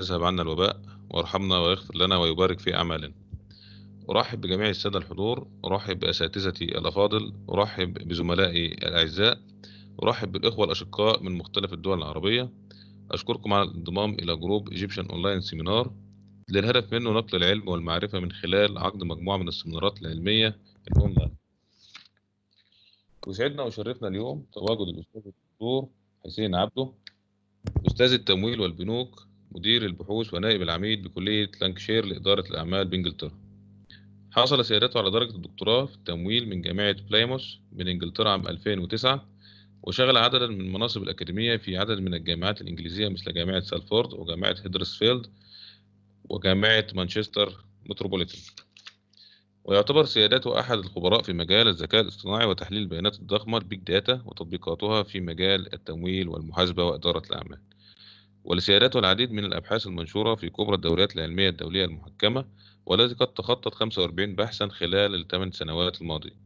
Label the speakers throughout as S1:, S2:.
S1: يذهب عنا الوباء وارحمنا ويغفر لنا ويبارك في أعمالنا أرحب بجميع السادة الحضور أرحب بأساتذتي الأفاضل أرحب بزملائي الأعزاء أرحب بالإخوة الأشقاء من مختلف الدول العربية أشكركم على الانضمام إلى جروب إيجيبشن أونلاين سيمينار للهدف منه نقل العلم والمعرفة من خلال عقد مجموعة من السيمينارات العلمية الأونلاين ويسعدنا ويشرفنا اليوم تواجد الأستاذ الدكتور حسين عبده أستاذ التمويل والبنوك مدير البحوث ونائب العميد بكلية لانكشير لإدارة الأعمال بإنجلترا حصل سيادته على درجة الدكتوراه في التمويل من جامعة بلايموس من إنجلترا عام 2009 وشغل عددا من المناصب الأكاديمية في عدد من الجامعات الإنجليزية مثل جامعة سالفورد وجامعة هيدرسفيلد وجامعة مانشستر متروبوليتان ويعتبر سيادته أحد الخبراء في مجال الذكاء الاصطناعي وتحليل البيانات الضخمة البيج داتا وتطبيقاتها في مجال التمويل والمحاسبة وإدارة الأعمال ولسيادته العديد من الأبحاث المنشورة في كبرى الدوريات العلمية الدولية المحكمة والتي قد تخطت 45 بحثا خلال الثمان سنوات الماضية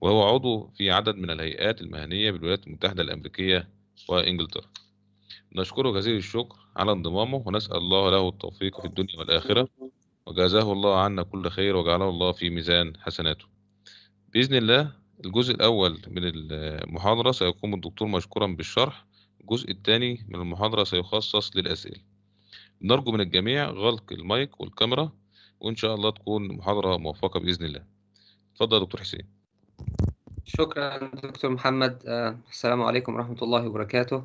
S1: وهو عضو في عدد من الهيئات المهنية بالولايات المتحدة الأمريكية وإنجلترا نشكره جزيل الشكر على انضمامه ونسأل الله له التوفيق في الدنيا والآخرة وجزاه الله عنا كل خير وجعله الله في ميزان حسناته بإذن الله الجزء الأول من المحاضرة سيقوم الدكتور مشكورا بالشرح الجزء الثاني من المحاضرة سيخصص للأسئلة نرجو من الجميع غلق المايك والكاميرا وإن شاء الله تكون محاضرة موفقة بإذن الله اتفضل يا دكتور حسين
S2: شكرا دكتور محمد آه، السلام عليكم ورحمة الله وبركاته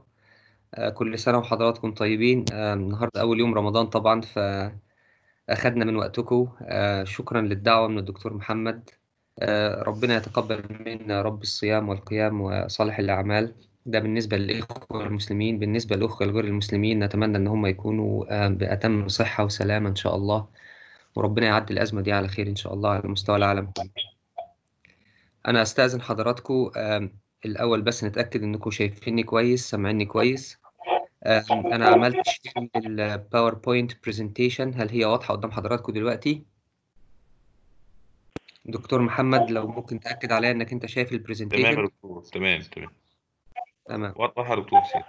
S2: آه، كل سنة وحضراتكم طيبين آه، النهاردة أول يوم رمضان طبعا فأخذنا من وقتكم شكرا للدعوة من الدكتور محمد ربنا يتقبل منا رب الصيام والقيام وصالح الأعمال ده بالنسبة للإخوة المسلمين بالنسبة للأخوة الغير المسلمين نتمنى إن هم يكونوا آه، بأتم صحة وسلامة إن شاء الله وربنا يعدي الأزمة دي على خير إن شاء الله على مستوى العالم كله أنا أستأذن حضراتكم الأول بس نتأكد إنكم شايفيني كويس سامعيني كويس أنا عملت شير للباوربوينت برزنتيشن هل هي واضحة قدام حضراتكم دلوقتي؟ دكتور محمد لو ممكن تأكد عليا إنك أنت شايف البرزنتيشن
S1: تمام تمام تمام تمام وضح دكتور سيد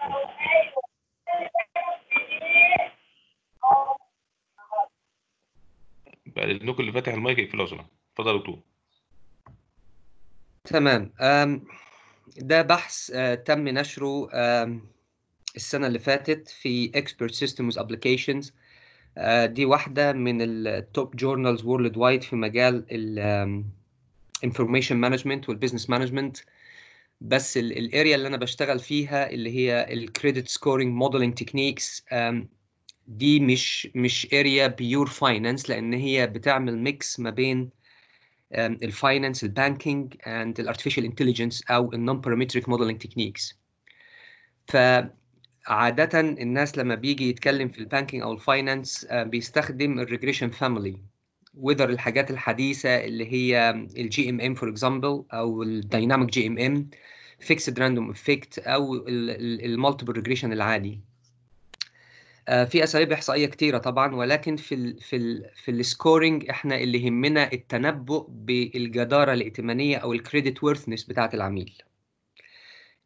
S1: بقى اذنكم اللي فاتح المايك يقفل لو سمحت اتفضل دكتور
S2: تمام ده بحث آه، تم نشره السنه اللي فاتت في اكسبرت سيستمز ابلكيشنز دي واحده من التوب جورنالز وورلد وايد في مجال الانفورميشن مانجمنت والبزنس مانجمنت بس الاريا اللي انا بشتغل فيها اللي هي الكريدت سكورينج موديلنج تكنيكس دي مش مش اريا بيور فاينانس لان هي بتعمل ميكس ما بين الفاينانس البانكينج اند الارتفيشال انتليجنس او النون بارامتريك موديلنج تكنيكس فعادة الناس لما بيجي يتكلم في البانكينج او الفاينانس بيستخدم الريجريشن فاميلي وذر الحاجات الحديثه اللي هي الجي ام ام فور اكزامبل او الدايناميك جي ام ام فيكسد راندوم افكت او المالتيبل ريجريشن العادي آه، في اساليب احصائيه كتيره طبعا ولكن في الـ في الـ في السكورنج احنا اللي يهمنا التنبؤ بالجداره الائتمانيه او الكريدت وورثنس بتاعه العميل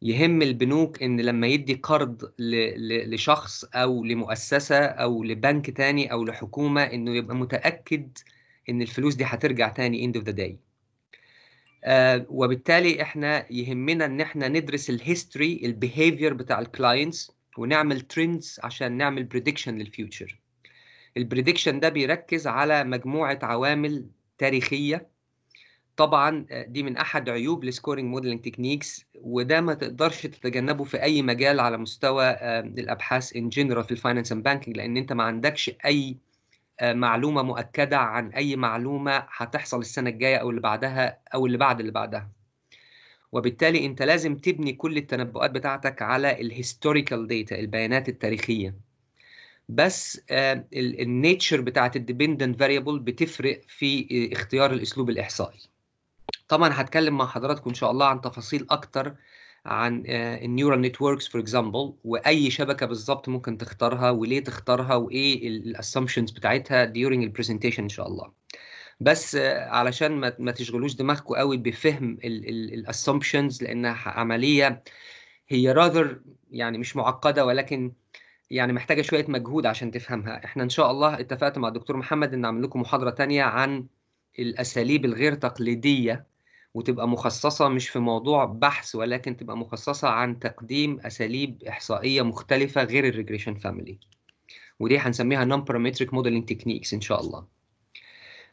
S2: يهم البنوك ان لما يدي قرض لشخص او لمؤسسه او لبنك تاني او لحكومه انه يبقى متاكد ان الفلوس دي هترجع تاني اند اوف ذا داي وبالتالي احنا يهمنا ان احنا ندرس الهيستوري البيهيفير بتاع الكلاينتس ونعمل ترندز عشان نعمل بريدكشن للفيوتشر البريدكشن ده بيركز على مجموعه عوامل تاريخيه طبعا آه، دي من احد عيوب السكورينج موديلنج تكنيكس وده ما تقدرش تتجنبه في اي مجال على مستوى آه، الابحاث ان جنرال في الفاينانس اند بانكينج لان انت ما عندكش اي معلومه مؤكده عن اي معلومه هتحصل السنه الجايه او اللي بعدها او اللي بعد اللي بعدها وبالتالي انت لازم تبني كل التنبؤات بتاعتك على الهيستوريكال داتا البيانات التاريخيه بس آه، النيتشر بتاعت الديبندنت فاريبل بتفرق في آه، اختيار الاسلوب الاحصائي طبعا هتكلم مع حضراتكم ان شاء الله عن تفاصيل اكتر عن النيورال نتوركس فور اكزامبل واي شبكه بالظبط ممكن تختارها وليه تختارها وايه الاسامبشنز بتاعتها ديورنج البرزنتيشن ان شاء الله بس آه، علشان ما, ما تشغلوش دماغكم قوي بفهم الاسامبشنز لانها عمليه هي راذر يعني مش معقده ولكن يعني محتاجه شويه مجهود عشان تفهمها احنا ان شاء الله اتفقت مع الدكتور محمد ان اعمل لكم محاضره تانية عن الاساليب الغير تقليديه وتبقى مخصصة مش في موضوع بحث ولكن تبقى مخصصة عن تقديم أساليب إحصائية مختلفة غير الريجريشن فاميلي ودي هنسميها نون بارامتريك موديلنج تكنيكس إن شاء الله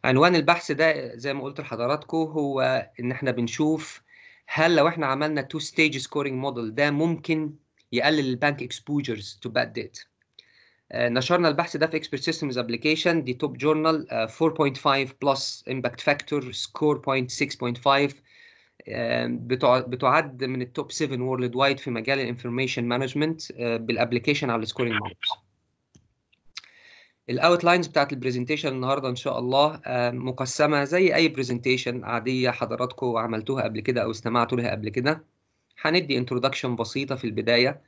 S2: عنوان البحث ده زي ما قلت لحضراتكم هو إن إحنا بنشوف هل لو إحنا عملنا تو ستيج سكورينج موديل ده ممكن يقلل البانك اكسبوجرز تو باد ديت آه، نشرنا البحث ده في اكسبرت سيستمز ابلكيشن دي توب جورنال 4.5 بلس امباكت فاكتور سكور بوينت 6.5 بتعد من التوب 7 وورلد وايد في مجال الانفورميشن مانجمنت بالابلكيشن على السكورينج مودلز الاوتلاينز بتاعت البرزنتيشن النهارده ان شاء الله مقسمه زي اي برزنتيشن عاديه حضراتكم عملتوها قبل كده او استمعتوا لها قبل كده هندي انترودكشن بسيطه في البدايه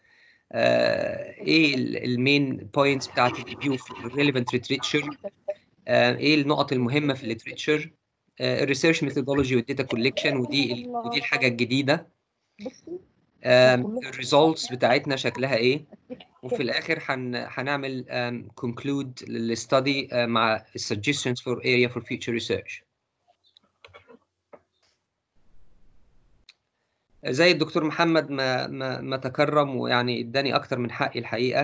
S2: آه، ايه المين بوينتس بتاعت الريفيو في الريليفنت ليتريتشر آه، ايه النقط المهمه في الليتريتشر الريسيرش ميثودولوجي والديتا كوليكشن ودي ودي الحاجه الجديده الريزولتس آه، بتاعتنا شكلها ايه وفي الاخر هنعمل كونكلود للستادي مع السجستشنز فور اريا فور فيوتشر ريسيرش زي الدكتور محمد ما ما, ما تكرم ويعني اداني اكتر من حقي الحقيقه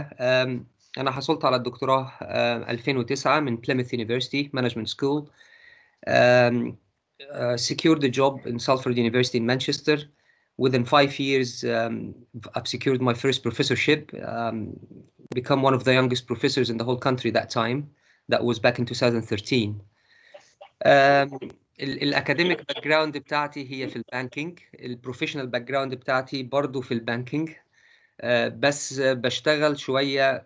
S2: انا حصلت على الدكتوراه 2009 من بليموث يونيفرسيتي مانجمنت سكول secured the job in Salford University in Manchester within five years um, I've secured my first professorship um, become one of the youngest professors in the whole country that time that was back in 2013 um, الاكاديميك باك جراوند بتاعتي هي في البانكينج البروفيشنال باك جراوند بتاعتي برضو في البانكينج آه، بس بشتغل شويه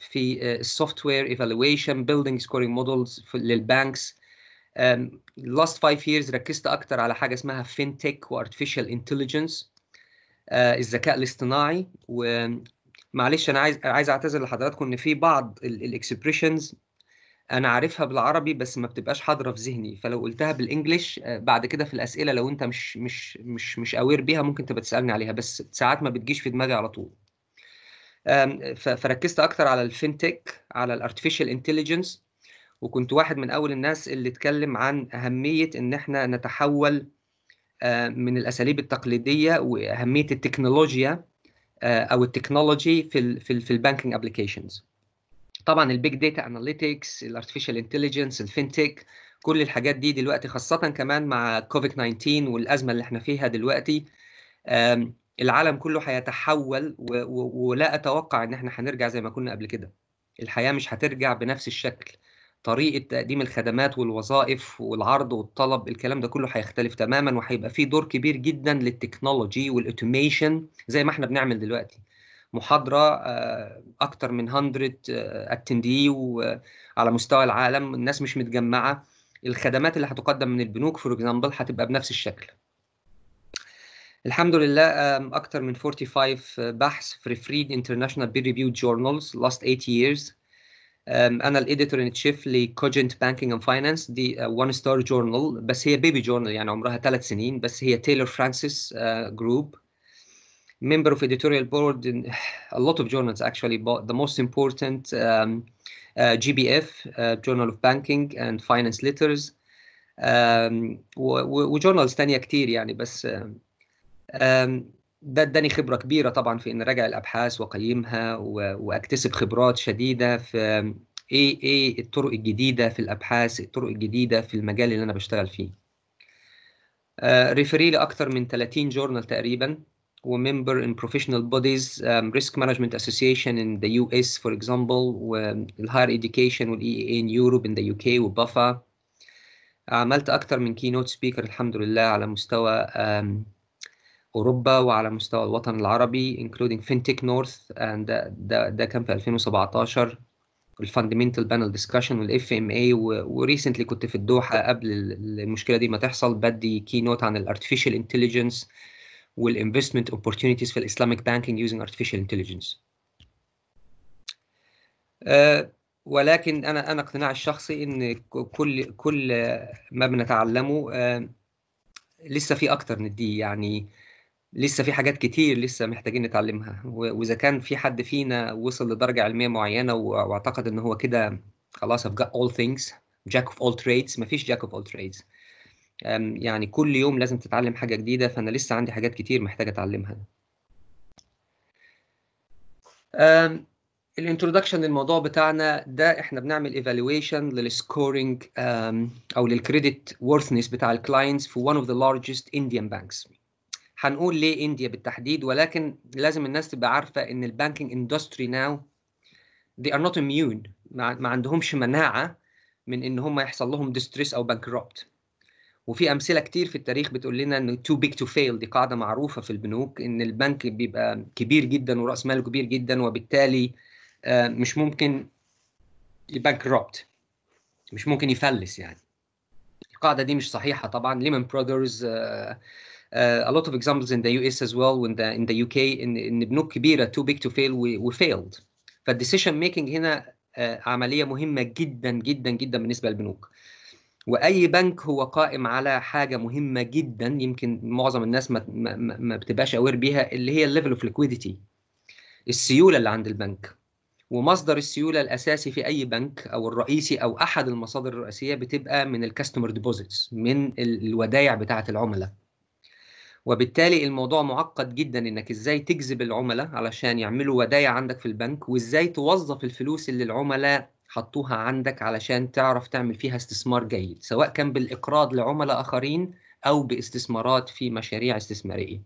S2: في السوفت وير ايفالويشن بيلدينج سكورينج مودلز للبانكس لاست فايف ييرز ركزت اكتر على حاجه اسمها فينتك وارتفيشال انتليجنس الذكاء الاصطناعي ومعلش انا عايز عايز اعتذر لحضراتكم ان في بعض الاكسبريشنز انا عارفها بالعربي بس ما بتبقاش حاضره في ذهني فلو قلتها بالانجلش آه، بعد كده في الاسئله لو انت مش مش مش مش اوير بيها ممكن تبقى تسالني عليها بس ساعات ما بتجيش في دماغي على طول فركزت اكتر على الفينتك على الارتفيشال انتليجنس وكنت واحد من اول الناس اللي اتكلم عن اهميه ان احنا نتحول آه، من الاساليب التقليديه واهميه التكنولوجيا آه، او التكنولوجي في ال في البانكينج ابلكيشنز طبعا البيج داتا اناليتكس الارتفيشال انتليجنس الفينتك كل الحاجات دي دلوقتي خاصه كمان مع كوفيد 19 والازمه اللي احنا فيها دلوقتي العالم كله هيتحول ولا اتوقع ان احنا هنرجع زي ما كنا قبل كده الحياه مش هترجع بنفس الشكل طريقه تقديم الخدمات والوظائف والعرض والطلب الكلام ده كله هيختلف تماما وهيبقى فيه دور كبير جدا للتكنولوجي والاوتوميشن زي ما احنا بنعمل دلوقتي محاضره آه، اكتر من 100 اتندي وعلى مستوى العالم الناس مش متجمعه الخدمات اللي هتقدم من البنوك فور اكزامبل هتبقى بنفس الشكل الحمد لله اكتر من 45 آه، بحث في ريفريد انترناشونال بي ريفيو جورنالز لاست 8 ييرز انا الاديتور ان تشيف لكوجنت بانكينج اند فاينانس دي وان ستار جورنال بس هي بيبي جورنال يعني عمرها ثلاث سنين بس هي تايلور فرانسيس جروب member of editorial board in a lot of journals actually, but the most important um, uh, GBF, uh, Journal of Banking and Finance Letters, um, وجورنالز تانية كتير يعني بس ده اداني خبرة كبيرة طبعا في إن راجع الأبحاث وأقيمها وأكتسب خبرات شديدة في إيه إيه الطرق الجديدة في الأبحاث الطرق الجديدة في المجال اللي أنا بشتغل فيه. آه، ريفري لأكثر من 30 جورنال تقريبا و member in professional bodies um, risk management association in the US for example higher education والاي in Europe in the UK وبافا عملت أكثر من keynote speaker الحمد لله على مستوى um, أوروبا وعلى مستوى الوطن العربي including FinTech North and ده, ده, كان في 2017 الفاندمنتال panel discussion والاف ام اي وريسنتلي كنت في الدوحه قبل المشكله دي ما تحصل بدي كي نوت عن الارتفيشال intelligence والانفستمنت اوبورتيونيتيز في الاسلاميك بانكينج يوزنج ارتفيشال انتليجنس ولكن انا انا اقتناعي الشخصي ان كل كل ما بنتعلمه آه، لسه في اكتر نديه يعني لسه في حاجات كتير لسه محتاجين نتعلمها واذا كان في حد فينا وصل لدرجه علميه معينه واعتقد ان هو كده خلاص I've got all things jack of all trades مفيش jack of all trades يعني كل يوم لازم تتعلم حاجة جديدة فأنا لسه عندي حاجات كتير محتاجة أتعلمها الانترودكشن للموضوع بتاعنا ده احنا بنعمل ايفالويشن للسكورينج او للكريدت وورثنس بتاع الكلاينتس في one of the largest Indian banks هنقول ليه انديا بالتحديد ولكن لازم الناس تبقى عارفه ان البانكينج اندستري ناو they are not immune ما, عندهمش مناعه من ان هم يحصل لهم ديستريس او بانكروبت وفي امثله كتير في التاريخ بتقول لنا ان تو بيج تو فيل دي قاعده معروفه في البنوك ان البنك بيبقى كبير جدا وراس ماله كبير جدا وبالتالي آه، مش ممكن يبانكروبت مش ممكن يفلس يعني القاعده دي مش صحيحه طبعا ليمن برادرز آه، آه، a lot of examples in the US as well in the in the UK ان ان بنوك كبيره too big to fail و failed فالديسيشن ميكنج هنا عمليه مهمه جدا جدا جدا بالنسبه للبنوك واي بنك هو قائم على حاجه مهمه جدا يمكن معظم الناس ما ما بتبقاش اوير بيها اللي هي الليفل اوف ليكويديتي السيوله اللي عند البنك ومصدر السيوله الاساسي في اي بنك او الرئيسي او احد المصادر الرئيسيه بتبقى من الكاستمر ديبوزيتس من الودايع بتاعه العملاء وبالتالي الموضوع معقد جدا انك ازاي تجذب العملاء علشان يعملوا ودايع عندك في البنك وازاي توظف الفلوس اللي العملاء حطوها عندك علشان تعرف تعمل فيها استثمار جيد سواء كان بالإقراض لعملاء آخرين أو باستثمارات في مشاريع استثمارية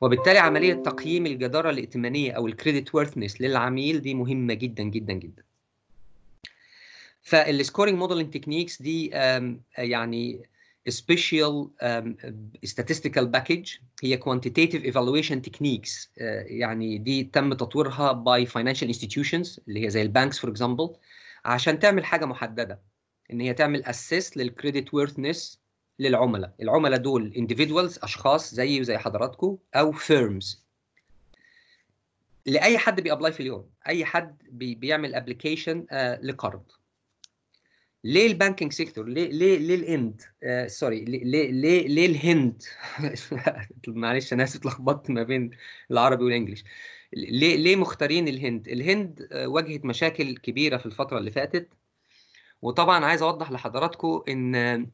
S2: وبالتالي عملية تقييم الجدارة الائتمانية أو الكريدت وورثنس للعميل دي مهمة جدا جدا جدا فالسكورينج موديلنج تكنيكس دي يعني um, statistical package هي quantitative evaluation techniques uh, يعني دي تم تطويرها by financial institutions اللي هي زي البانكس فور اكزامبل عشان تعمل حاجه محدده ان هي تعمل assess للكريدت worthness للعملاء العملاء دول individuals اشخاص زيي وزي حضراتكم او firms لاي حد بيابلاي في اليوم اي حد بيعمل application uh, لقرض ليه البانكينج سيكتور ليه ليه ليه الاند آه سوري ليه ليه ليه الهند معلش انا اسف اتلخبطت ما بين العربي والانجليش ليه ليه مختارين الهند الهند آه واجهت مشاكل كبيره في الفتره اللي فاتت وطبعا عايز اوضح لحضراتكم ان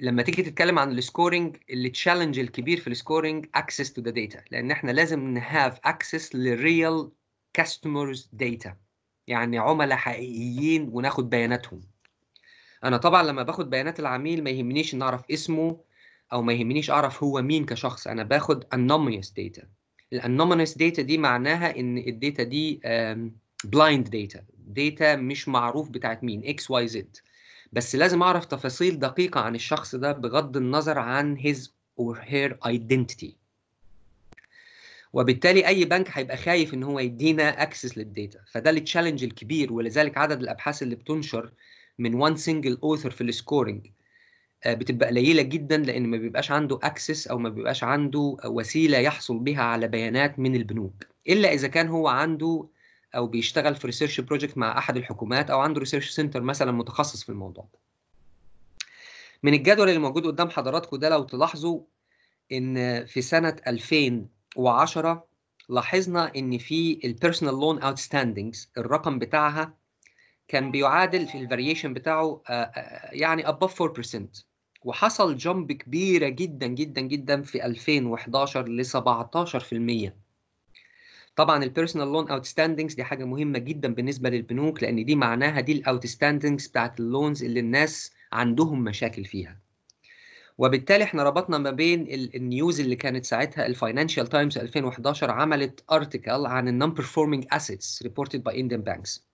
S2: لما تيجي تتكلم عن السكورنج اللي تشالنج الكبير في السكورنج اكسس تو ذا داتا لان احنا لازم نهاف اكسس للريال كاستمرز داتا يعني عملاء حقيقيين وناخد بياناتهم انا طبعا لما باخد بيانات العميل ما يهمنيش ان اعرف اسمه او ما يهمنيش اعرف هو مين كشخص انا باخد anonymous data الانومينس داتا دي معناها ان الداتا دي بلايند داتا داتا مش معروف بتاعت مين اكس واي زد بس لازم اعرف تفاصيل دقيقه عن الشخص ده بغض النظر عن his or her identity وبالتالي اي بنك هيبقى خايف ان هو يدينا اكسس للداتا فده التشالنج الكبير ولذلك عدد الابحاث اللي بتنشر من وان سنجل اوثر في السكورنج آه، بتبقى قليله جدا لان ما بيبقاش عنده اكسس او ما بيبقاش عنده وسيله يحصل بها على بيانات من البنوك الا اذا كان هو عنده او بيشتغل في ريسيرش بروجكت مع احد الحكومات او عنده ريسيرش سنتر مثلا متخصص في الموضوع ده من الجدول اللي موجود قدام حضراتكم ده لو تلاحظوا ان في سنه 2010 لاحظنا ان في البيرسونال لون اوتستاندنجز الرقم بتاعها كان بيعادل في الفاريشن بتاعه آه، آه، يعني above 4% وحصل جامب كبيره جدا جدا جدا في 2011 ل 17% طبعا البيرسونال لون اوتستاندنجز دي حاجه مهمه جدا بالنسبه للبنوك لان دي معناها دي الاوتستاندنجز بتاعت اللونز اللي الناس عندهم مشاكل فيها وبالتالي احنا ربطنا ما بين النيوز اللي كانت ساعتها الفاينانشال تايمز 2011 عملت ارتكل عن النون بيرفورمينج اسيتس ريبورتد باي انديان بانكس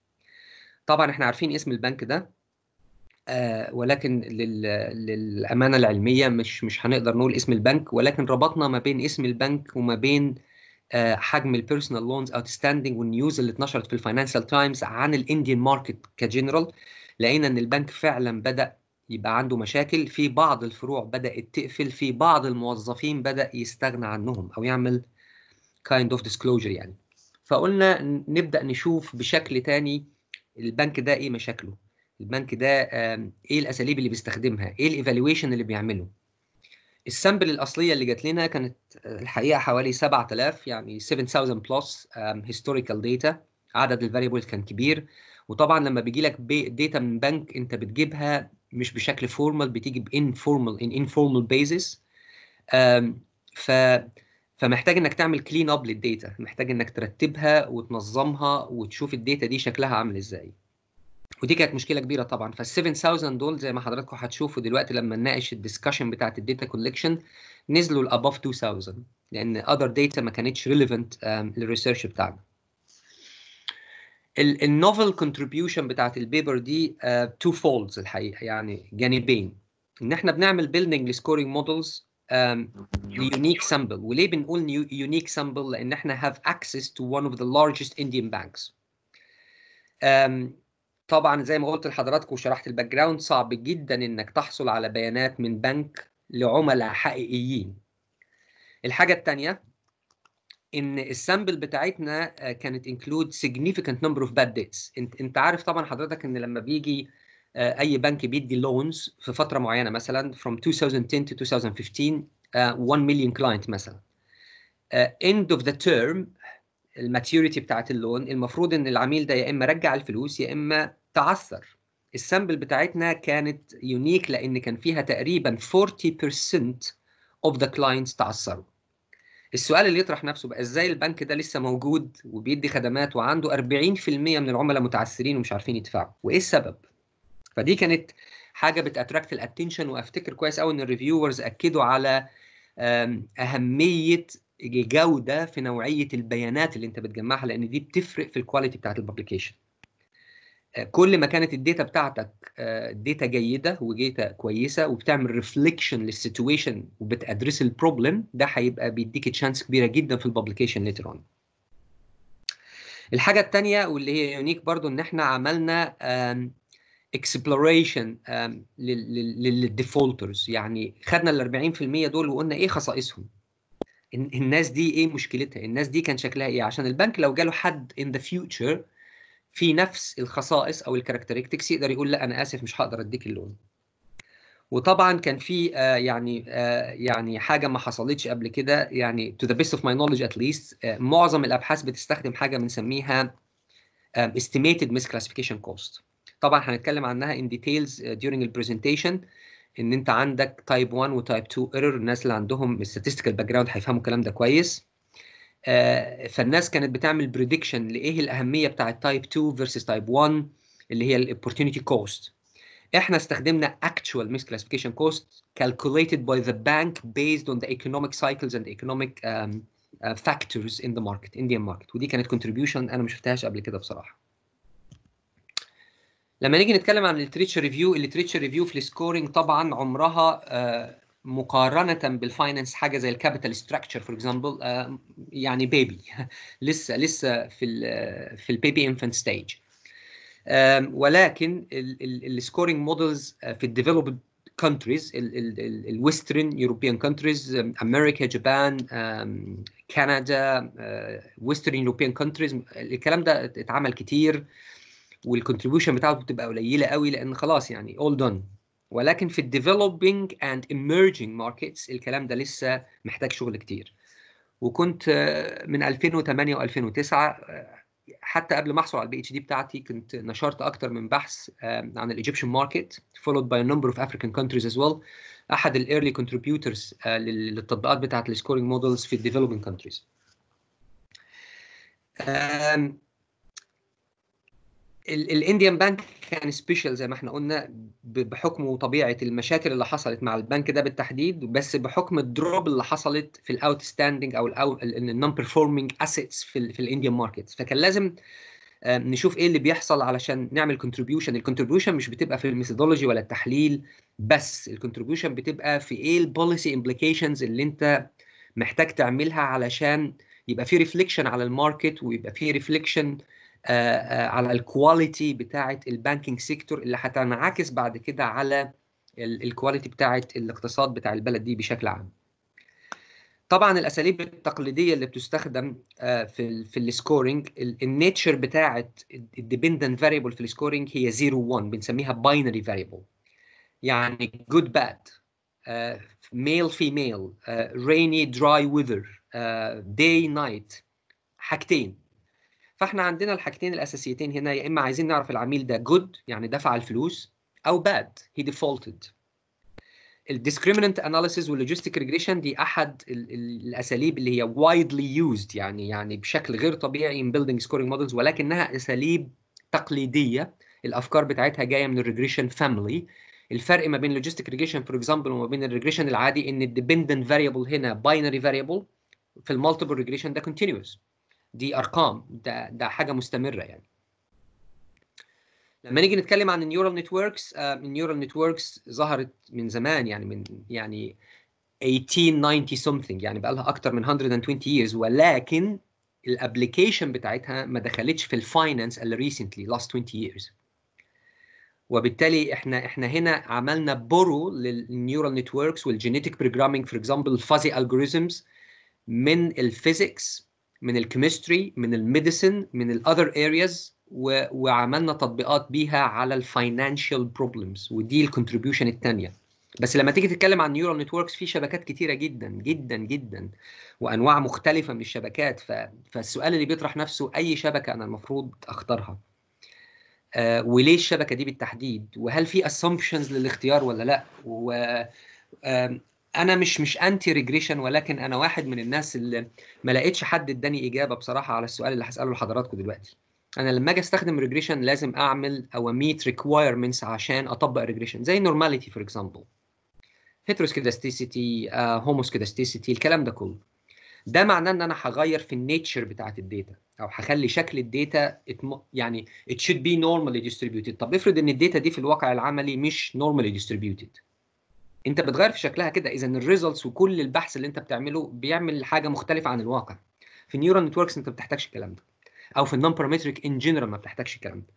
S2: طبعا احنا عارفين اسم البنك ده آه، ولكن للامانه العلميه مش مش هنقدر نقول اسم البنك ولكن ربطنا ما بين اسم البنك وما بين آه، حجم البيرسونال لونز ستاندنج والنيوز اللي اتنشرت في الفاينانشال تايمز عن الانديان ماركت كجنرال لقينا ان البنك فعلا بدا يبقى عنده مشاكل في بعض الفروع بدات تقفل في بعض الموظفين بدا يستغنى عنهم او يعمل كايند اوف ديسكلوجر يعني فقلنا نبدا نشوف بشكل تاني البنك ده ايه مشاكله البنك ده ايه الاساليب اللي بيستخدمها ايه الايفالويشن اللي بيعمله السامبل الاصليه اللي جات لنا كانت الحقيقه حوالي 7000 يعني 7000 بلس هيستوريكال داتا عدد الفاريبل كان كبير وطبعا لما بيجي لك داتا من بنك انت بتجيبها مش بشكل فورمال بتيجي بانفورمال ان انفورمال بيزس ف فمحتاج انك تعمل كلين اب للداتا محتاج انك ترتبها وتنظمها وتشوف الداتا دي شكلها عامل ازاي ودي كانت مشكله كبيره طبعا فال7000 دول زي ما حضراتكم هتشوفوا دلوقتي لما نناقش الديسكشن بتاعت الداتا كولكشن نزلوا لاباف 2000 لان اذر داتا ما كانتش ريليفنت للريسيرش بتاعنا النوفل كونتريبيوشن بتاعت البيبر دي تو آه، فولدز الحقيقه يعني جانبين ان احنا بنعمل بيلدنج لسكورينج مودلز يونيك سامبل وليه بنقول يونيك سامبل لان احنا هاف اكسس تو ون اوف ذا لارجست انديان بانكس طبعا زي ما قلت لحضراتكم وشرحت الباك جراوند صعب جدا انك تحصل على بيانات من بنك لعملاء حقيقيين الحاجه الثانيه ان السامبل بتاعتنا آه، كانت انكلود significant نمبر اوف باد ديتس انت انت عارف طبعا حضرتك ان لما بيجي آه، اي بنك بيدي لونز في فتره معينه مثلا from 2010 to 2015 1 مليون كلاينت مثلا آه، end of the term الماتيوريتي بتاعت اللون المفروض ان العميل ده يا اما رجع الفلوس يا اما تعثر السامبل بتاعتنا كانت يونيك لان كان فيها تقريبا 40% of the clients تعثروا السؤال اللي يطرح نفسه بقى ازاي البنك ده لسه موجود وبيدي خدمات وعنده 40% من العملاء متعثرين ومش عارفين يدفعوا وايه السبب فدي كانت حاجه بتاتراكت الاتنشن وافتكر كويس قوي ان الريفيورز اكدوا على اهميه الجوده في نوعيه البيانات اللي انت بتجمعها لان دي بتفرق في الكواليتي بتاعه الببليكيشن آه، كل ما كانت الداتا بتاعتك داتا آه، جيده وداتا كويسه وبتعمل ريفليكشن للسيتويشن وبتادرس البروبلم ده هيبقى بيديك تشانس كبيره جدا في الببليكيشن ليتر اون الحاجه الثانيه واللي هي يونيك برضو ان احنا عملنا اكسبلوريشن للديفولترز يعني خدنا ال 40% دول وقلنا ايه خصائصهم الناس دي ايه مشكلتها الناس دي كان شكلها ايه عشان البنك لو جاله حد ان ذا فيوتشر في نفس الخصائص او الكاركترستكس يقدر يقول لا انا اسف مش هقدر اديك اللون وطبعا كان في آه، يعني آه، يعني حاجه ما حصلتش قبل كده يعني تو ذا بيست اوف ماي نولج ات ليست معظم الابحاث بتستخدم حاجه بنسميها مس كلاسيفيكيشن كوست. طبعا هنتكلم عنها in details uh, during the presentation ان انت عندك تايب 1 وتايب 2 ايرور الناس اللي عندهم statistical باك جراوند هيفهموا الكلام ده كويس uh, فالناس كانت بتعمل بريدكشن لايه الاهميه بتاعه تايب 2 فيرسس تايب 1 اللي هي الاوبورتونيتي كوست احنا استخدمنا actual misclassification cost calculated by the bank based on the economic cycles and economic um, uh, factors in the market Indian market ودي كانت contribution انا ما شفتهاش قبل كده بصراحه لما نيجي نتكلم عن الليتريتشر ريفيو الليتريتشر ريفيو في السكورنج طبعا عمرها آه، مقارنه بالفاينانس حاجه زي الكابيتال ستراكشر فور اكزامبل يعني بيبي لسه لسه في الـ آه، في البيبي انفنت ستيج ولكن السكورنج مودلز آه، في الديفلوبد كونتريز الويسترن يوروبيان كونتريز امريكا جابان كندا ويسترن european كونتريز الكلام ده اتعمل كتير uh, والكونتريبيوشن بتاعته بتبقى قليله قوي لان خلاص يعني all done ولكن في الديفلوبينج اند emerging ماركتس الكلام ده لسه محتاج شغل كتير وكنت آه، من 2008 و2009 آه، حتى قبل ما احصل على البي اتش دي بتاعتي كنت نشرت اكتر من بحث آه، عن الايجيبشن ماركت followed by a number of African countries as well احد الايرلي كونتريبيوتورز للتطبيقات بتاعت السكورينج مودلز في الديفلوبينج كونتريز الانديان بانك كان سبيشال زي ما احنا قلنا بحكم طبيعه المشاكل اللي حصلت مع البنك ده بالتحديد بس بحكم الدروب اللي حصلت في الاوت ستاندنج او النون بيرفورمينج اسيتس في, في الانديان ماركت فكان لازم آه، نشوف ايه اللي بيحصل علشان نعمل كونتريبيوشن الكونتريبيوشن مش بتبقى في الميثودولوجي ولا التحليل بس الكونتريبيوشن بتبقى في ايه البوليسي امبليكيشنز اللي انت محتاج تعملها علشان يبقى في ريفليكشن على الماركت ويبقى في ريفليكشن آه، آه، على الكواليتي بتاعه البانكينج سيكتور اللي هتنعكس بعد كده على الكواليتي بتاعه الاقتصاد بتاع البلد دي بشكل عام طبعا الاساليب التقليديه اللي بتستخدم آه، في في السكورنج النيتشر بتاعه الديبندنت فاريبل في السكورنج هي 0 1 بنسميها باينري فاريبل يعني جود باد ميل فيميل ريني دراي ويذر داي نايت حاجتين فاحنا عندنا الحاجتين الاساسيتين هنا يا اما عايزين نعرف العميل ده جود يعني دفع الفلوس او باد هي ديفولتد الديسكريمنت اناليسيز واللوجيستيك ريجريشن دي احد ال ال الاساليب اللي هي وايدلي يوزد يعني يعني بشكل غير طبيعي ان بيلدينج سكورينج مودلز ولكنها اساليب تقليديه الافكار بتاعتها جايه من الريجريشن فاميلي الفرق ما بين لوجيستيك ريجريشن فور اكزامبل وما بين الريجريشن العادي ان الديبندنت فاريبل هنا باينري فاريبل في المالتيبل ريجريشن ده كونتينوس دي ارقام ده ده حاجه مستمره يعني لما نيجي نتكلم عن النيورال نتوركس النيورال نتوركس ظهرت من زمان يعني من يعني 1890 something يعني بقى لها اكتر من 120 years ولكن الابلكيشن بتاعتها ما دخلتش في الفاينانس الا ريسنتلي لاست 20 years وبالتالي احنا احنا هنا عملنا بورو للنيورال نتوركس والجينيتك بروجرامينج فور اكزامبل فازي الجوريزمز من الفيزيكس من الكيمستري من الميديسن من الاذر ارياز وعملنا تطبيقات بيها على الفاينانشال بروبلمز ودي الكونتريبيوشن الثانيه بس لما تيجي تتكلم عن نيورال نتوركس في شبكات كتيره جدا جدا جدا وانواع مختلفه من الشبكات ف... فالسؤال اللي بيطرح نفسه اي شبكه انا المفروض اختارها آه وليه الشبكه دي بالتحديد وهل في assumptions للاختيار ولا لا و... آه انا مش مش انتي ريجريشن ولكن انا واحد من الناس اللي ما لقيتش حد اداني اجابه بصراحه على السؤال اللي هساله لحضراتكم دلوقتي انا لما اجي استخدم ريجريشن لازم اعمل او ميت ريكوايرمنتس عشان اطبق ريجريشن زي نورماليتي فور اكزامبل هيتروسكيداستيسيتي هوموسكيداستيسيتي الكلام ده كله ده معناه ان انا هغير في النيتشر بتاعت الداتا او هخلي شكل الداتا يعني it should be normally distributed طب افرض ان الداتا دي في الواقع العملي مش normally distributed انت بتغير في شكلها كده اذا الريزلتس وكل البحث اللي انت بتعمله بيعمل حاجه مختلفه عن الواقع في نيورال نتوركس انت ما بتحتاجش الكلام ده او في النون بارامتريك ان جنرال ما بتحتاجش الكلام ده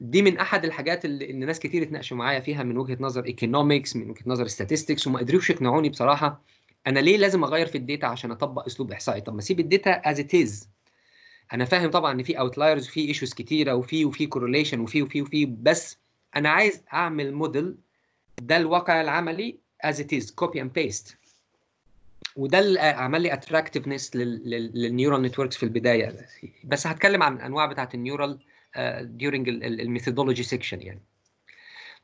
S2: دي من احد الحاجات اللي, اللي ناس كتير اتناقشوا معايا فيها من وجهه نظر ايكونومكس من وجهه نظر statistics وما قدروش يقنعوني بصراحه انا ليه لازم اغير في الداتا عشان اطبق اسلوب احصائي طب ما اسيب الداتا از ات از انا فاهم طبعا ان في اوتلايرز وفي ايشوز كتيره وفي وفي كورليشن وفي وفي وفي بس انا عايز اعمل موديل ده الواقع العملي as it is copy and paste وده اللي عمل لي اتراكتفنس للنيورال نتوركس في البدايه بس هتكلم عن الانواع بتاعه النيورال uh, during الميثودولوجي سيكشن يعني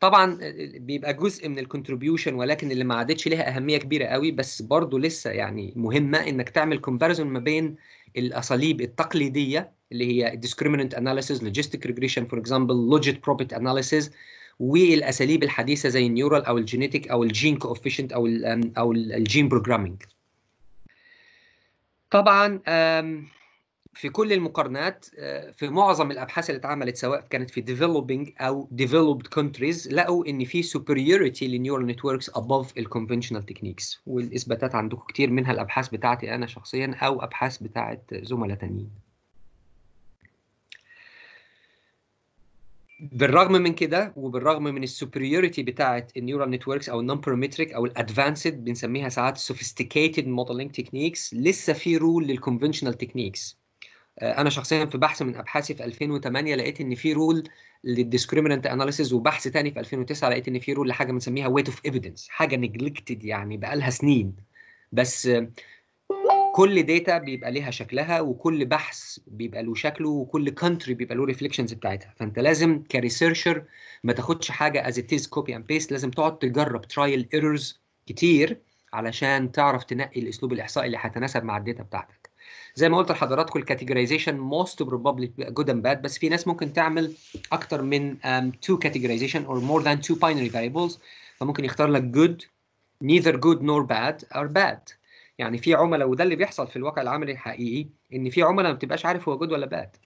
S2: طبعا آه، بيبقى جزء من الكونتريبيوشن ولكن اللي ما عادتش ليها اهميه كبيره قوي بس برضه لسه يعني مهمه انك تعمل كومباريزون ما بين الاساليب التقليديه اللي هي discriminant analysis logistic regression for example logit probit analysis والاساليب الحديثه زي النيورال او الجينيتك او الجين كوفيشنت او او الجين بروجرامينج طبعا في كل المقارنات في معظم الابحاث اللي اتعملت سواء كانت في developing او developed countries لقوا ان في superiority للنيورال نتوركس above الكونفنشنال تكنيكس والاثباتات عندكم كتير منها الابحاث بتاعتي انا شخصيا او ابحاث بتاعت زملاء تانيين بالرغم من كده وبالرغم من السوبريوريتي بتاعه النيورال نتوركس او النمبرومتريك او الادفانسد بنسميها ساعات سوفيستيكيتد موديلنج تكنيكس لسه في رول للكونفشنال تكنيكس انا شخصيا في بحث من ابحاثي في 2008 لقيت ان في رول للديسكريمينانت اناليسيز وبحث تاني في 2009 لقيت ان في رول لحاجه بنسميها ويت اوف ايفيدنس حاجه نجلكتد يعني بقى لها سنين بس كل داتا بيبقى ليها شكلها وكل بحث بيبقى له شكله وكل كونتري بيبقى له ريفليكشنز بتاعتها فانت لازم كريسيرشر ما تاخدش حاجه از ات از كوبي اند بيست لازم تقعد تجرب ترايل ايرورز كتير علشان تعرف تنقي الاسلوب الاحصائي اللي هيتناسب مع الداتا بتاعتك زي ما قلت لحضراتكم الكاتيجورايزيشن موست بروبابلي جود اند باد بس في ناس ممكن تعمل اكتر من تو كاتيجورايزيشن اور مور ذان تو باينري فاريبلز فممكن يختار لك جود نيذر good nor bad اور باد يعني في عملاء وده اللي بيحصل في الواقع العملي الحقيقي ان في عملاء ما بتبقاش عارف هو جود ولا باد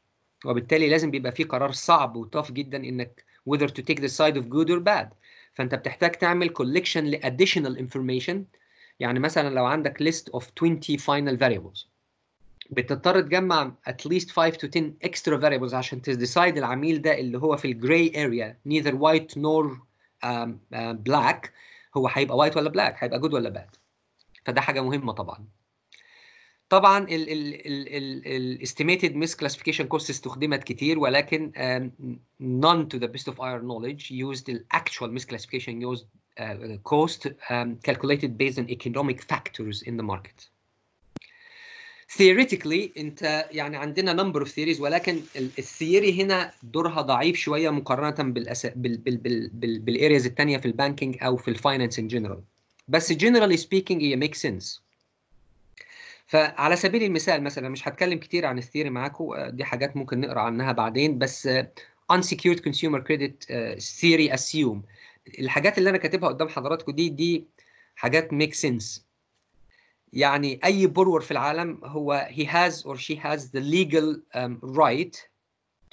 S2: وبالتالي لازم بيبقى في قرار صعب وطف جدا انك whether to take the side of good or bad فانت بتحتاج تعمل collection ل additional information يعني مثلا لو عندك list of 20 final variables بتضطر تجمع at least 5 to 10 extra variables عشان تديسايد العميل ده اللي هو في الجراي اريا neither white nor um, uh, black هو هيبقى white ولا black هيبقى good ولا bad فده حاجه مهمه طبعا طبعا الاستيميتد ميس كلاسيفيكيشن كورس استخدمت كتير ولكن نون تو ذا بيست اوف اير نوليدج يوزد الاكتوال ميس كلاسيفيكيشن يوزد كوست كالكوليتد بيز based ايكونوميك فاكتورز ان ذا ماركت Theoretically انت يعني عندنا number of theories ولكن الثيوري هنا دورها ضعيف شويه مقارنه بالأس... بال... بال... بال... بال... الثانيه في البانكينج او في الفاينانس ان جنرال. بس جنرالي سبيكينج هي ميك سنس فعلى سبيل المثال مثلا مش هتكلم كتير عن الثيري معاكم آه، دي حاجات ممكن نقرا عنها بعدين بس آه، unsecured consumer credit آه، theory assume الحاجات اللي انا كاتبها قدام حضراتكم دي دي حاجات ميك سنس يعني اي بورور في العالم هو he has or she has the legal um, right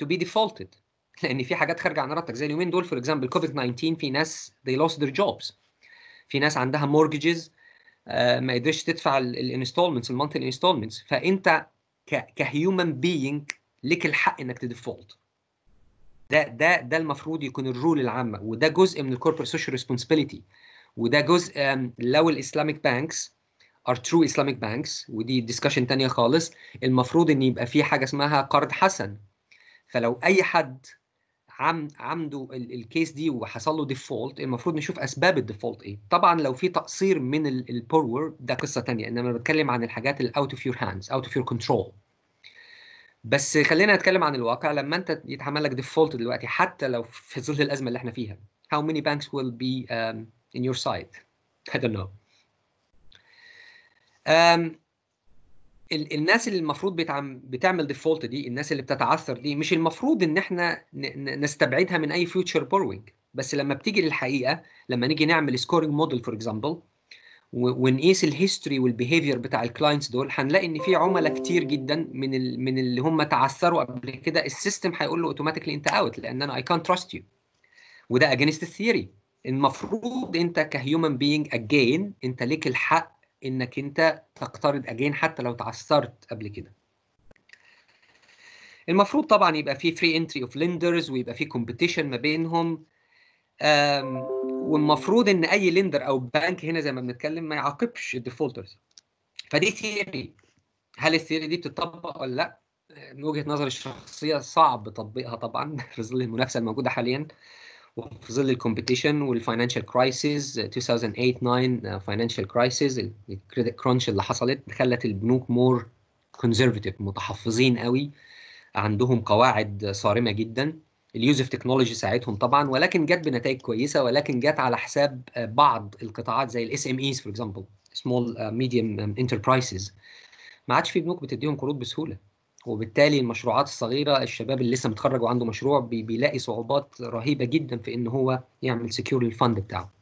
S2: to be defaulted لان في حاجات خارجه عن ارادتك زي اليومين دول فور اكزامبل كوفيد 19 في ناس they lost their jobs في ناس عندها مورجز آه، ما قدرتش تدفع الانستولمنتس المانثلي الانستولمنتس فانت كهيومن بينج لك الحق انك تديفولت ده ده ده المفروض يكون الرول العامه وده جزء من الكوربريت سوشيال ريسبونسبيلتي وده جزء لو الاسلاميك بانكس ار ترو اسلاميك بانكس ودي ديسكشن ثانيه خالص المفروض ان يبقى في حاجه اسمها قرض حسن فلو اي حد عنده الكيس دي وحصل له ديفولت المفروض نشوف اسباب الديفولت ايه طبعا لو في تقصير من البورور ده قصه تانية انما بتكلم عن الحاجات الاوت اوف يور هاندز اوت اوف يور كنترول بس خلينا نتكلم عن الواقع لما انت يتعمل لك ديفولت دلوقتي حتى لو في ظل الازمه اللي احنا فيها how many banks will be um, in your side I don't know um, الناس اللي المفروض بتعم بتعمل ديفولت دي الناس اللي بتتعثر دي مش المفروض ان احنا نستبعدها من اي فيوتشر بوروينج بس لما بتيجي للحقيقه لما نيجي نعمل سكورنج موديل فور اكزامبل ونقيس الهيستوري والبيهيفير بتاع الكلاينتس دول هنلاقي ان في عملاء كتير جدا من ال من اللي هم تعثروا قبل كده السيستم هيقول له اوتوماتيكلي انت اوت لان انا اي كانت تراست يو وده اجينست الثيوري المفروض انت كهيومن بينج اجين انت ليك الحق انك انت تقترض اجين حتى لو تعثرت قبل كده المفروض طبعا يبقى في فري انتري اوف لندرز ويبقى في كومبيتيشن ما بينهم والمفروض ان اي لندر او بنك هنا زي ما بنتكلم ما يعاقبش الديفولترز فدي ثيوري هل الثيوري دي بتطبق ولا لا من وجهه نظري الشخصيه صعب تطبيقها طبعا في ظل المنافسه الموجوده حاليا وفي ظل الكومبيتيشن والفاينانشال كرايسيس 2008 9 فاينانشال كرايسيس الكريدت كرانش اللي حصلت خلت البنوك مور كونزرفاتيف متحفظين قوي عندهم قواعد صارمه جدا اليوز اوف تكنولوجي ساعتهم طبعا ولكن جت بنتائج كويسه ولكن جت على حساب بعض القطاعات زي الاس ام ايز فور اكزامبل سمول ميديوم انتربرايزز ما عادش في بنوك بتديهم قروض بسهوله وبالتالي المشروعات الصغيره الشباب اللي لسه متخرج وعنده مشروع بي بيلاقي صعوبات رهيبه جدا في ان هو يعمل سكيور للفند بتاعه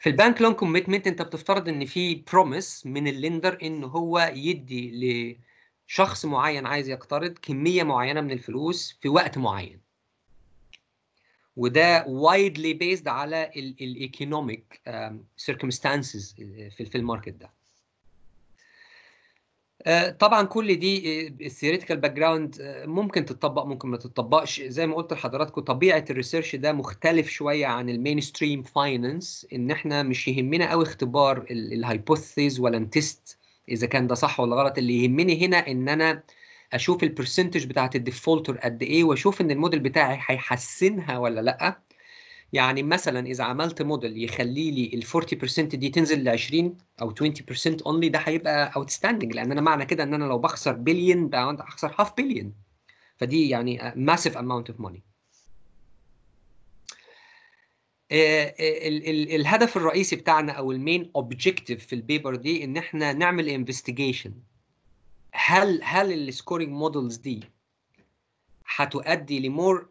S2: في البنك لون كوميتمنت انت بتفترض ان في بروميس من اللندر ان هو يدي لشخص معين عايز يقترض كميه معينه من الفلوس في وقت معين وده وايدلي بيزد على الايكونوميك um, سيركمستانسز في الماركت ده آه، طبعا كل دي الثيوريتيكال باك جراوند ممكن تتطبق ممكن ما تتطبقش زي ما قلت لحضراتكم طبيعه الريسيرش ده مختلف شويه عن المين ستريم فاينانس ان احنا مش يهمنا قوي اختبار الهايبوثيز ولا نتست اذا كان ده صح ولا غلط اللي يهمني هنا ان انا اشوف البرسنتج بتاعه الديفولتر قد ايه واشوف ان الموديل بتاعي هيحسنها ولا لا يعني مثلا اذا عملت موديل يخلي لي ال 40% دي تنزل ل 20 او 20% اونلي ده هيبقى اوتستاندنج لان انا معنى كده ان انا لو بخسر بليون باوند هخسر هاف بليون فدي يعني ماسيف اماونت اوف ماني الهدف الرئيسي بتاعنا او المين اوبجيكتيف في البيبر دي ان احنا نعمل انفستيجيشن هل هل السكورينج مودلز دي هتؤدي لمور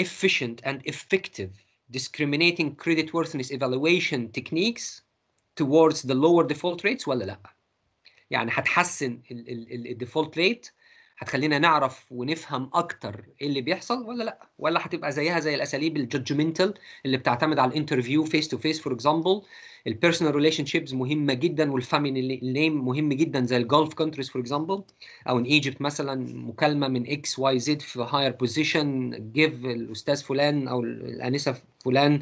S2: efficient and effective discriminating creditworthiness evaluation techniques towards the lower default rates ولا لا يعني هتحسن الديفولت ريت هتخلينا نعرف ونفهم اكتر ايه اللي بيحصل ولا لا ولا هتبقى زيها زي الاساليب الجادجمنتال اللي بتعتمد على الانترفيو فيس تو فيس فور اكزامبل البيرسونال ريليشن شيبس مهمه جدا والفاميلي نيم مهم جدا زي الجولف كونتريز فور اكزامبل او ان ايجيبت مثلا مكالمه من اكس واي زد في هاير بوزيشن جيف الاستاذ فلان او الانسه فلان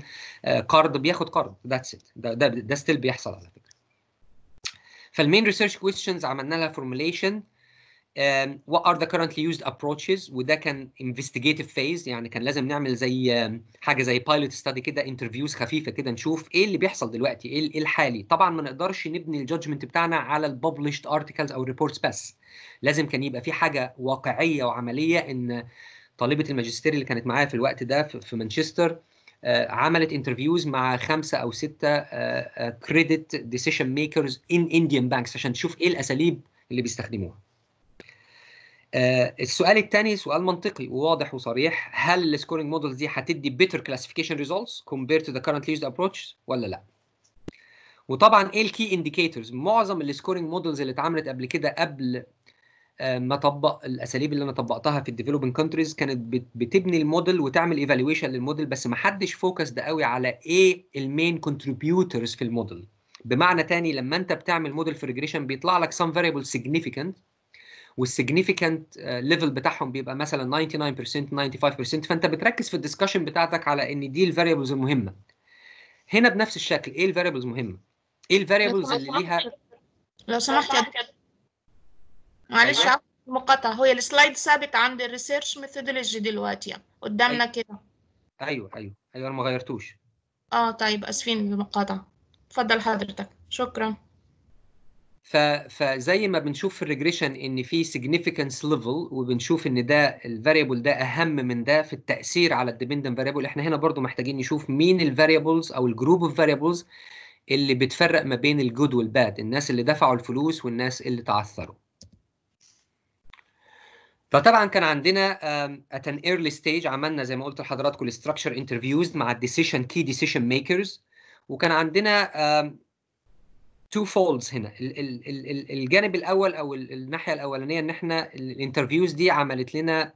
S2: قرض آه، uh, بياخد قرض ذاتس ات ده ده, ده ستيل بيحصل على فكره فالمين ريسيرش كويستشنز عملنا لها فورميليشن um, what are the currently used approaches وده كان investigative phase يعني كان لازم نعمل زي um، حاجه زي pilot study كده interviews خفيفه كده نشوف ايه اللي بيحصل دلوقتي ايه, إيه الحالي طبعا ما نقدرش نبني الجادجمنت بتاعنا على الببلشد articles او reports بس لازم كان يبقى في حاجه واقعيه وعمليه ان طالبه الماجستير اللي كانت معايا في الوقت ده في مانشستر آه، عملت انترفيوز مع خمسه او سته كريدت ديسيشن ميكرز ان انديان بانكس عشان تشوف ايه الاساليب اللي بيستخدموها آه، السؤال الثاني سؤال منطقي وواضح وصريح هل السكورينج مودلز دي هتدي بيتر كلاسيفيكيشن ريزولتس compared to the currently used ابروتش ولا لا وطبعا ايه الكي انديكيتورز معظم السكورينج مودلز اللي اتعملت قبل كده قبل آه، ما اطبق الاساليب اللي انا طبقتها في الديفلوبينج كونتريز كانت بتبني الموديل وتعمل ايفالويشن للموديل بس ما حدش فوكس ده قوي على ايه المين كونتريبيوتورز في الموديل بمعنى تاني لما انت بتعمل موديل في ريجريشن بيطلع لك سم فاريبل سيجنيفيكانت والسيجنيفيكانت آه، ليفل بتاعهم بيبقى مثلا 99% 95% فانت بتركز في الدسكشن بتاعتك على ان دي الفاريبلز المهمه هنا بنفس الشكل ايه الفاريبلز المهمه ايه الفاريبلز اللي ليها لو سمحت أيوة.
S3: معلش مقاطعه هو السلايد ثابت عند الريسيرش ميثودولوجي دلوقتي يعني قدامنا أيوة. كده
S2: ايوه ايوه ايوه انا ما غيرتوش
S3: اه طيب اسفين المقاطعه اتفضل حضرتك شكرا
S2: فزي ما بنشوف في الريجريشن ان في سيجنيفيكانس ليفل وبنشوف ان ده الفاريبل ده اهم من ده في التاثير على الديبندنت فاريبل احنا هنا برضو محتاجين نشوف مين الفاريبلز او الجروب اوف فاريبلز اللي بتفرق ما بين الجود والباد الناس اللي دفعوا الفلوس والناس اللي تعثروا فطبعا كان عندنا ات ان ايرلي ستيج عملنا زي ما قلت لحضراتكم الاستراكشر انترفيوز مع الديسيشن كي ديسيشن ميكرز وكان عندنا تو فولدز هنا ال ال ال الجانب الاول او الناحيه الاولانيه ان احنا الانترفيوز دي عملت لنا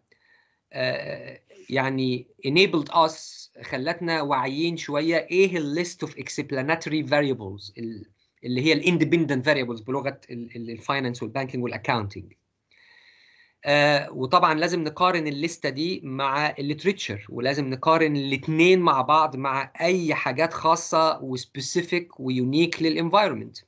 S2: آه، يعني enabled us خلتنا واعيين شويه ايه الليست اوف اكسبلاناتري فاريبلز اللي هي الاندبندنت فاريبلز بلغه الفاينانس والبانكينج والاكاونتنج آه، وطبعا لازم نقارن الليسته دي مع الليتريتشر ولازم نقارن الاثنين مع بعض مع اي حاجات خاصه وسبيسيفيك ويونيك للانفايرمنت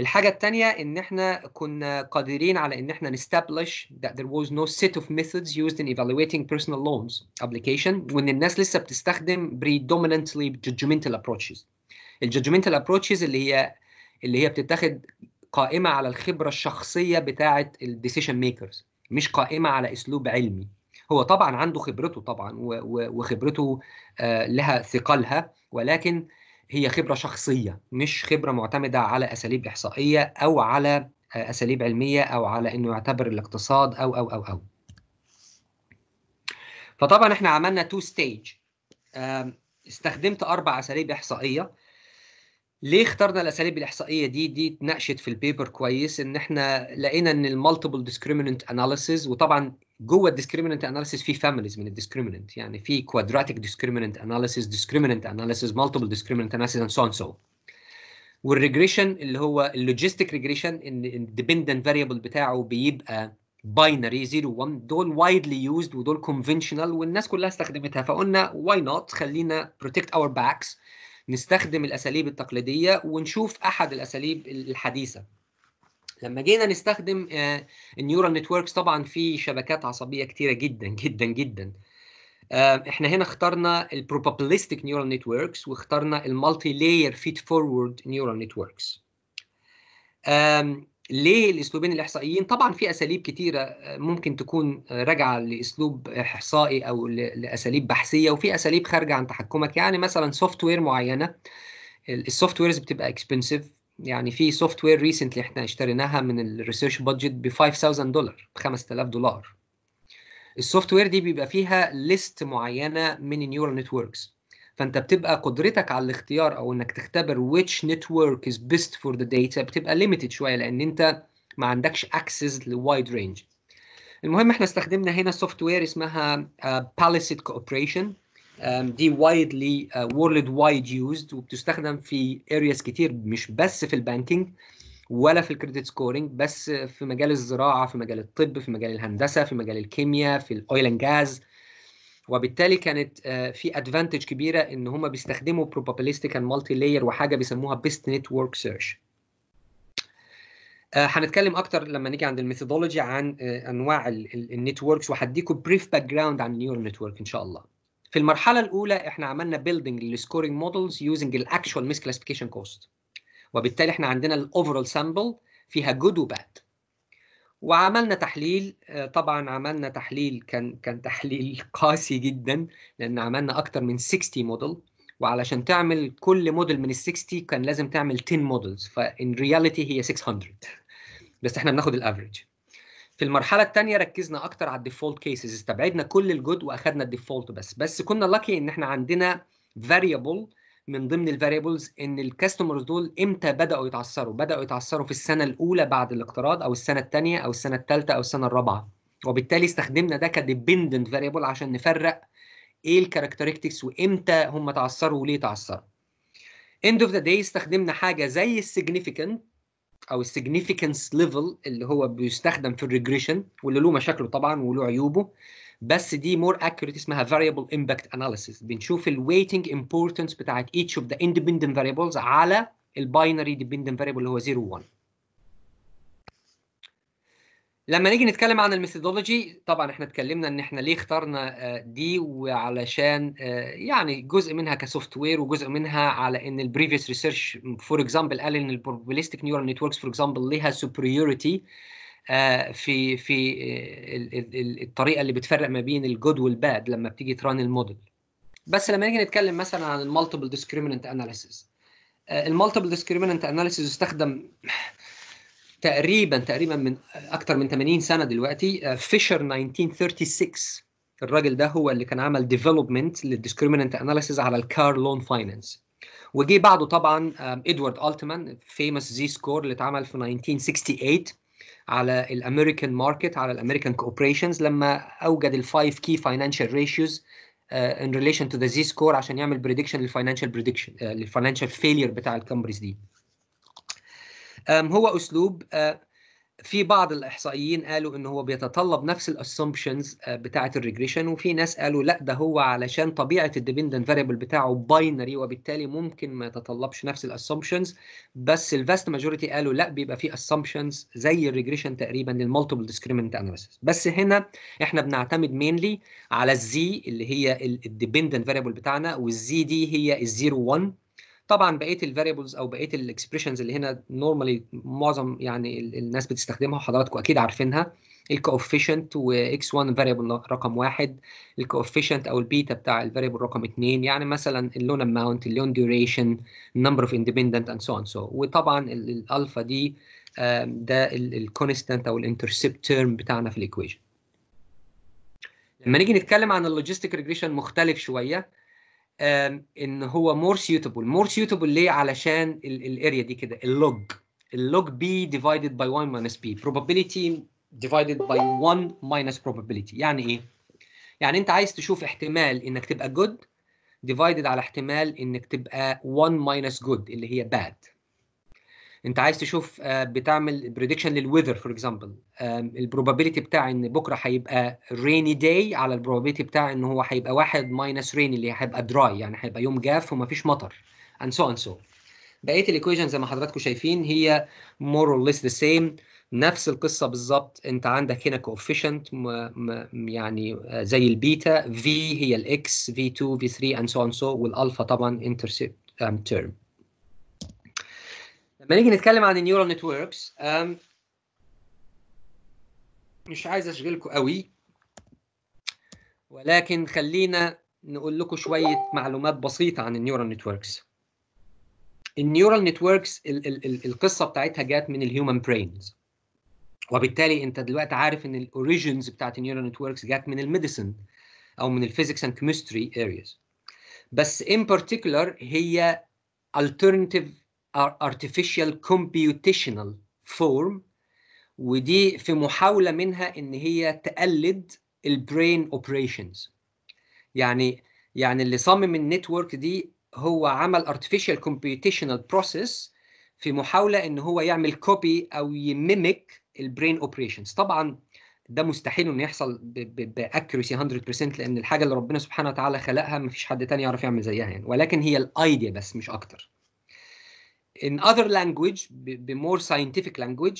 S2: الحاجه الثانيه ان احنا كنا قادرين على ان احنا نستابليش that there was no set of methods used in evaluating personal loans application وان الناس لسه بتستخدم predominantly judgmental approaches الجادجمنتال ابروتشز اللي هي اللي هي بتتاخد قائمه على الخبره الشخصيه بتاعه الديسيشن ميكرز مش قائمه على اسلوب علمي هو طبعا عنده خبرته طبعا وخبرته آه، لها ثقلها ولكن هي خبره شخصيه مش خبره معتمده على اساليب احصائيه او على آه، اساليب علميه او على انه يعتبر الاقتصاد او او او او فطبعا احنا عملنا تو ستيج استخدمت اربع اساليب احصائيه ليه اخترنا الاساليب الاحصائيه دي دي اتناقشت في البيبر كويس ان احنا لقينا ان المالتيبل ديسكريمننت اناليسيز وطبعا جوه الديسكريمننت اناليسيز في فاميليز من الديسكريمننت يعني في كوادراتيك ديسكريمننت اناليسيز ديسكريمننت اناليسيز مالتيبل ديسكريمننت اناليسيز اند سو اند سو والريجريشن اللي هو اللوجيستيك ريجريشن ان الديبندنت فاريبل بتاعه بيبقى باينري 0 1 دول وايدلي يوزد ودول كونفنشنال والناس كلها استخدمتها فقلنا واي نوت خلينا بروتكت اور باكس نستخدم الاساليب التقليديه ونشوف احد الاساليب الحديثه لما جينا نستخدم النيورال آه، نتوركس طبعا في شبكات عصبيه كتيره جدا جدا جدا آه، احنا هنا اخترنا البروبابلستيك نيورال نتوركس واخترنا المالتي لاير فيد فورورد نيورال نتوركس ليه الاسلوبين الاحصائيين طبعا في اساليب كتيره آه، ممكن تكون آه، راجعه لاسلوب احصائي او لاساليب بحثيه وفي اساليب خارجه عن تحكمك يعني مثلا سوفت وير معينه السوفت ويرز بتبقى اكسبنسيف يعني في سوفت وير ريسنتلي احنا اشتريناها من الريسيرش بادجت ب 5000 دولار ب 5000 دولار السوفت وير دي بيبقى فيها ليست معينه من النيورال نتوركس فانت بتبقى قدرتك على الاختيار او انك تختبر which network is best for the data بتبقى limited شويه لان انت ما عندكش access لوايد رينج المهم احنا استخدمنا هنا سوفت وير اسمها باليسيد uh, كوبريشن um, دي وايدلي وورلد وايد يوزد وبتستخدم في ارياز كتير مش بس في البانكينج ولا في الكريدت سكورنج بس في مجال الزراعه في مجال الطب في مجال الهندسه في مجال الكيمياء في الاويل اند جاز وبالتالي كانت آه، في ادفانتج كبيره ان هم بيستخدموا probabilistic and multi وحاجه بيسموها بيست نتورك سيرش هنتكلم اكتر لما نيجي عند الميثودولوجي عن آه، انواع النتوركس وهديكم بريف باك جراوند عن النيورال نتورك ان شاء الله في المرحله الاولى احنا عملنا بيلدينج للسكورينج مودلز يوزنج الاكشوال ميس كلاسيفيكيشن كوست وبالتالي احنا عندنا الاوفرول سامبل فيها جود وباد وعملنا تحليل آه، طبعا عملنا تحليل كان كان تحليل قاسي جدا لان عملنا اكتر من 60 موديل وعلشان تعمل كل موديل من ال 60 كان لازم تعمل 10 موديلز فان رياليتي هي 600 بس احنا بناخد الافريج في المرحله الثانيه ركزنا اكتر على الديفولت كيسز استبعدنا كل الجود واخدنا الديفولت بس بس كنا لاكي ان احنا عندنا فاريبل من ضمن الفاريبلز ان الكاستمرز دول امتى بداوا يتعثروا بداوا يتعثروا في السنه الاولى بعد الاقتراض او السنه الثانيه او السنه الثالثه او السنه الرابعه وبالتالي استخدمنا ده كديبندنت فاريبل عشان نفرق ايه الكاركتريكتكس وامتى هم تعثروا وليه تعثروا اند اوف ذا داي استخدمنا حاجه زي السيجنيفيكانت او السيجنيفيكانس ليفل اللي هو بيستخدم في الريجريشن واللي له مشاكله طبعا وله عيوبه بس دي مور اكيوريت اسمها variable impact analysis بنشوف الويتنج امبورتنس بتاعت each of the independent variables على الباينري ديبندنت variable اللي هو 0 1 لما نيجي نتكلم عن الميثودولوجي طبعا احنا اتكلمنا ان احنا ليه اخترنا آه، دي وعلشان آه، يعني جزء منها كسوفت وير وجزء منها على ان البريفيس ريسيرش فور اكزامبل قال ان البروبابيلستيك نيورال نتوركس فور اكزامبل ليها سوبريوريتي آه، في في آه، الطريقه اللي بتفرق ما بين الجود والباد لما بتيجي تران الموديل بس لما نيجي نتكلم مثلا عن المالتيبل ديسكريمينانت اناليسيز المالتيبل ديسكريمينانت اناليسيز استخدم تقريبا تقريبا من اكتر من 80 سنه دلوقتي فيشر آه، 1936 الراجل ده هو اللي كان عمل ديفلوبمنت للديسكريمينانت اناليسيز على الكار لون فاينانس وجي بعده طبعا ادوارد التمان فيمس زي سكور اللي اتعمل في 1968 على الامريكان ماركت على الامريكان كوبريشنز لما اوجد الفايف كي فاينانشال ريشيوز ان ريليشن تو ذا زي سكور عشان يعمل بريدكشن للفاينانشال بريدكشن للفاينانشال فيلير بتاع الكمبريز دي هو اسلوب آه، في بعض الاحصائيين قالوا ان هو بيتطلب نفس الاسامبشنز آه، بتاعه الريجريشن وفي ناس قالوا لا ده هو علشان طبيعه الديبندنت فاريبل بتاعه باينري وبالتالي ممكن ما يتطلبش نفس الاسامبشنز بس الفاست ماجوريتي قالوا لا بيبقى في اسامبشنز زي الريجريشن تقريبا للمالتيبل ديسكريمنت اناليسيس بس هنا احنا بنعتمد مينلي على الزي اللي هي الديبندنت فاريبل بتاعنا والزي دي هي الزيرو 1 طبعا بقيه الفاريبلز او بقيه الاكسبريشنز اللي هنا نورمالي معظم يعني الناس بتستخدمها وحضراتكم اكيد عارفينها الكوفيشنت واكس 1 فاريبل رقم واحد الكوفيشنت او البيتا بتاع الفاريبل رقم اثنين يعني مثلا اللون اماونت اللون ديوريشن نمبر اوف اندبندنت اند سو اند سو وطبعا الالفا دي ده الكونستانت او الانترسبت تيرم بتاعنا في الايكويشن لما نيجي نتكلم عن اللوجيستيك ريجريشن مختلف شويه ان هو مور سيوتبل مور سيوتبل ليه علشان الاريا دي كده اللوج اللوج بي ديفايدد باي 1 ماينس بي probability ديفايدد باي 1 ماينس probability يعني ايه يعني انت عايز تشوف احتمال انك تبقى جود ديفايدد على احتمال انك تبقى 1 ماينس جود اللي هي باد انت عايز تشوف آه، بتعمل بريدكشن للويذر فور اكزامبل البروبابيلتي بتاع ان بكره هيبقى ريني داي على البروبابيلتي بتاع ان هو هيبقى واحد ماينس رين اللي هيبقى دراي يعني هيبقى يوم جاف ومفيش مطر and so and so بقيه الايكويشن زي ما حضراتكم شايفين هي more or less the same نفس القصه بالظبط انت عندك هنا كوفيشنت يعني آه، زي البيتا في هي الاكس في 2 في 3 and so and so والالفا طبعا انترسبت تيرم لما نيجي نتكلم عن النيورال نتوركس مش عايز اشغلكم قوي ولكن خلينا نقول لكم شويه معلومات بسيطه عن النيورال نتوركس النيورال نتوركس القصه بتاعتها جات من الهيومن برينز وبالتالي انت دلوقتي عارف ان الاوريجينز بتاعت النيورال نتوركس جات من الميديسن او من الفيزيكس اند كيمستري ارياز بس ان بارتيكولر هي alternative artificial computational form ودي في محاولة منها إن هي تقلد البرين اوبريشنز يعني يعني اللي صمم النتورك دي هو عمل artificial computational process في محاولة إن هو يعمل كوبي أو يميمك البرين اوبريشنز طبعا ده مستحيل انه يحصل باكيورسي 100% لان الحاجه اللي ربنا سبحانه وتعالى خلقها مفيش حد تاني يعرف يعمل زيها يعني ولكن هي الايديا بس مش اكتر in other language ب more scientific language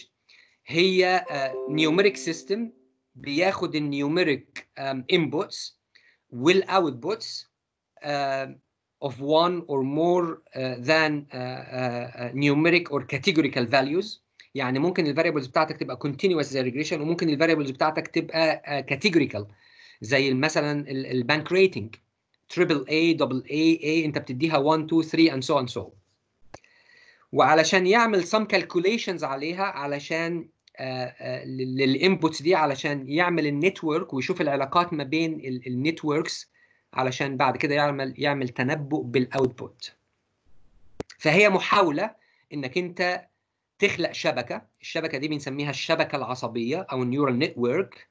S2: هي نيوميريك آه، سيستم بياخد النيوميريك inputs والاوتبوتس of one or more آه، than آه، numeric or categorical values يعني ممكن الفاريبلز بتاعتك تبقى continuous زي الريجريشن وممكن الفاريبلز بتاعتك تبقى categorical زي مثلا البانك ريتنج تريبل اي دبل اي اي انت بتديها 1 2 3 and so on so on. وعلشان يعمل some calculations عليها علشان آه، آه، للانبوتس دي علشان يعمل النتورك ويشوف العلاقات ما بين النتوركس علشان بعد كده يعمل يعمل تنبؤ بالاوتبوت فهي محاوله انك انت تخلق شبكه الشبكه دي بنسميها الشبكه العصبيه او النيورال نتورك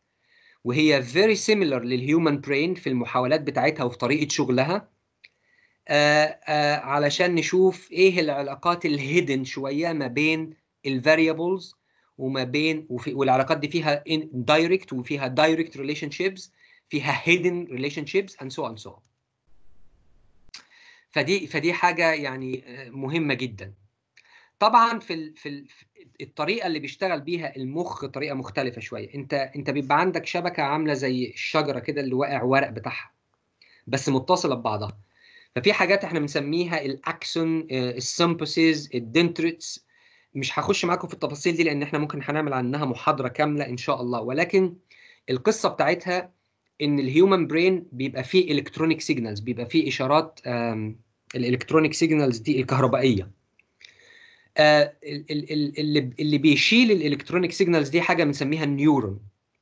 S2: وهي فيري سيميلر للهيومن برين في المحاولات بتاعتها وفي طريقه شغلها آآ آه، آه، علشان نشوف ايه العلاقات الهيدن شويه ما بين الفاريبلز وما بين وفي والعلاقات دي فيها دايركت وفيها دايركت ريليشن شيبس فيها هيدن ريليشن شيبس اند سو اند سو فدي فدي حاجه يعني آه، مهمه جدا طبعا في ال في ال الطريقه اللي بيشتغل بيها المخ طريقه مختلفه شويه انت انت بيبقى عندك شبكه عامله زي الشجره كده اللي واقع ورق بتاعها بس متصله ببعضها ففي حاجات احنا بنسميها الاكسون السمبوسيز الدنتريتس مش هخش معاكم في التفاصيل دي لان احنا ممكن هنعمل عنها محاضره كامله ان شاء الله ولكن القصه بتاعتها ان الهيومن برين بيبقى فيه الكترونيك سيجنالز بيبقى فيه اشارات الالكترونيك سيجنالز دي الكهربائيه آه، اللي بيشيل الالكترونيك سيجنالز دي حاجه بنسميها النيورون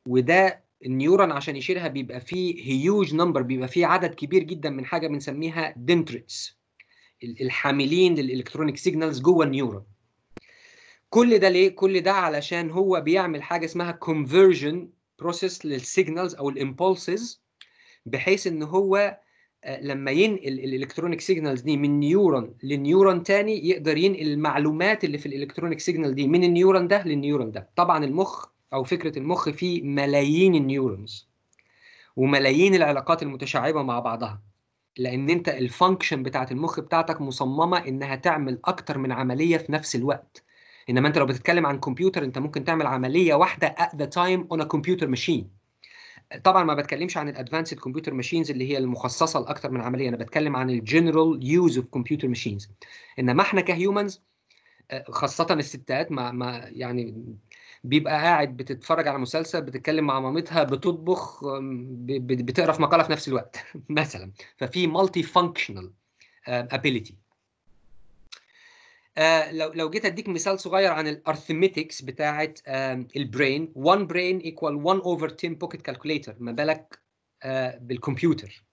S2: وده النيورون عشان يشيلها بيبقى فيه هيوج نمبر بيبقى فيه عدد كبير جدا من حاجه بنسميها دنتريتس الحاملين للالكترونيك سيجنالز جوه النيورون كل ده ليه كل ده علشان هو بيعمل حاجه اسمها كونفرجن بروسيس للسيجنالز او الامبولسز بحيث ان هو آه، لما ينقل الالكترونيك سيجنالز دي من نيورون لنيورون تاني يقدر ينقل المعلومات اللي في الالكترونيك سيجنال دي من النيورون ده للنيورون ده طبعا المخ او فكره المخ فيه ملايين النيورونز وملايين العلاقات المتشعبه مع بعضها لان انت الفانكشن بتاعت المخ بتاعتك مصممه انها تعمل اكتر من عمليه في نفس الوقت انما انت لو بتتكلم عن كمبيوتر انت ممكن تعمل عمليه واحده at the time on a computer machine طبعا ما بتكلمش عن الادفانسد كمبيوتر ماشينز اللي هي المخصصه لاكثر من عمليه انا بتكلم عن الجنرال يوز اوف كمبيوتر ماشينز انما احنا كهيومنز آه، خاصه الستات ما, ما يعني بيبقى قاعد بتتفرج على مسلسل بتتكلم مع مامتها بتطبخ بتقرا في مقاله في نفس الوقت مثلا ففي مالتي فانكشنال ابيليتي لو لو جيت اديك مثال صغير عن الارثمتكس بتاعه البرين 1 برين ايكوال 1 اوفر 10 بوكيت كالكوليتر ما بالك آه، بالكمبيوتر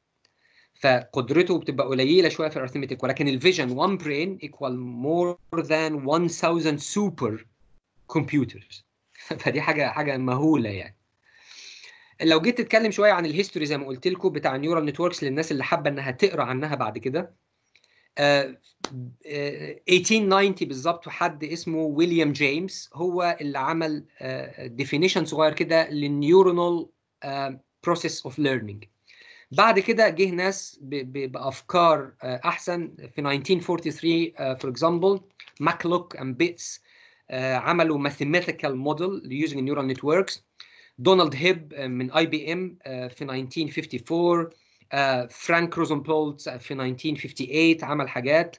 S2: فقدرته بتبقى قليله شويه في الارثمتك ولكن الفيجن 1 برين ايكوال مور ذان 1000 سوبر كمبيوترز فدي حاجه حاجه مهوله يعني لو جيت تتكلم شويه عن الهيستوري زي ما قلت لكم بتاع النيورال نتوركس للناس اللي حابه انها تقرا عنها بعد كده 1890 آه، آه، بالظبط حد اسمه ويليام جيمس هو اللي عمل ديفينيشن آه، صغير كده للنيورونال بروسيس اوف ليرنينج بعد كده جه ناس بافكار احسن في 1943 فور اكزامبل ماكلوك اند بيتس آه، عملوا ماثيماتيكال موديل ليوزنج نيورال نتوركس دونالد هيب آه، من اي بي ام آه، في 1954 فرانك روزنبولت في 1958 عمل حاجات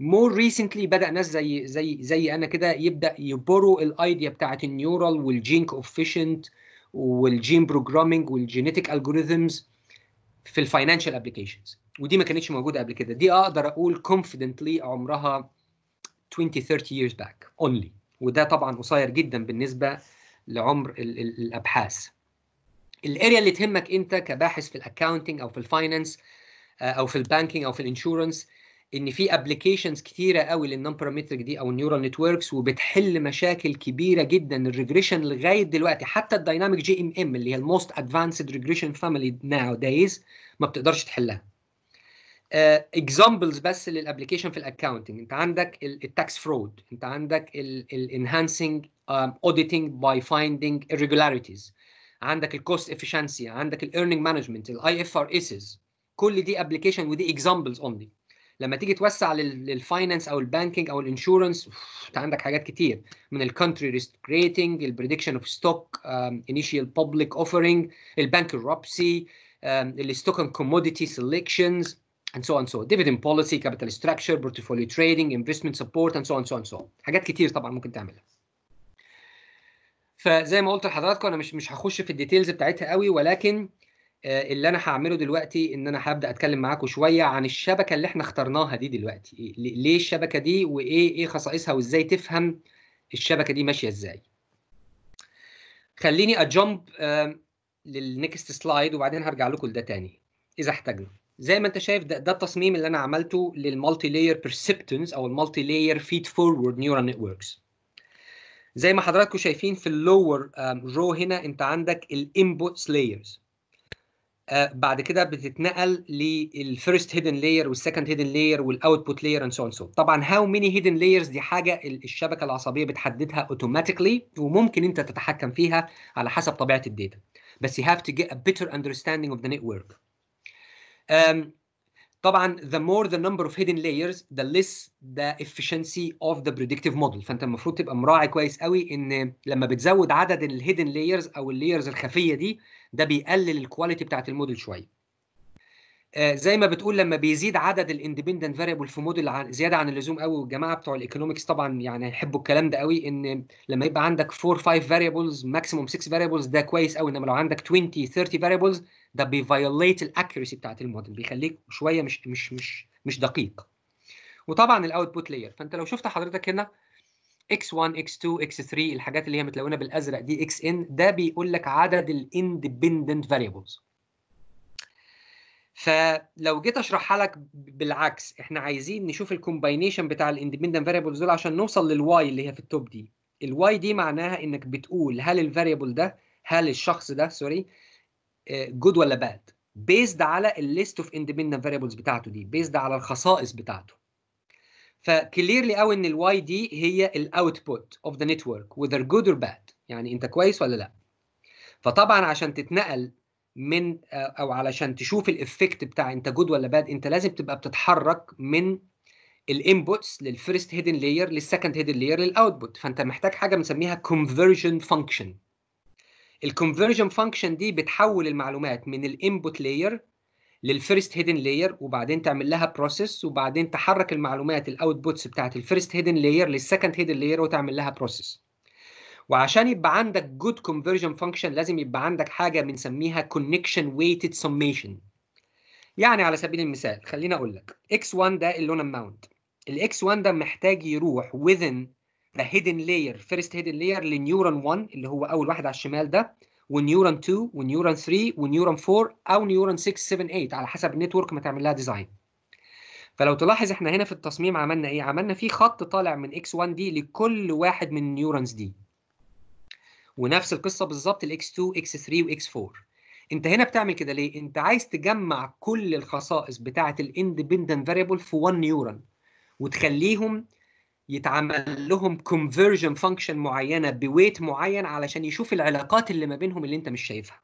S2: مور ريسنتلي بدا ناس زي زي زي انا كده يبدا يبروا الايديا بتاعه النيورال والجين كوفيشنت والجين بروجرامينج والجينيتيك الجوريزمز في الفاينانشال ابلكيشنز ودي ما كانتش موجوده قبل كده دي اقدر اقول كونفيدنتلي عمرها 20 30 years back only وده طبعا قصير جدا بالنسبه لعمر الـ الـ الابحاث الاريا اللي تهمك انت كباحث في الاكاونتنج او في الفاينانس آه، او في البانكينج او في الانشورنس ان في ابلكيشنز كتيره قوي للنون بارامتريك دي او النيورال نتوركس وبتحل مشاكل كبيره جدا الريجريشن لغايه دلوقتي حتى الدايناميك جي ام ام اللي هي الموست ادفانسد ريجريشن فاميلي ناو دايز ما بتقدرش تحلها اكزامبلز آه، بس للابلكيشن في الاكونتنج انت عندك التاكس فرود انت عندك الانهانسنج اوديتنج باي فايندنج irregularities عندك الكوست افشنسي عندك الايرننج مانجمنت الاي اف ار اسز كل دي ابلكيشن ودي اكزامبلز اونلي لما تيجي توسع للفاينانس او البانكينج او الانشورنس انت عندك حاجات كتير من الكونتري ريسك ريتنج البريدكشن اوف ستوك انيشال بابليك اوفرنج البانك الستوك اند كوموديتي سيلكشنز and so on so dividend policy capital structure portfolio trading investment support and so on so on so on. حاجات كتير طبعا ممكن تعملها فزي ما قلت لحضراتكم انا مش مش هخش في الديتيلز بتاعتها قوي ولكن آه، اللي انا هعمله دلوقتي ان انا هبدا اتكلم معاكم شويه عن الشبكه اللي احنا اخترناها دي دلوقتي ليه الشبكه دي وايه ايه خصائصها وازاي تفهم الشبكه دي ماشيه ازاي خليني اجمب آه، للنكست سلايد وبعدين هرجع لكم لده تاني اذا احتاجنا زي ما انت شايف ده, ده التصميم اللي انا عملته للمالتي لاير بيرسبتنس او المالتي لاير فيد فورورد نيورال نتوركس زي ما حضراتكم شايفين في اللور رو هنا انت عندك الانبوتس آه، لايرز بعد كده بتتنقل للفيرست هيدن لاير والسكند هيدن لاير والاوتبوت لاير اند سو اند سو طبعا هاو ميني هيدن لايرز دي حاجه الشبكه العصبيه بتحددها اوتوماتيكلي وممكن انت تتحكم فيها على حسب طبيعه الداتا بس you have to get a better understanding of the network طبعا the more the number of hidden layers the less the efficiency of the predictive model فانت المفروض تبقى مراعي كويس قوي ان لما بتزود عدد ال hidden layers او ال layers الخفيه دي ده بيقلل الكواليتي بتاعت الموديل شويه آه زي ما بتقول لما بيزيد عدد الاندبندنت فاريبل في موديل زياده عن اللزوم قوي والجماعه بتوع الايكونومكس طبعا يعني هيحبوا الكلام ده قوي ان لما يبقى عندك 4 5 فاريبلز ماكسيموم 6 فاريبلز ده كويس قوي انما لو عندك 20 30 فاريبلز ده بيفايوليت الاكيورسي بتاعت الموديل بيخليك شويه مش مش مش مش دقيق وطبعا الاوتبوت لاير فانت لو شفت حضرتك هنا x1 x2 x3 الحاجات اللي هي متلونه بالازرق دي xn ده بيقول لك عدد الاندبندنت فاريبلز فلو جيت اشرحها لك بالعكس احنا عايزين نشوف الكومباينيشن بتاع الاندبندنت فاريبلز دول عشان نوصل للواي اللي هي في التوب دي الواي دي معناها انك بتقول هل الفاريبل ده هل الشخص ده سوري جود ولا باد بيزد على الليست اوف اندبندنت فاريبلز بتاعته دي بيزد على الخصائص بتاعته فكليرلي قوي ان الواي دي هي الاوتبوت اوف ذا نتورك وذر جود اور باد يعني انت كويس ولا لا فطبعا عشان تتنقل من آه، او علشان تشوف الافكت بتاع انت جود ولا باد انت لازم تبقى بتتحرك من الانبوتس للفيرست هيدن لاير للسكند هيدن لاير للاوتبوت فانت محتاج حاجه بنسميها كونفرجن فانكشن الكونفرجن فانكشن دي بتحول المعلومات من الانبوت لاير للفيرست هيدن لاير وبعدين تعمل لها بروسيس وبعدين تحرك المعلومات الاوتبوتس بتاعت الفيرست هيدن لاير للسكند هيدن لاير وتعمل لها بروسيس وعشان يبقى عندك جود كونفرجن فانكشن لازم يبقى عندك حاجه بنسميها كونكشن ويتد سميشن يعني على سبيل المثال خليني اقول لك x1 ده اللون اماونت الاكس 1 ده محتاج يروح within ده هيدن لاير فيرست هيدن لاير لنيورون 1 اللي هو اول واحد على الشمال ده ونيورون 2 ونيورون 3 ونيورون 4 او نيورون 6 7 8 على حسب النتورك ما تعمل لها ديزاين فلو تلاحظ احنا هنا في التصميم عملنا ايه عملنا فيه خط طالع من اكس 1 دي لكل واحد من النيورونز دي ونفس القصه بالظبط الاكس 2 اكس 3 واكس 4 انت هنا بتعمل كده ليه انت عايز تجمع كل الخصائص بتاعه الاندبندنت فاريبل في 1 نيورون وتخليهم يتعمل لهم conversion function معينه بويت معين علشان يشوف العلاقات اللي ما بينهم اللي انت مش شايفها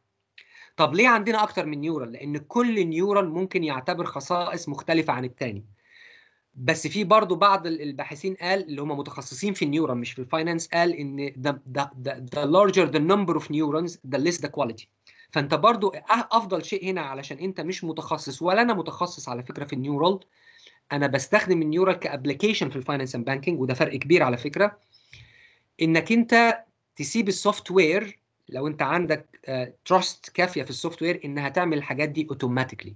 S2: طب ليه عندنا اكتر من نيورال لان كل نيورال ممكن يعتبر خصائص مختلفه عن الثاني بس في برضه بعض الباحثين قال اللي هم متخصصين في النيورال مش في الفاينانس قال ان the, the, the, the larger the number of neurons the less the quality فانت برضه افضل شيء هنا علشان انت مش متخصص ولا انا متخصص على فكره في النيورال انا بستخدم النيورال كابلكيشن في الفاينانس اند بانكينج وده فرق كبير على فكره انك انت تسيب السوفت وير لو انت عندك تراست آه، uh, كافيه في السوفت وير انها تعمل الحاجات دي اوتوماتيكلي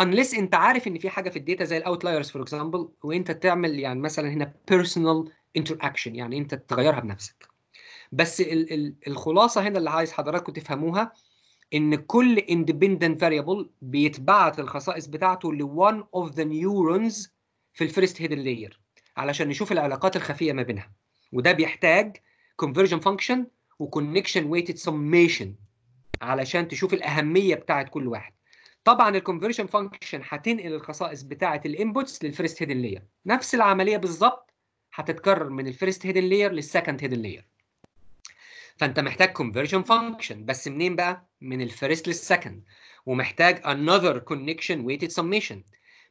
S2: unless انت عارف ان في حاجه في الداتا زي الاوتلايرز فور اكزامبل وانت تعمل يعني مثلا هنا بيرسونال انتراكشن يعني انت تغيرها بنفسك بس ال ال الخلاصه هنا اللي عايز حضراتكم تفهموها ان كل independent variable بيتبعت الخصائص بتاعته ل one of the neurons في الفيرست hidden layer علشان نشوف العلاقات الخفيه ما بينها وده بيحتاج conversion function connection weighted summation علشان تشوف الاهميه بتاعه كل واحد طبعا الكونفرشن فانكشن هتنقل الخصائص بتاعه الانبوتس للفيرست هيدن لاير نفس العمليه بالظبط هتتكرر من الفيرست هيدن لاير للسكند هيدن لاير فانت محتاج conversion function بس منين بقى من الفيرست للسكند ومحتاج another connection weighted summation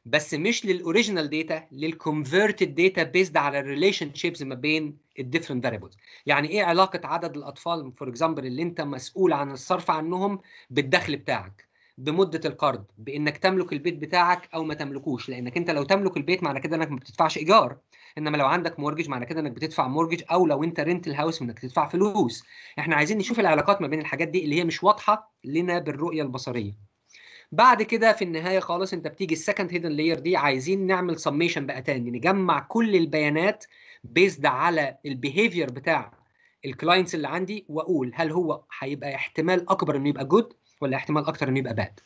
S2: بس مش للاوريجينال داتا للconverted داتا based على ال relationships ما بين الديفرنت variables يعني ايه علاقه عدد الاطفال فور اكزامبل اللي انت مسؤول عن الصرف عنهم بالدخل بتاعك بمده القرض بانك تملك البيت بتاعك او ما تملكوش لانك انت لو تملك البيت معنى كده انك ما بتدفعش ايجار انما لو عندك مورجج معنى كده انك بتدفع مورجج او لو انت رنت الهاوس انك تدفع فلوس احنا عايزين نشوف العلاقات ما بين الحاجات دي اللي هي مش واضحه لنا بالرؤيه البصريه بعد كده في النهاية خالص انت بتيجي السكند هيدن لاير دي عايزين نعمل سميشن بقى تاني نجمع كل البيانات بيزد على البيهيفير بتاع الكلاينتس اللي عندي واقول هل هو هيبقى احتمال اكبر انه يبقى جود ولا احتمال اكتر انه يبقى باد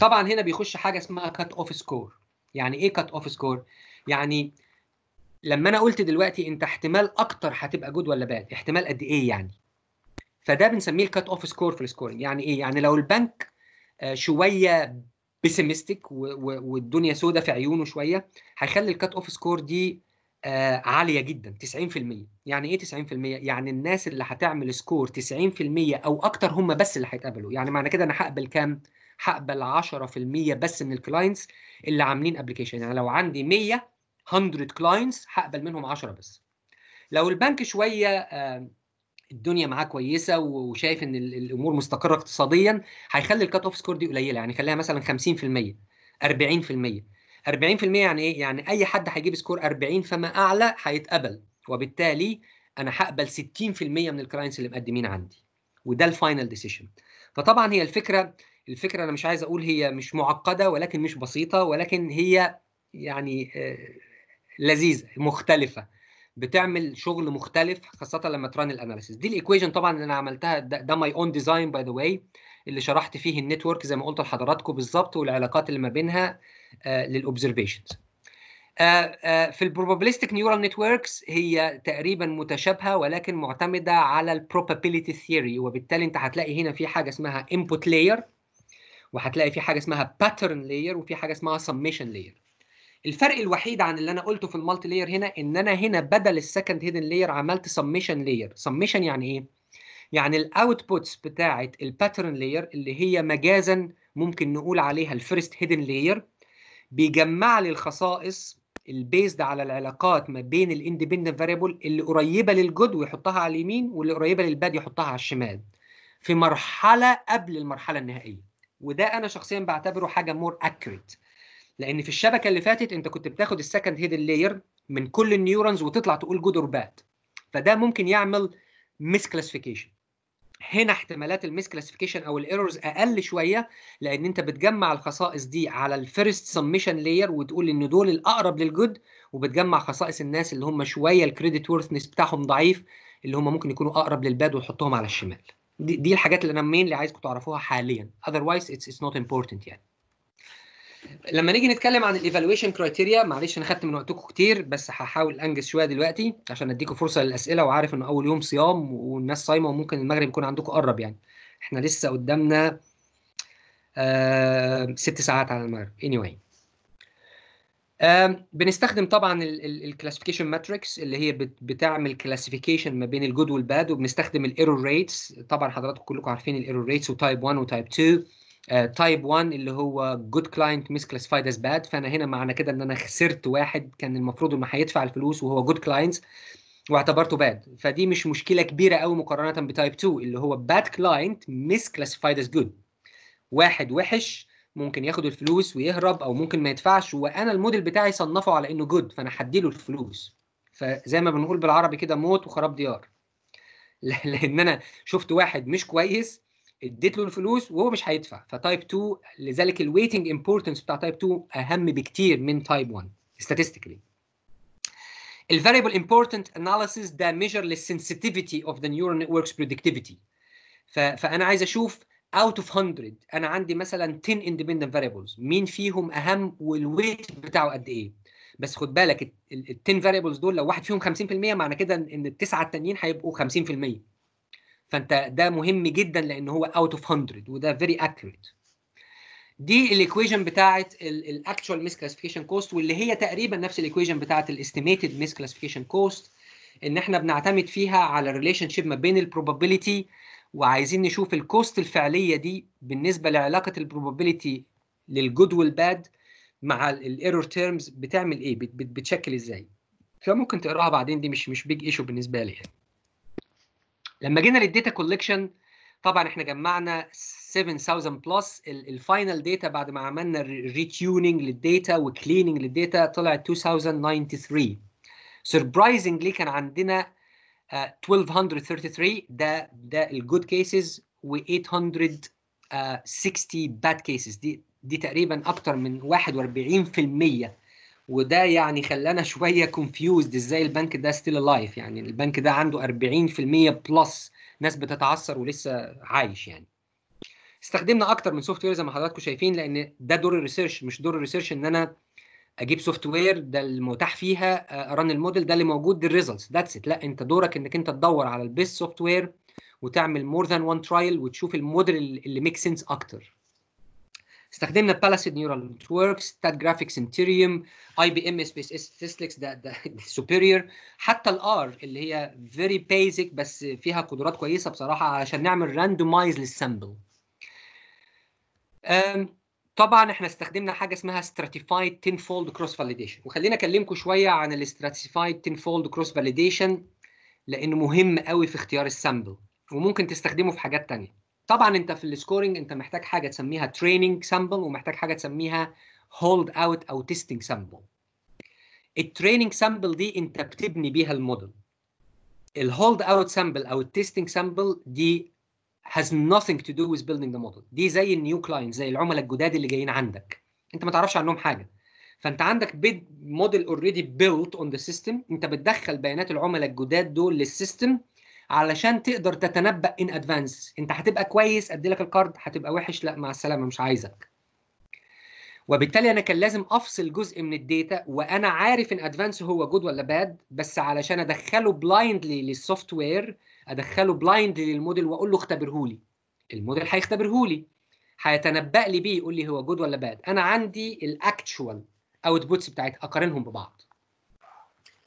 S2: طبعا هنا بيخش حاجه اسمها كات اوف سكور يعني ايه كات اوف سكور يعني لما انا قلت دلوقتي انت احتمال اكتر هتبقى جود ولا باد احتمال قد ايه يعني فده بنسميه الكات اوف سكور في السكورنج يعني ايه يعني لو البنك آه، شويه بيسيمستيك والدنيا سودة في عيونه شويه هيخلي الكات اوف سكور دي آه، عاليه جدا 90% يعني ايه 90% يعني الناس اللي هتعمل سكور 90% او اكتر هم بس اللي هيتقبلوا يعني معنى كده انا هقبل كام هقبل 10% بس من الكلاينتس اللي عاملين ابلكيشن يعني لو عندي 100 100 كلاينتس هقبل منهم 10 بس لو البنك شويه الدنيا معاه كويسه وشايف ان الامور مستقره اقتصاديا هيخلي الكات اوف سكور دي قليله يعني خليها مثلا 50% 40% 40% يعني ايه؟ يعني اي حد هيجيب سكور 40 فما اعلى هيتقبل وبالتالي انا هقبل 60% من الكلاينتس اللي مقدمين عندي وده الفاينل ديسيشن فطبعا هي الفكره الفكره انا مش عايز اقول هي مش معقده ولكن مش بسيطه ولكن هي يعني آه، لذيذه مختلفه بتعمل شغل مختلف خاصه لما تران الاناليسيس دي الايكويشن طبعا اللي انا عملتها ده, ماي اون ديزاين باي ذا واي اللي شرحت فيه النتورك زي ما قلت لحضراتكم بالظبط والعلاقات اللي ما بينها آه، للاوبزرفيشنز آه، آه، في البروبابلستيك نيورال نتوركس هي تقريبا متشابهه ولكن معتمده على البروبابيلتي ثيوري وبالتالي انت هتلاقي هنا في حاجه اسمها انبوت لاير وهتلاقي في حاجه اسمها باترن لاير وفي حاجه اسمها سميشن لاير الفرق الوحيد عن اللي انا قلته في المالتي لاير هنا ان انا هنا بدل السكند هيدن لاير عملت سميشن لاير سميشن يعني ايه يعني الاوتبوتس بتاعه الباترن لاير اللي هي مجازا ممكن نقول عليها الفيرست هيدن لاير بيجمع لي الخصائص البيزد على العلاقات ما بين الاندبندنت فاريبل اللي قريبه للجود ويحطها على اليمين واللي قريبه للباد يحطها على الشمال في مرحله قبل المرحله النهائيه وده انا شخصيا بعتبره حاجه مور accurate لان في الشبكه اللي فاتت انت كنت بتاخد السكند هيدن لاير من كل النيورونز وتطلع تقول جود اور باد فده ممكن يعمل ميس كلاسيفيكيشن هنا احتمالات الميس كلاسيفيكيشن او الايرورز اقل شويه لان انت بتجمع الخصائص دي على الفيرست سميشن لاير وتقول ان دول الاقرب للجود وبتجمع خصائص الناس اللي هم شويه الكريدت وورثنس بتاعهم ضعيف اللي هم ممكن يكونوا اقرب للباد وتحطهم على الشمال دي, دي الحاجات اللي انا مين اللي عايزكم تعرفوها حاليا otherwise it's it's not important يعني لما نيجي نتكلم عن الايفالويشن كرايتيريا معلش انا خدت من وقتكم كتير بس هحاول انجز شويه دلوقتي عشان اديكم فرصه للاسئله وعارف انه اول يوم صيام والناس صايمه وممكن المغرب يكون عندكم قرب يعني احنا لسه قدامنا آه ست ساعات على المغرب anyway آه بنستخدم طبعا الكلاسيفيكيشن ماتريكس اللي هي بتعمل كلاسيفيكيشن ما بين الجود والباد وبنستخدم الايرور ريتس طبعا حضراتكم كلكم عارفين الايرور ريتس وتايب 1 وتايب 2 تايب آه، 1 اللي هو جود كلاينت مس كلاسيفايد از باد فانا هنا معنى كده ان انا خسرت واحد كان المفروض انه هيدفع الفلوس وهو جود كلاينت واعتبرته باد فدي مش مشكله كبيره قوي مقارنه بتايب 2 اللي هو باد كلاينت مس كلاسيفايد از جود واحد وحش ممكن ياخد الفلوس ويهرب او ممكن ما يدفعش وانا الموديل بتاعي صنفه على انه جود فانا هديله الفلوس فزي ما بنقول بالعربي كده موت وخراب ديار لان انا شفت واحد مش كويس اديت له الفلوس وهو مش هيدفع فتايب 2 لذلك الويتنج امبورتنس بتاع تايب 2 اهم بكتير من تايب 1 statistically الفاريبل امبورتنت اناليسيس ده ميجر للسنسيتيفيتي اوف ذا نيورال نتوركس بريدكتيفيتي فانا عايز اشوف اوت اوف 100 انا عندي مثلا 10 اندبندنت فاريبلز مين فيهم اهم والويت بتاعه قد ايه بس خد بالك ال 10 فاريبلز دول لو واحد فيهم 50% معنى كده ان التسعه التانيين هيبقوا 50% فانت ده مهم جدا لان هو اوت اوف 100 وده فيري اكيوريت دي الايكويشن بتاعه الاكتشوال ميس كلاسيفيكيشن كوست واللي هي تقريبا نفس الايكويشن بتاعه الاستيميتد ميس كلاسيفيكيشن كوست ان احنا بنعتمد فيها على الريليشن شيب ما بين البروبابيلتي وعايزين نشوف الكوست الفعليه دي بالنسبه لعلاقه البروبابيلتي للجود والباد مع الايرور تيرمز بتعمل ايه بتشكل ازاي فممكن تقراها بعدين دي مش مش بيج ايشو بالنسبه لي يعني لما جينا للديتا كوليكشن طبعا احنا جمعنا 7000 بلس الفاينل داتا بعد ما عملنا ريتيونينج للداتا وكليننج للداتا طلعت 2093 سربرايزنجلي كان عندنا 1233 آه، ده ده الجود كيسز و860 باد كيسز دي دي تقريبا اكتر من 41% وده يعني خلانا شويه كونفيوزد ازاي البنك ده ستيل الايف يعني البنك ده عنده 40% بلس ناس بتتعثر ولسه عايش يعني استخدمنا اكتر من سوفت وير زي ما حضراتكم شايفين لان ده دور الريسيرش مش دور الريسيرش ان انا اجيب سوفت وير ده المتاح فيها ارن آه، الموديل ده اللي موجود الريزلتس ذاتس ات لا انت دورك انك انت تدور على البيست سوفت وير وتعمل مور ذان وان ترايل وتشوف الموديل اللي ميك سنس اكتر استخدمنا بالاسيد نيورال نتوركس ستات جرافيكس انتيريوم اي بي ام سبيس اس ده ده سوبيريور حتى الار اللي هي فيري بيزك بس فيها قدرات كويسه بصراحه عشان نعمل راندومايز للسامبل طبعا احنا استخدمنا حاجه اسمها stratified tenfold cross validation وخلينا اكلمكم شويه عن الاستراتيفايد tenfold cross validation لانه مهم قوي في اختيار السامبل وممكن تستخدمه في حاجات تانية طبعا انت في السكورنج انت محتاج حاجه تسميها تريننج سامبل ومحتاج حاجه تسميها هولد اوت او تيستنج سامبل التريننج سامبل دي انت بتبني بيها الموديل الهولد اوت سامبل او التيستنج سامبل دي has nothing to do with building the model دي زي النيو كلاينت زي العملاء الجداد اللي جايين عندك انت ما تعرفش عنهم حاجه فانت عندك موديل اوريدي بيلت اون ذا سيستم انت بتدخل بيانات العملاء الجداد دول للسيستم علشان تقدر تتنبأ ان ادفانس انت هتبقى كويس ادي لك الكارد هتبقى وحش لا مع السلامه مش عايزك وبالتالي انا كان لازم افصل جزء من الداتا وانا عارف ان ادفانس هو جود ولا باد بس علشان ادخله بلايندلي للسوفت وير ادخله بلايندلي للموديل واقول له اختبره لي الموديل هيختبره لي هيتنبأ لي بيه يقول لي هو جود ولا باد انا عندي الاكتشوال اوتبوتس بتاعتها اقارنهم ببعض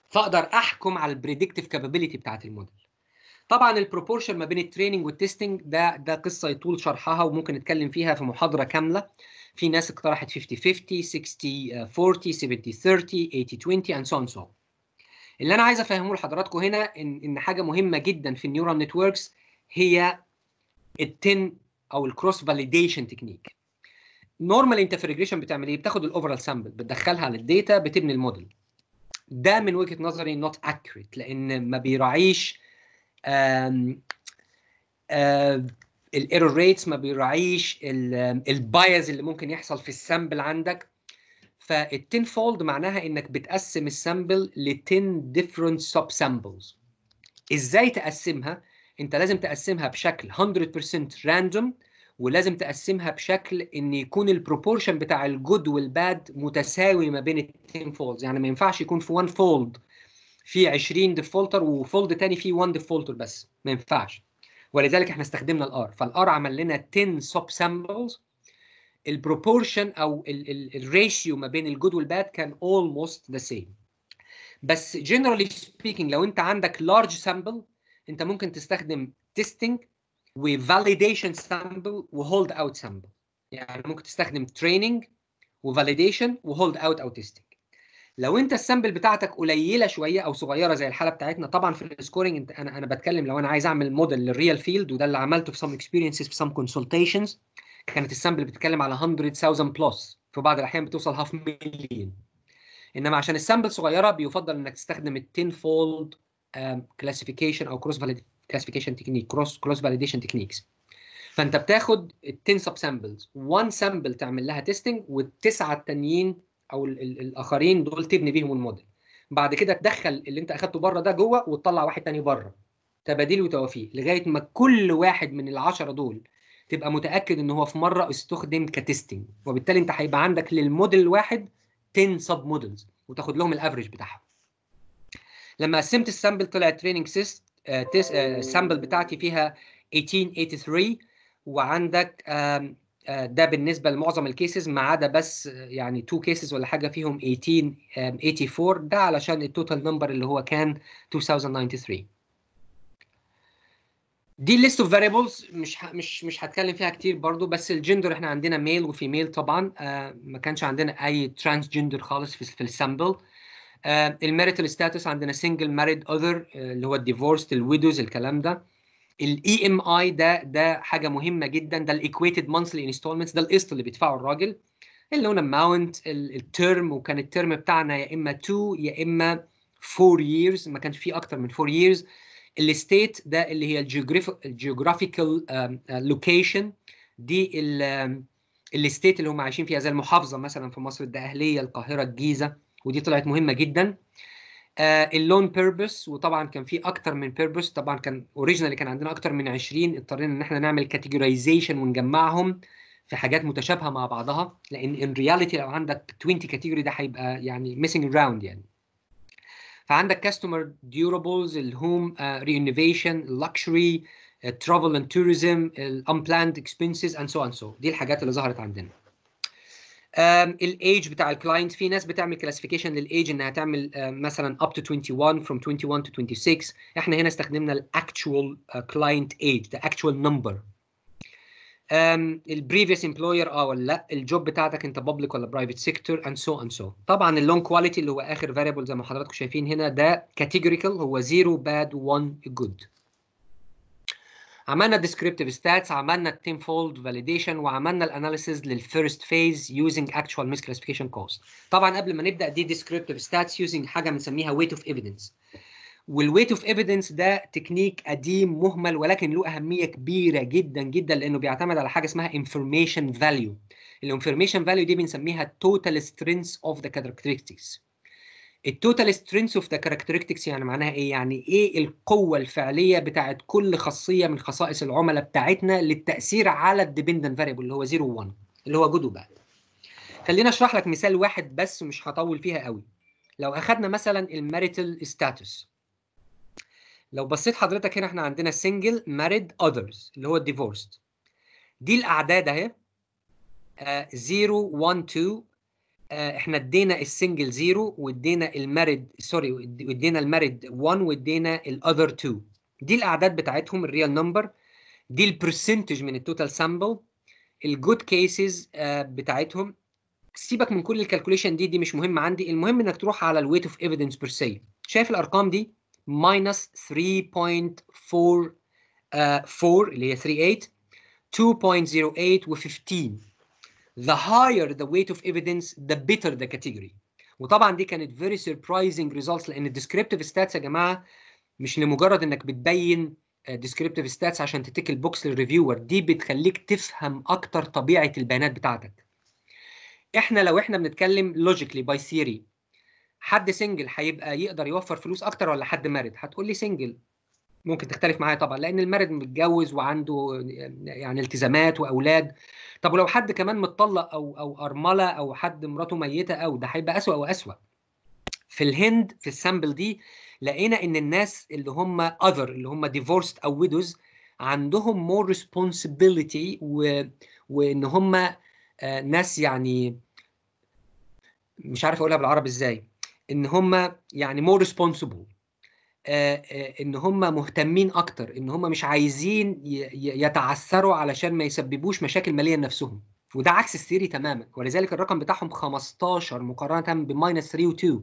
S2: فاقدر احكم على البريدكتيف كابابيلتي بتاعت الموديل طبعا البروبورشن ما بين التريننج والتستنج ده ده قصه يطول شرحها وممكن نتكلم فيها في محاضره كامله في ناس اقترحت 50 50 60 40 70 30 80 20 and so on so اللي انا عايز افهمه لحضراتكم هنا ان ان حاجه مهمه جدا في النيورال نتوركس هي التن او الكروس فاليديشن تكنيك نورمال انت في الريجريشن بتعمل ايه بتاخد الاوفرال سامبل بتدخلها على بتبني الموديل ده من وجهه نظري نوت اكوريت لان ما بيراعيش آه، الايرور ريتس ما بيراعيش البايز اللي ممكن يحصل في السامبل عندك فالتين فولد معناها انك بتقسم السامبل ل 10 ديفرنت سب سامبلز ازاي تقسمها انت لازم تقسمها بشكل 100% راندوم ولازم تقسمها بشكل ان يكون البروبورشن بتاع الجود والباد متساوي ما بين التين فولدز يعني ما ينفعش يكون في وان فولد في 20 ديفولتر وفولد تاني فيه 1 ديفولتر بس ما ينفعش ولذلك احنا استخدمنا الار فالار عمل لنا 10 سب سامبلز البروبورشن او الريشيو ما بين الجود والباد كان اولموست ذا سيم بس جنرالي سبيكينج لو انت عندك لارج سامبل انت ممكن تستخدم تيستينج وفاليديشن سامبل وهولد اوت سامبل يعني ممكن تستخدم تريننج وفاليديشن وهولد اوت او تيستينج لو انت السامبل بتاعتك قليله شويه او صغيره زي الحاله بتاعتنا طبعا في السكورنج انت انا انا بتكلم لو انا عايز اعمل موديل للريال فيلد وده اللي عملته في سام اكسبيرينسز في سام كونسلتيشنز كانت السامبل بتتكلم على 100000 بلس في بعض الاحيان بتوصل هاف مليون انما عشان السامبل صغيره بيفضل انك تستخدم التين فولد كلاسيفيكيشن او كروس كلاسيفيكيشن تكنيك كروس كروس فاليديشن تكنيكس فانت بتاخد ال 10 سب سامبلز 1 سامبل تعمل لها تيستنج والتسعه التانيين او الـ الـ الاخرين دول تبني بيهم الموديل بعد كده تدخل اللي انت اخدته بره ده جوه وتطلع واحد تاني بره تبادل وتوافيه لغايه ما كل واحد من العشره دول تبقى متاكد ان هو في مره استخدم كتستنج وبالتالي انت هيبقى عندك للموديل الواحد 10 سب مودلز وتاخد لهم الافريج بتاعها لما قسمت السامبل طلع تريننج سيست آه، آه، السامبل بتاعتي فيها 1883 وعندك آه، ده بالنسبه لمعظم الكيسز ما عدا بس آه، يعني 2 كيسز ولا حاجه فيهم 18 84 ده علشان التوتال نمبر اللي هو كان 2093 دي ليست اوف فاريبلز مش مش مش هتكلم فيها كتير برضو بس الجندر احنا عندنا ميل وفيميل طبعا آه، ما كانش عندنا اي ترانس جندر خالص في, في السامبل الماريتال ستاتس عندنا سنجل ماريد اذر اللي هو الديفورس الويدوز الكلام ده الاي ام e اي ده ده حاجه مهمه جدا ده الايكويتد مانثلي انستولمنتس ده القسط اللي بيدفعه الراجل اللون اماونت الترم وكان الترم بتاعنا يا اما 2 يا اما 4 years ما كانش فيه اكتر من 4 years الاستيت ده اللي هي الجيوغرافيكال آه، لوكيشن دي الاستيت اللي هم عايشين فيها زي المحافظه مثلا في مصر الدقهليه القاهره الجيزه ودي طلعت مهمه جدا آه، اللون بيربس وطبعا كان في اكتر من بيربس طبعا كان اوريجينالي كان عندنا اكتر من 20 اضطرينا ان احنا نعمل كاتيجورايزيشن ونجمعهم في حاجات متشابهه مع بعضها لان ان رياليتي لو عندك 20 كاتيجوري ده هيبقى يعني ميسنج راوند يعني فعندك كاستمر ديورابلز الهوم انوفيشن لكشري ترافل اند توريزم الانبلاند اكسبنسز اند سو اند سو دي الحاجات اللي ظهرت عندنا الايج بتاع الكلاينت في ناس بتعمل كلاسيفيكيشن للايج انها تعمل مثلا اب تو 21 فروم 21 to 26 احنا هنا استخدمنا الاكتشوال كلاينت ايج ده اكتشوال نمبر البريفيوس امبلوير اه ولا لا الجوب بتاعتك انت بابليك ولا برايفت سيكتور اند سو اند سو طبعا اللون كواليتي اللي هو اخر فاريبل زي ما حضراتكم شايفين هنا ده كاتيجوريكال هو 0 باد 1 جود عملنا descriptive stats عملنا التيم فولد فاليديشن وعملنا الاناليسيز للفيرست فيز يوزنج اكتوال ميس كلاسيفيكيشن كوز طبعا قبل ما نبدا دي descriptive stats يوزنج حاجه بنسميها ويت اوف ايفيدنس والويت اوف ايفيدنس ده تكنيك قديم مهمل ولكن له اهميه كبيره جدا جدا لانه بيعتمد على حاجه اسمها information value الانفورميشن فاليو دي بنسميها total strength of the characteristics التوتال سترينث اوف ذا كاركترستكس يعني معناها ايه يعني ايه القوه الفعليه بتاعه كل خاصيه من خصائص العملاء بتاعتنا للتاثير على الديبندنت فاريبل اللي هو 0 1 اللي هو جود وباد خلينا اشرح لك مثال واحد بس مش هطول فيها قوي لو اخذنا مثلا الماريتال ستاتوس لو بصيت حضرتك هنا احنا عندنا سنجل ماريد اذرز اللي هو الديفورست دي الاعداد اهي 0 1 2 آه، احنا ادينا السنجل زيرو وادينا المارد سوري وادينا المارد 1 وادينا الاذر 2 دي الاعداد بتاعتهم الريال نمبر دي البرسنتج من التوتال سامبل الجود كيسز بتاعتهم سيبك من كل الكالكوليشن دي دي مش مهم عندي المهم انك تروح على الويت اوف ايفيدنس بير سي شايف الارقام دي ماينس 3.4 4 اللي هي 3.8 2.08 و15 the higher the weight of evidence the better the category وطبعا دي كانت very surprising results لان الديسكريبتيف ستاتس يا جماعه مش لمجرد انك بتبين ديسكريبتيف آه، ستاتس عشان تتك البوكس للريفيور دي بتخليك تفهم اكتر طبيعه البيانات بتاعتك احنا لو احنا بنتكلم لوجيكلي باي theory حد سنجل هيبقى يقدر يوفر فلوس اكتر ولا حد مارد هتقول لي سنجل ممكن تختلف معايا طبعا لان المرد متجوز وعنده يعني التزامات واولاد طب ولو حد كمان متطلق او او ارمله او حد مراته ميته او ده هيبقى اسوأ واسوأ في الهند في السامبل دي لقينا ان الناس اللي هم اذر اللي هم ديفورست او ويدوز عندهم مور ريسبونسبيلتي وان هم آه، ناس يعني مش عارف اقولها بالعربي ازاي ان هم يعني مور ريسبونسبل آه، آه، ان هم مهتمين اكتر ان هم مش عايزين يتعثروا علشان ما يسببوش مشاكل ماليه لنفسهم وده عكس السيري تماما ولذلك الرقم بتاعهم 15 مقارنه بماينس 3 و2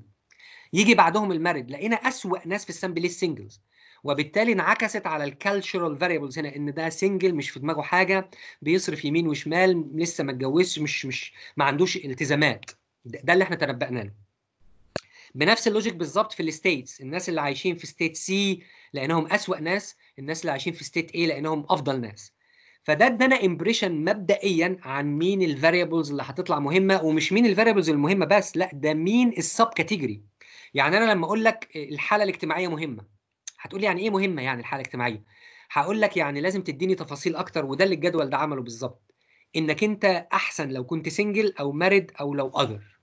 S2: يجي بعدهم المارد لقينا اسوا ناس في السامبل سنجلز وبالتالي انعكست على الكالتشرال فاريبلز هنا ان ده سنجل مش في دماغه حاجه بيصرف يمين وشمال لسه ما اتجوزش مش مش ما عندوش التزامات ده اللي احنا تنبأنا له بنفس اللوجيك بالظبط في الستيتس الناس اللي عايشين في ستيت سي لانهم اسوا ناس الناس اللي عايشين في ستيت اي لانهم افضل ناس فده ادانا امبريشن مبدئيا عن مين الفاريبلز اللي هتطلع مهمه ومش مين الفاريبلز المهمه بس لا ده مين السب كاتيجوري يعني انا لما اقول لك الحاله الاجتماعيه مهمه هتقول يعني ايه مهمه يعني الحاله الاجتماعيه هقول لك يعني لازم تديني تفاصيل اكتر وده اللي الجدول ده عمله بالظبط انك انت احسن لو كنت سنجل او مارد او لو اذر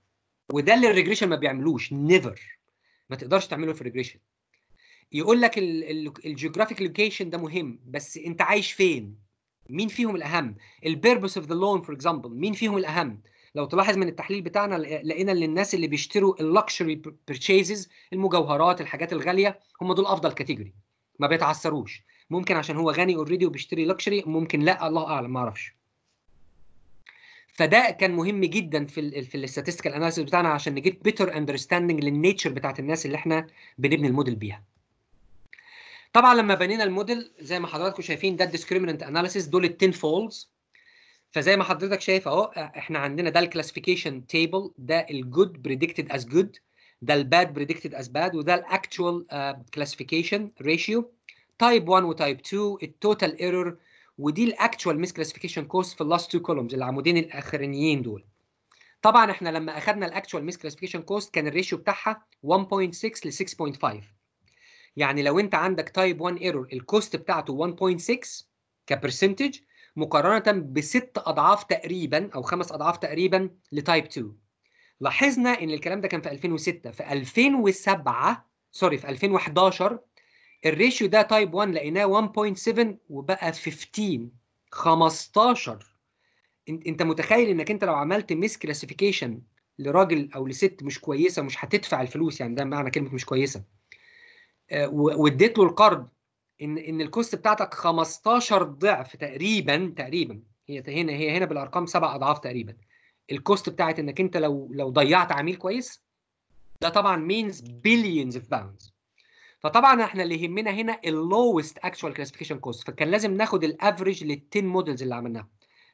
S2: وده اللي الريجريشن ما بيعملوش نيفر ما تقدرش تعمله في الريجريشن يقول لك الجيوغرافيك لوكيشن ده مهم بس انت عايش فين مين فيهم الاهم البيربس اوف ذا لون فور اكزامبل مين فيهم الاهم لو تلاحظ من التحليل بتاعنا لقينا ان الناس اللي بيشتروا اللكشري بيرتشيزز المجوهرات الحاجات الغاليه هم دول افضل كاتيجوري ما بيتعثروش ممكن عشان هو غني اوريدي وبيشتري لكشري ممكن لا الله اعلم ما اعرفش فده كان مهم جدا في ال في الاستاتستيكال اناليسيس بتاعنا عشان نجيب بيتر اندرستاندنج للنيتشر بتاعت الناس اللي احنا بنبني الموديل بيها طبعا لما بنينا الموديل زي ما حضراتكم شايفين ده الديسكريمينانت اناليسيس دول التين فولز فزي ما حضرتك شايف اهو احنا عندنا ده الكلاسيفيكيشن تيبل ده الجود بريدكتد از جود ده الباد بريدكتد از باد وده الاكتوال كلاسيفيكيشن ريشيو تايب 1 وتايب 2 التوتال ايرور ودي الاكتوال ميس كلاسيفيكيشن كوست في اللاست تو كولومز العمودين الاخرانيين دول طبعا احنا لما اخذنا الاكتوال ميس كلاسيفيكيشن كوست كان الريشيو بتاعها 1.6 ل 6.5 يعني لو انت عندك تايب 1 ايرور الكوست بتاعته 1.6 كبرسنتج مقارنه بست اضعاف تقريبا او خمس اضعاف تقريبا لتايب 2 لاحظنا ان الكلام ده كان في 2006 في 2007 سوري في 2011 الريشيو ده تايب 1 لقيناه 1.7 وبقى 15 15 انت متخيل انك انت لو عملت ميس كلاسيفيكيشن لراجل او لست مش كويسه مش هتدفع الفلوس يعني ده معنى كلمه مش كويسه آه، واديت له القرض ان ان الكوست بتاعتك 15 ضعف تقريبا تقريبا هي هنا هي هنا بالارقام سبع اضعاف تقريبا الكوست بتاعت انك انت لو لو ضيعت عميل كويس ده طبعا مينز بليونز اوف باوندز فطبعا احنا اللي يهمنا هنا اللوست اكشوال كلاسيفيكيشن كوست فكان لازم ناخد الافريج لل 10 مودلز اللي عملناها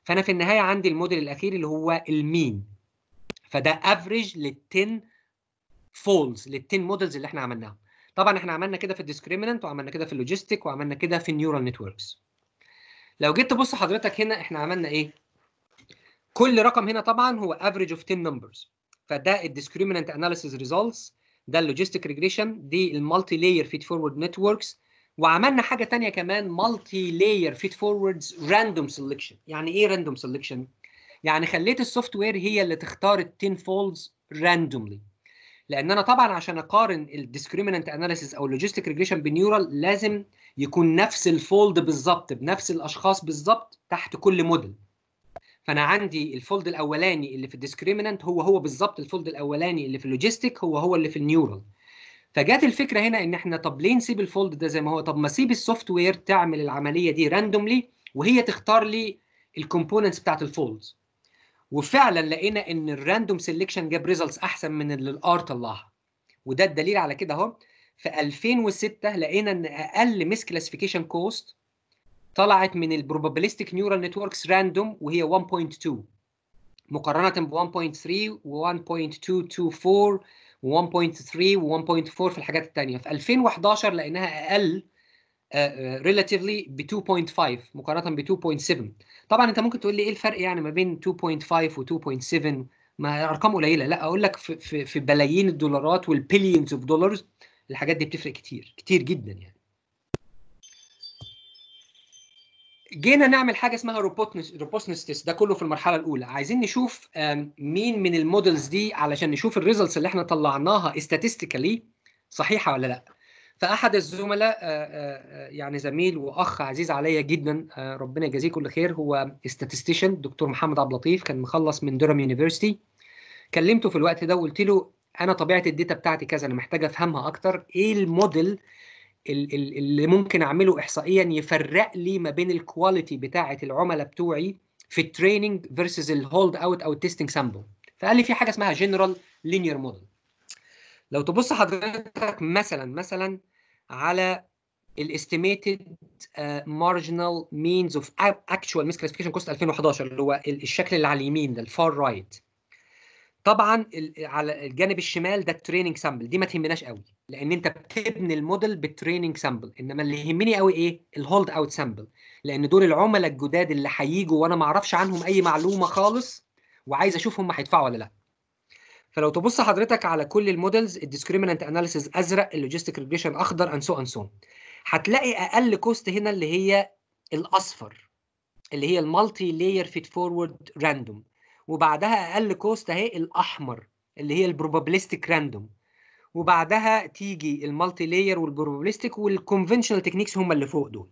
S2: فانا في النهايه عندي الموديل الاخير اللي هو المين فده افريج لل 10 فولز لل 10 مودلز اللي احنا عملناها طبعا احنا عملنا كده في الديسكريمنت وعملنا كده في اللوجيستيك وعملنا كده في النيورال نتوركس لو جيت تبص حضرتك هنا احنا عملنا ايه كل رقم هنا طبعا هو افريج اوف 10 نمبرز فده الديسكريمنت اناليسيس ريزلتس ده اللوجيستيك ريجريشن دي المالتي لاير فيد فورورد نتوركس وعملنا حاجه ثانيه كمان مالتي لاير فيد فوروردز راندوم سيلكشن يعني ايه راندوم سيلكشن يعني خليت السوفت وير هي اللي تختار 10 فولدز راندوملي لان انا طبعا عشان اقارن الديسكريمنت اناليسيس او اللوجيستيك ريجريشن بالنيورال لازم يكون نفس الفولد بالظبط بنفس الاشخاص بالظبط تحت كل موديل فانا عندي الفولد الاولاني اللي في الديسكريمنت هو هو بالظبط الفولد الاولاني اللي في اللوجيستيك هو هو اللي في النيورال فجت الفكره هنا ان احنا طب ليه نسيب الفولد ده زي ما هو طب ما اسيب السوفت وير تعمل العمليه دي راندوملي وهي تختار لي الكومبوننتس بتاعت الفولدز وفعلا لقينا ان الراندوم سيلكشن جاب ريزلتس احسن من اللي الار طلعها وده الدليل على كده اهو في 2006 لقينا ان اقل مس كلاسيفيكيشن كوست طلعت من البروبابيليستيك نيورال نتوركس راندوم وهي 1.2 مقارنة ب 1.3 و 1.224 و 1.3 و 1.4 في الحاجات التانية في 2011 لأنها أقل ريلاتيفلي ب 2.5 مقارنة ب 2.7 طبعا أنت ممكن تقول لي إيه الفرق يعني ما بين 2.5 و 2.7 ما أرقام قليلة لا أقول لك في, في, في بلايين الدولارات والبليونز أوف دولارز الحاجات دي بتفرق كتير كتير جدا يعني جينا نعمل حاجه اسمها روبوتنس تيست ده كله في المرحله الاولى عايزين نشوف مين من المودلز دي علشان نشوف الريزلتس اللي احنا طلعناها استاتستيكالي صحيحه ولا لا فاحد الزملاء يعني زميل واخ عزيز عليا جدا ربنا يجازيه كل خير هو استاتستيشن دكتور محمد عبد اللطيف كان مخلص من دورام يونيفرسيتي كلمته في الوقت ده وقلت له انا طبيعه الداتا بتاعتي كذا انا محتاج افهمها اكتر ايه الموديل اللي ممكن اعمله احصائيا يفرق لي ما بين الكواليتي بتاعه العملاء بتوعي في التريننج فيرسز الهولد اوت او التستنج سامبل فقال لي في حاجه اسمها جنرال لينير موديل لو تبص حضرتك مثلا مثلا على الاستيميتد مارجنال مينز اوف اكشوال misclassification كوست 2011 اللي هو الشكل اللي على اليمين ده الفار رايت right. طبعا على الجانب الشمال ده التريننج سامبل دي ما تهمناش قوي لان انت بتبني الموديل بالتريننج سامبل انما اللي يهمني قوي ايه الهولد اوت سامبل لان دول العملاء الجداد اللي هيجوا وانا ما اعرفش عنهم اي معلومه خالص وعايز اشوف هم هيدفعوا ولا لا فلو تبص حضرتك على كل المودلز الديسكريمينانت اناليسيز ازرق اللوجيستيك ريجريشن اخضر ان سو ان سو هتلاقي اقل كوست هنا اللي هي الاصفر اللي هي المالتي لاير فيت فورورد راندوم وبعدها اقل كوست اهي الاحمر اللي هي البروبابلستيك راندوم وبعدها تيجي المالتي لاير والبروبابلستيك والكونفنشنال تكنيكس هم اللي فوق دول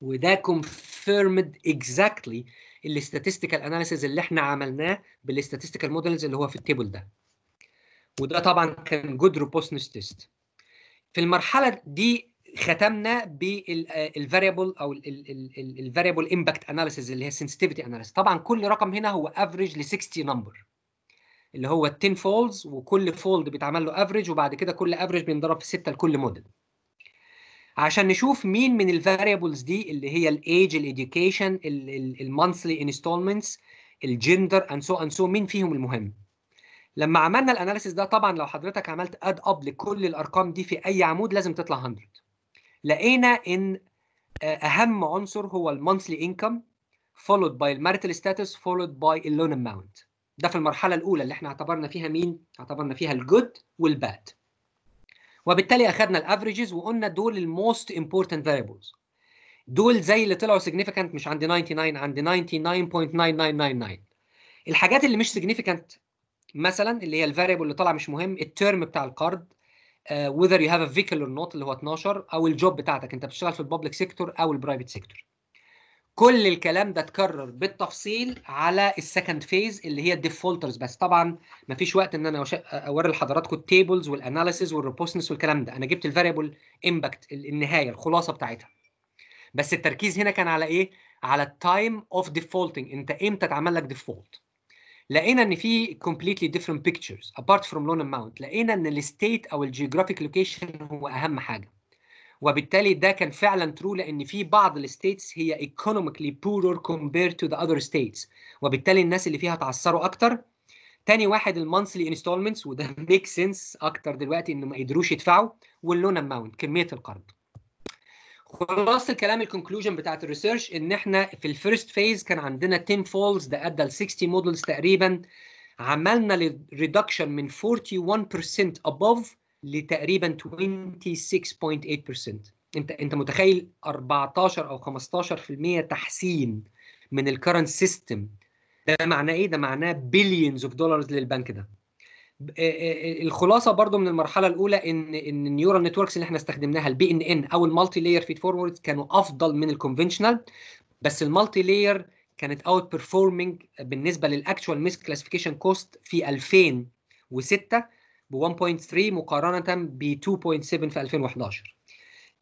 S2: وده كونفيرمد اكزاكتلي الاستاتستيكال اناليسيز اللي احنا عملناه بالاستاتستيكال مودلز اللي هو في التيبل ده وده طبعا كان جود بوسنس تيست في المرحله دي ختمنا بالفاريبل آه، او الفاريبل امباكت اناليسيز اللي هي السنسيتيفيتي اناليسيز طبعا كل رقم هنا هو افريج ل 60 نمبر اللي هو ال 10 فولدز وكل فولد بيتعمل له افريج وبعد كده كل افريج بينضرب في 6 لكل موديل عشان نشوف مين من الفاريبلز دي اللي هي الايج الاديوكيشن المانثلي انستولمنتس الجندر اند سو اند سو مين فيهم المهم لما عملنا الاناليسيز ده طبعا لو حضرتك عملت اد اب لكل الارقام دي في اي عمود لازم تطلع 100 لقينا ان آه، اهم عنصر هو المونثلي انكم followed by الماريتال ستاتس followed by اللون اماونت ده في المرحله الاولى اللي احنا اعتبرنا فيها مين اعتبرنا فيها الجود والباد وبالتالي اخذنا الافريجز وقلنا دول الموست امبورتنت فاريبلز دول زي اللي طلعوا significant مش عند 99 عند 99.9999 الحاجات اللي مش significant مثلا اللي هي الفاريبل اللي طالعه مش مهم الترم بتاع القرض وذر يو هاف ا vehicle اور نوت اللي هو 12 او الجوب بتاعتك انت بتشتغل في البابليك سيكتور او البرايفت سيكتور كل الكلام ده اتكرر بالتفصيل على السكند فيز اللي هي الديفولترز بس طبعا مفيش وقت ان انا اوري لحضراتكم التيبلز والاناليسز والريبوسنس والكلام ده انا جبت الفاريبل امباكت النهايه الخلاصه بتاعتها بس التركيز هنا كان على ايه على التايم اوف ديفولتنج انت امتى اتعمل لك ديفولت لقينا ان في completely different pictures apart from loan amount لقينا ان الستيت او الجيوغرافيك لوكيشن هو اهم حاجه وبالتالي ده كان فعلا ترو لان في بعض الستيتس هي economically poorer compared to the other states وبالتالي الناس اللي فيها تعثروا اكتر تاني واحد المونثلي انستولمنتس وده ميك سنس اكتر دلوقتي انه ما قدروش يدفعوا واللون اماونت كميه القرض خلاص الكلام الكونكلوجن بتاعت الريسيرش ان احنا في الفيرست فيز كان عندنا 10 فولز ده ادى ل 60 مودلز تقريبا عملنا ريدكشن من 41% above لتقريبا 26.8% انت انت متخيل 14 او 15% تحسين من الكرنت سيستم ده معناه ايه ده معناه بليونز اوف دولارز للبنك ده آه، آه، آه، الخلاصه برضو من المرحله الاولى ان ان النيورال نتوركس اللي احنا استخدمناها البي ان ان او المالتي لاير فيد فورورد كانوا افضل من الكونفشنال بس المالتي لاير كانت اوت بيرفورمنج بالنسبه للاكتوال ميس كلاسيفيكيشن كوست في 2006 ب 1.3 مقارنه ب 2.7 في 2011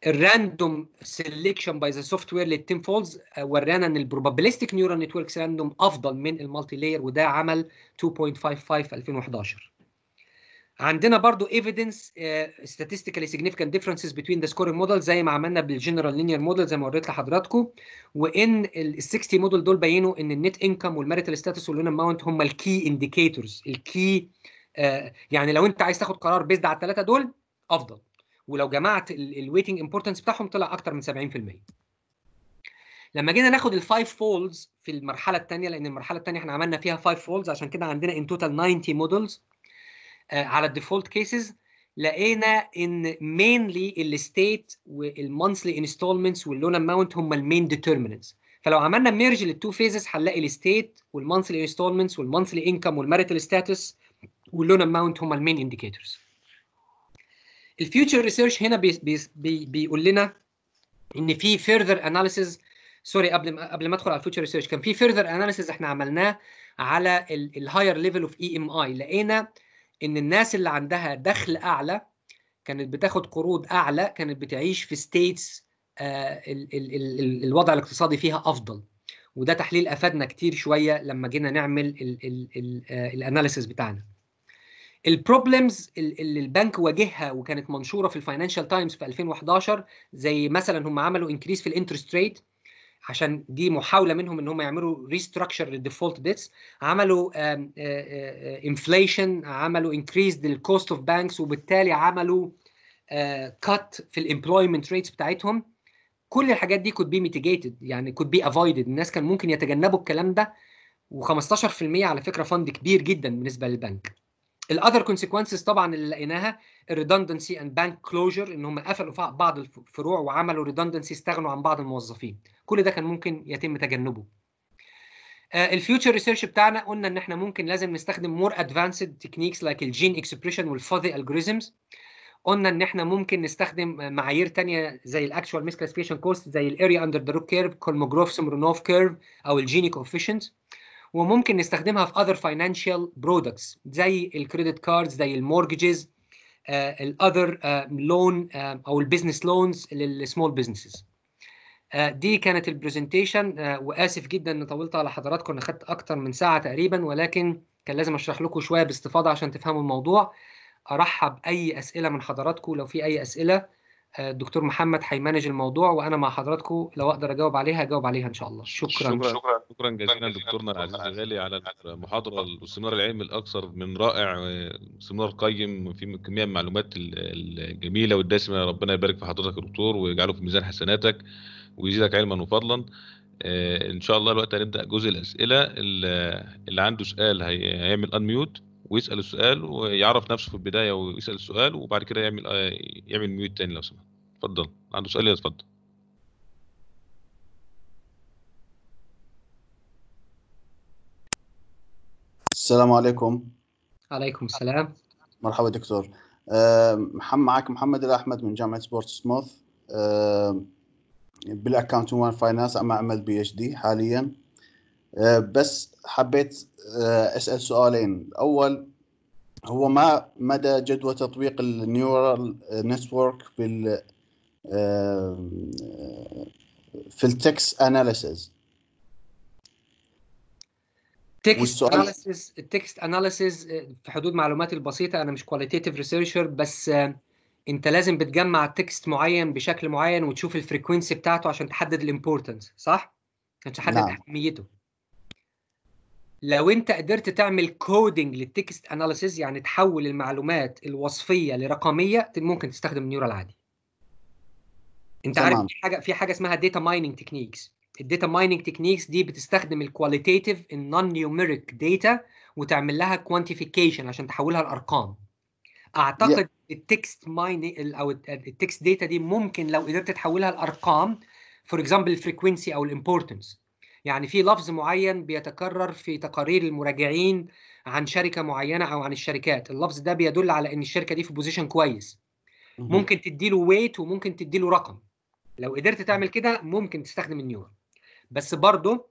S2: الراندوم سيلكشن باي ذا سوفت وير للتيم فولز ورانا ان البروبابيلستيك نيورال نتوركس راندوم افضل من المالتي لاير وده عمل 2.55 في 2011 عندنا برضو ايفيدنس آه، statistically significant differences between the scoring models زي ما عملنا بالجنرال لينير موديل زي ما وريت لحضراتكم وان ال 60 موديل دول بينوا ان النت انكم والماريتال ستاتس واللون اماونت هم الكي انديكيتورز الكي يعني لو انت عايز تاخد قرار بيزد على الثلاثه دول افضل ولو جمعت الويتنج امبورتنس بتاعهم طلع اكتر من 70% لما جينا ناخد الفايف folds في المرحله الثانيه لان المرحله الثانيه احنا عملنا فيها فايف folds عشان كده عندنا ان توتال 90 models آه، على الديفولت كيسز لقينا ان مينلي الستيت والمونثلي انستولمنتس واللون اماونت هم المين ديترمينتس فلو عملنا ميرج للتو فيزز هنلاقي الستيت والمونثلي انستولمنتس والمونثلي انكم والماريتال ستاتس واللون اماونت هم المين انديكيتورز الفيوتشر ريسيرش هنا بي بي بيقول لنا ان في فيرذر اناليسز سوري قبل ما قبل ما ادخل على الفيوتشر ريسيرش كان في فيرذر اناليسز احنا عملناه على الهاير ليفل اوف اي ام اي لقينا ان الناس اللي عندها دخل اعلى كانت بتاخد قروض اعلى كانت بتعيش في ستيتس آه، الوضع الاقتصادي فيها افضل وده تحليل افادنا كتير شويه لما جينا نعمل الاناليسيس آه، بتاعنا البروبلمز اللي البنك واجهها وكانت منشوره في الفاينانشال تايمز في 2011 زي مثلا هم عملوا انكريس في الانترست ريت عشان دي محاوله منهم ان هم يعملوا ريستراكشر للديفولت ديتس عملوا انفليشن عملوا انكريز للكوست اوف بانكس وبالتالي عملوا كات في الامبلويمنت ريتس بتاعتهم كل الحاجات دي كود بي ميتيجيتد يعني كود بي افويدد الناس كان ممكن يتجنبوا الكلام ده و15% على فكره فند كبير جدا بالنسبه للبنك الاذر كونسيكونسز طبعا اللي لقيناها الريدندنسي اند بانك كلوجر ان هم قفلوا بعض الفروع وعملوا ريدندنسي استغنوا عن بعض الموظفين كل ده كان ممكن يتم تجنبه آه، الفيوتشر ريسيرش بتاعنا قلنا ان احنا ممكن لازم نستخدم مور ادفانسد تكنيكس لايك الجين اكسبريشن والفاضي الجوريزمز قلنا ان احنا ممكن نستخدم معايير ثانيه زي الاكشوال ميس كلاسيفيكيشن كوست زي الاريا اندر ذا روك كيرف كولموجروف سمرونوف كيرف او الجيني كوفيشنت وممكن نستخدمها في other financial products زي الكريدت كاردز زي المورجيز الاذر آه، آه، لون آه، او البيزنس لونز للسمول بزنسز دي كانت البرزنتيشن واسف جدا ان طولت على حضراتكم انا خدت اكتر من ساعه تقريبا ولكن كان لازم اشرح لكم شويه باستفاضه عشان تفهموا الموضوع ارحب اي اسئله من حضراتكم لو في اي اسئله آه، الدكتور محمد هيمانج الموضوع وانا مع حضراتكم لو اقدر اجاوب عليها اجاوب عليها ان شاء الله شكرا شكرا
S1: شكرا, شكرا جزيلا دكتورنا العزيز الغالي على المحاضره والسيمينار العلمي الاكثر من رائع آه، سيمينار قيم في كميه من المعلومات الجميله والدسمه ربنا يبارك في حضرتك يا دكتور ويجعله في ميزان حسناتك ويزيدك علما وفضلا آه، ان شاء الله الوقت هنبدا جزء الاسئله اللي عنده سؤال هيعمل انميوت ويسال السؤال ويعرف نفسه في البدايه ويسال السؤال وبعد كده يعمل آه، يعمل ميوت تاني لو سمحت اتفضل عنده سؤال يا اتفضل
S4: السلام عليكم
S2: عليكم السلام
S4: مرحبا دكتور آه، محمد معك محمد الاحمد من جامعه سبورت سموث آه، بالاكونت وان فاينانس عم اعمل بي اتش دي حاليا آه، بس حبيت آه، اسال سؤالين اول هو ما مدى جدوى تطبيق النيورال نتورك آه، في ال في التكس اناليسز
S2: التكست اناليسز في حدود معلوماتي البسيطه انا مش كواليتيف ريسيرشر بس انت لازم بتجمع تكست معين بشكل معين وتشوف الفريكونسي بتاعته عشان تحدد الامبورتنس صح؟ عشان تحدد نعم. اهميته لو انت قدرت تعمل كودنج للتكست اناليسيز يعني تحول المعلومات الوصفيه لرقميه ممكن تستخدم النيورال عادي انت تمام. عارف في حاجه في حاجه اسمها داتا مايننج تكنيكس الداتا مايننج تكنيكس دي بتستخدم الكواليتيف النون نيوميريك داتا وتعمل لها كوانتيفيكيشن عشان تحولها لارقام اعتقد yeah. التكست مايننج او التكست داتا دي ممكن لو قدرت تحولها لارقام فور اكزامبل الفريكونسي او الامبورتنس يعني في لفظ معين بيتكرر في تقارير المراجعين عن شركه معينه او عن الشركات اللفظ ده بيدل على ان الشركه دي في بوزيشن كويس ممكن تديله ويت وممكن تديله رقم لو قدرت تعمل كده ممكن تستخدم النيورال بس برضه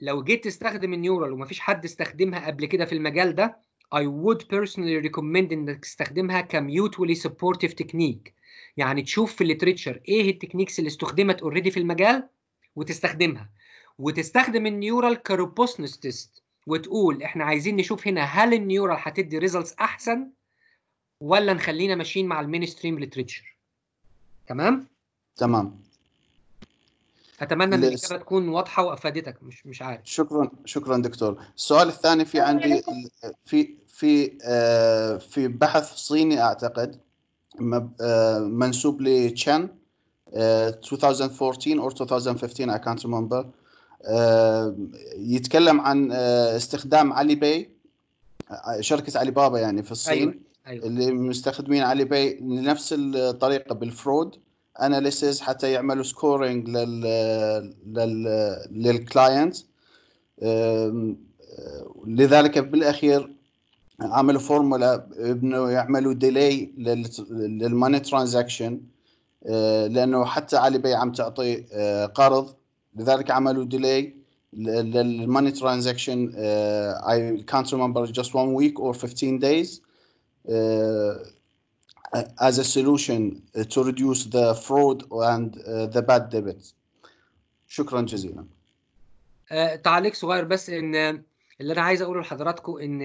S2: لو جيت تستخدم النيورال ومفيش حد استخدمها قبل كده في المجال ده I would personally recommend انك تستخدمها كميوتولي سبورتيف تكنيك يعني تشوف في الليتريتشر ايه التكنيكس اللي استخدمت اوريدي في المجال وتستخدمها وتستخدم النيورال كروبوسنس تيست وتقول احنا عايزين نشوف هنا هل النيورال هتدي ريزلتس احسن ولا نخلينا ماشيين مع المين ستريم ليتريتشر
S4: تمام تمام
S2: اتمنى ان الاجابه تكون واضحه وافادتك مش مش عارف
S4: شكرا شكرا دكتور السؤال الثاني في عندي في في آه، في بحث صيني اعتقد آه، منسوب لتشان 2014 او 2015 I can't remember آه، يتكلم عن آه، استخدام علي باي آه، شركه علي بابا يعني في الصين أيوة. أيوة. اللي مستخدمين علي باي لنفس الطريقه بالفرود اناليسز حتى يعملوا سكورينج لل لل للكلاينت لذلك بالاخير عملوا فورمولا انه يعملوا ديلي للماني ترانزاكشن لانه حتى علي باي عم تعطي قرض لذلك عملوا ديلي للماني ترانزكشن اي كانت ريمبر جاست 1 ويك اور 15 دايز as a solution to reduce the fraud and uh, the bad debits شكرا جزيلا
S2: آه، تعليق صغير بس ان اللي انا عايز اقوله لحضراتكم ان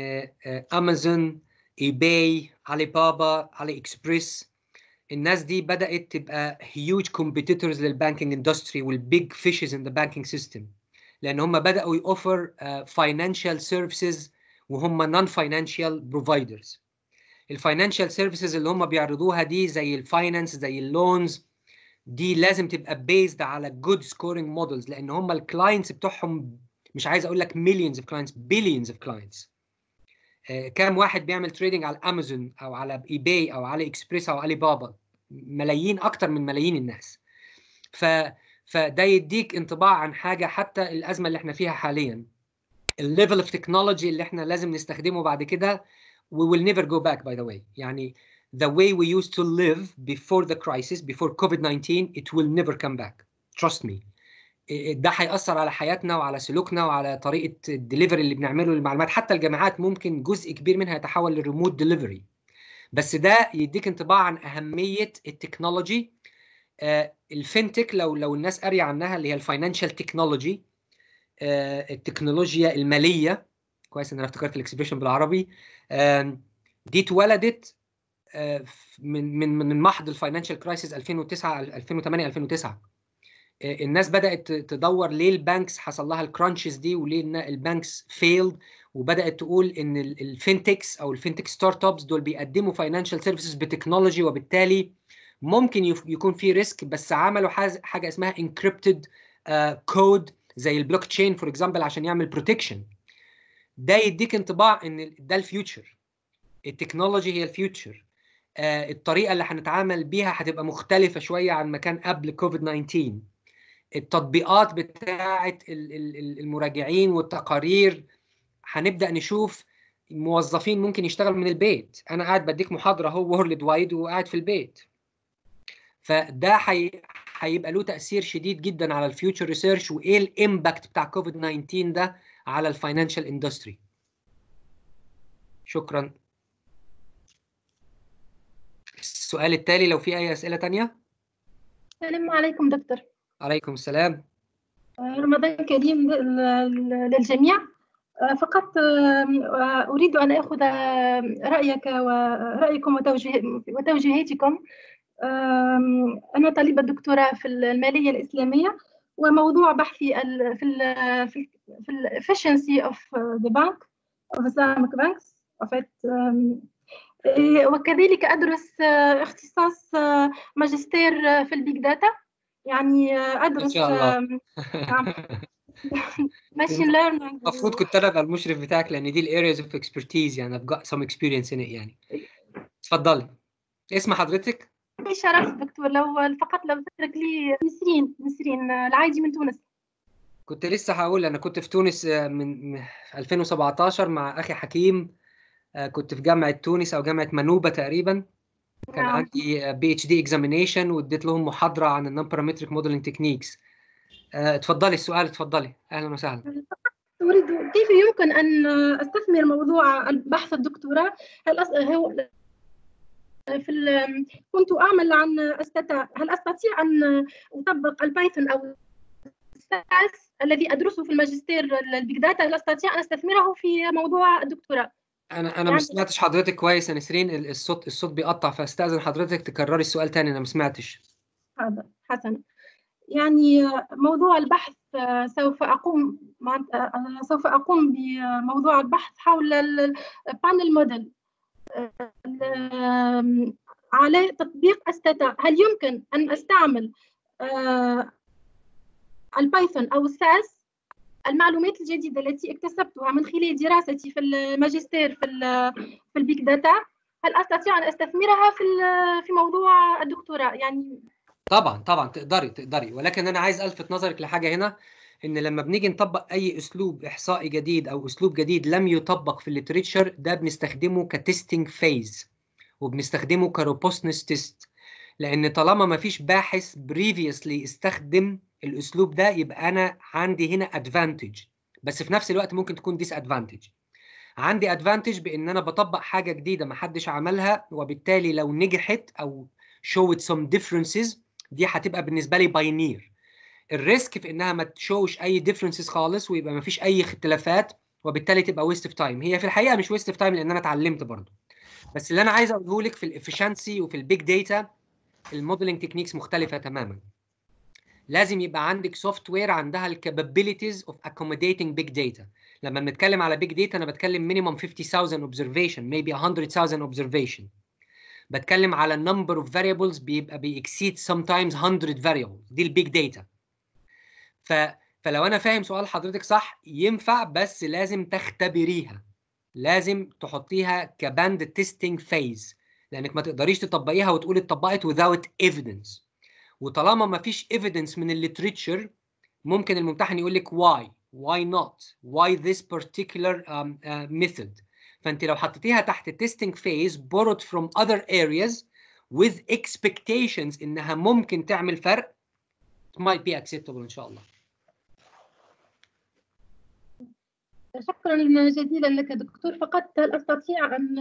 S2: امازون اي باي علي بابا علي اكسبريس الناس دي بدات تبقى هيوج كومبيتيتورز للبانكينج اندستري والبيج فيشز ان ذا بانكينج سيستم لان هم بداوا يوفر فاينانشال سيرفيسز وهم نون فاينانشال بروفايدرز الفاينانشال سيرفيسز اللي هم بيعرضوها دي زي الفاينانس زي اللونز دي لازم تبقى بيزد على جود سكورنج مودلز لان هم الكلاينتس بتوعهم مش عايز اقول لك مليونز اوف كلاينتس بليونز اوف كلاينتس كام واحد بيعمل تريدنج على امازون او على اي باي او على اكسبريس او علي بابا ملايين اكتر من ملايين الناس ف فده يديك انطباع عن حاجه حتى الازمه اللي احنا فيها حاليا الليفل اوف تكنولوجي اللي احنا لازم نستخدمه بعد كده we will never go back by the way يعني the way we used to live before the crisis before COVID-19 it will never come back trust me ده هيأثر على حياتنا وعلى سلوكنا وعلى طريقة الدليفري اللي بنعمله للمعلومات حتى الجامعات ممكن جزء كبير منها يتحول للريموت دليفري بس ده يديك انطباع عن اهميه التكنولوجي آه، الفينتك لو لو الناس قاريه عنها اللي هي الفاينانشال تكنولوجي آه، التكنولوجيا الماليه كويس ان انا افتكرت الاكسبريشن بالعربي دي اتولدت آه، من من من محض الفاينانشال كرايسيس 2009 2008 2009 الناس بدات تدور ليه البانكس حصل لها الكرانشز دي وليه البانكس فيلد وبدات تقول ان الفينتكس او الفينتك ستارت ابس دول بيقدموا فاينانشال سيرفيسز بتكنولوجي وبالتالي ممكن يكون في ريسك بس عملوا حاجه اسمها انكريبتد آه، كود زي البلوك تشين فور اكزامبل عشان يعمل بروتكشن ده يديك انطباع ان ده الفيوتشر التكنولوجي هي الفيوتشر آه، الطريقه اللي هنتعامل بيها هتبقى مختلفه شويه عن ما كان قبل كوفيد 19 التطبيقات بتاعه المراجعين والتقارير هنبدا نشوف موظفين ممكن يشتغل من البيت انا قاعد بديك محاضره هو وورلد وايد وقاعد في البيت فده حي... هيبقى له تاثير شديد جدا على الفيوتشر ريسيرش وايه الامباكت بتاع كوفيد 19 ده على الفاينانشال اندستري شكرا السؤال التالي لو في اي اسئله تانية
S5: السلام عليكم دكتور
S2: عليكم السلام
S5: رمضان كريم للجميع آه، فقط آه، أريد أن أخذ رأيك ورأيكم وتوجيهاتكم أنا طالبة دكتوراه في المالية الإسلامية وموضوع بحثي في الـ في الافشنسي efficiency of the bank of Islamic banks إيه، وكذلك أدرس آه، اختصاص ماجستير في البيج داتا يعني ادرس ان شاء الله ماشين نعم. ليرنينج المفروض كنت
S2: انا ابقى المشرف بتاعك لان دي الارياز اوف اكسبرتيز يعني I've got some experience in it يعني اتفضلي اسم حضرتك؟
S5: في شرف دكتور لو فقط لو تترك لي نسرين نسرين العادي من تونس
S2: كنت لسه هقول انا كنت في تونس آه، من 2017 مع اخي حكيم آه، كنت في جامعه تونس او جامعه منوبه تقريبا كان آه. عندي بي اتش دي اكزامينيشن واديت لهم محاضره عن النون بارامتريك موديلنج تكنيكس اتفضلي السؤال اتفضلي اهلا وسهلا
S5: اريد كيف يمكن ان استثمر موضوع البحث الدكتوراه هل هو في ال... كنت اعمل عن استتا هل استطيع ان اطبق البايثون او الذي ادرسه في الماجستير البيج داتا هل استطيع ان استثمره في موضوع الدكتوراه
S2: انا انا ما يعني سمعتش حضرتك كويس يا نسرين الصوت الصوت بيقطع فاستاذن حضرتك تكرري السؤال تاني انا ما سمعتش
S5: حاضر حسنا يعني موضوع البحث آه، سوف اقوم آه، آه، سوف اقوم بموضوع البحث حول البانل موديل على تطبيق استطاع هل يمكن ان استعمل البايثون او الساس المعلومات الجديدة التي اكتسبتها من خلال دراستي في الماجستير في في البيك داتا هل استطيع ان استثمرها في في موضوع الدكتوراه يعني
S2: طبعا طبعا تقدري تقدري ولكن انا عايز الفت نظرك لحاجه هنا ان لما بنيجي نطبق اي اسلوب احصائي جديد او اسلوب جديد لم يطبق في الليتريتشر ده بنستخدمه كتستنج فيز وبنستخدمه كروبوسنس تيست لان طالما ما فيش باحث بريفيسلي استخدم الاسلوب ده يبقى انا عندي هنا ادفانتج بس في نفس الوقت ممكن تكون ديس ادفانتج عندي ادفانتج بان انا بطبق حاجه جديده ما حدش عملها وبالتالي لو نجحت او شوت سم ديفرنسز دي هتبقى بالنسبه لي باينير الريسك في انها ما تشوش اي ديفرنسز خالص ويبقى ما فيش اي اختلافات وبالتالي تبقى ويست اوف تايم هي في الحقيقه مش ويست اوف تايم لان انا اتعلمت برضه بس اللي انا عايز اقوله لك في الافشنسي وفي البيج داتا الموديلنج تكنيكس مختلفه تماما لازم يبقى عندك سوفت وير عندها الكابابيلتيز اوف اكوموديتنج بيج داتا لما بنتكلم على بيج داتا انا بتكلم مينيمم 50000 اوبزرفيشن ميبي 100000 اوبزرفيشن بتكلم على النمبر اوف فاريبلز بيبقى بيكسيد سم تايمز 100 فاريبل دي البيج داتا ف فلو انا فاهم سؤال حضرتك صح ينفع بس لازم تختبريها لازم تحطيها كباند تيستينج فيز لانك ما تقدريش تطبقيها وتقول اتطبقت without evidence وطالما ما فيش evidence من الليتريتشر ممكن الممتحن يقول لك why why not why this particular um, uh, method فانت لو حطيتيها تحت testing phase borrowed from other areas with expectations انها ممكن تعمل فرق might be acceptable ان شاء الله
S5: شكرا جزيلا لك دكتور فقط هل استطيع ان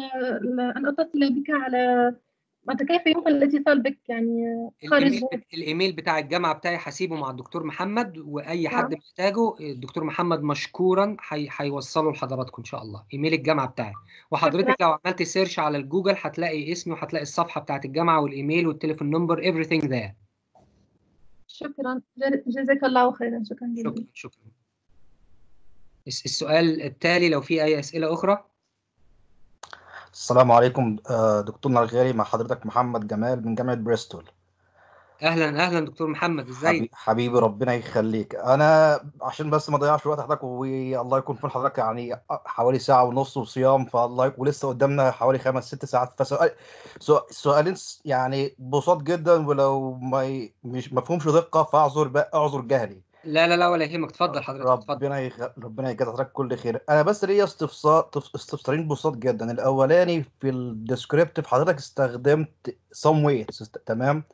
S5: ان اتصل بك على متى كيف يمكن الاتصال بك يعني خارج الإيميل,
S2: الايميل بتاع الجامعه بتاعي هسيبه مع الدكتور محمد واي نعم. حد محتاجه الدكتور محمد مشكورا هيوصله حي... لحضراتكم ان شاء الله ايميل الجامعه بتاعي وحضرتك لو عملت سيرش على الجوجل هتلاقي اسمي وهتلاقي الصفحه بتاعه الجامعه والايميل والتليفون نمبر everything there
S5: شكرا جزاك الله خيرا شكرا جزيلا شكرا شكرا
S2: السؤال التالي لو في أي أسئلة أخرى
S6: السلام عليكم آه، دكتورنا الغالي مع حضرتك محمد جمال من جامعة بريستول
S2: اهلا اهلا دكتور محمد ازاي
S6: حبيبي ربنا يخليك انا عشان بس ما اضيعش وقت حضرتك والله يكون في حضرتك يعني حوالي ساعه ونص وصيام فالله يكون ولسه قدامنا حوالي خمس ست ساعات فسؤال سؤالين يعني بساط جدا ولو ما مش مفهومش دقه فاعذر بقى اعذر جهلي
S2: لا لا لا ولا يهمك تفضل حضرتك
S6: ربنا يخ... ربنا يجازي حضرتك كل خير انا بس ليا استفسار تف... استفسارين بساط جدا الاولاني في الديسكريبتيف حضرتك استخدمت سم ويتس تمام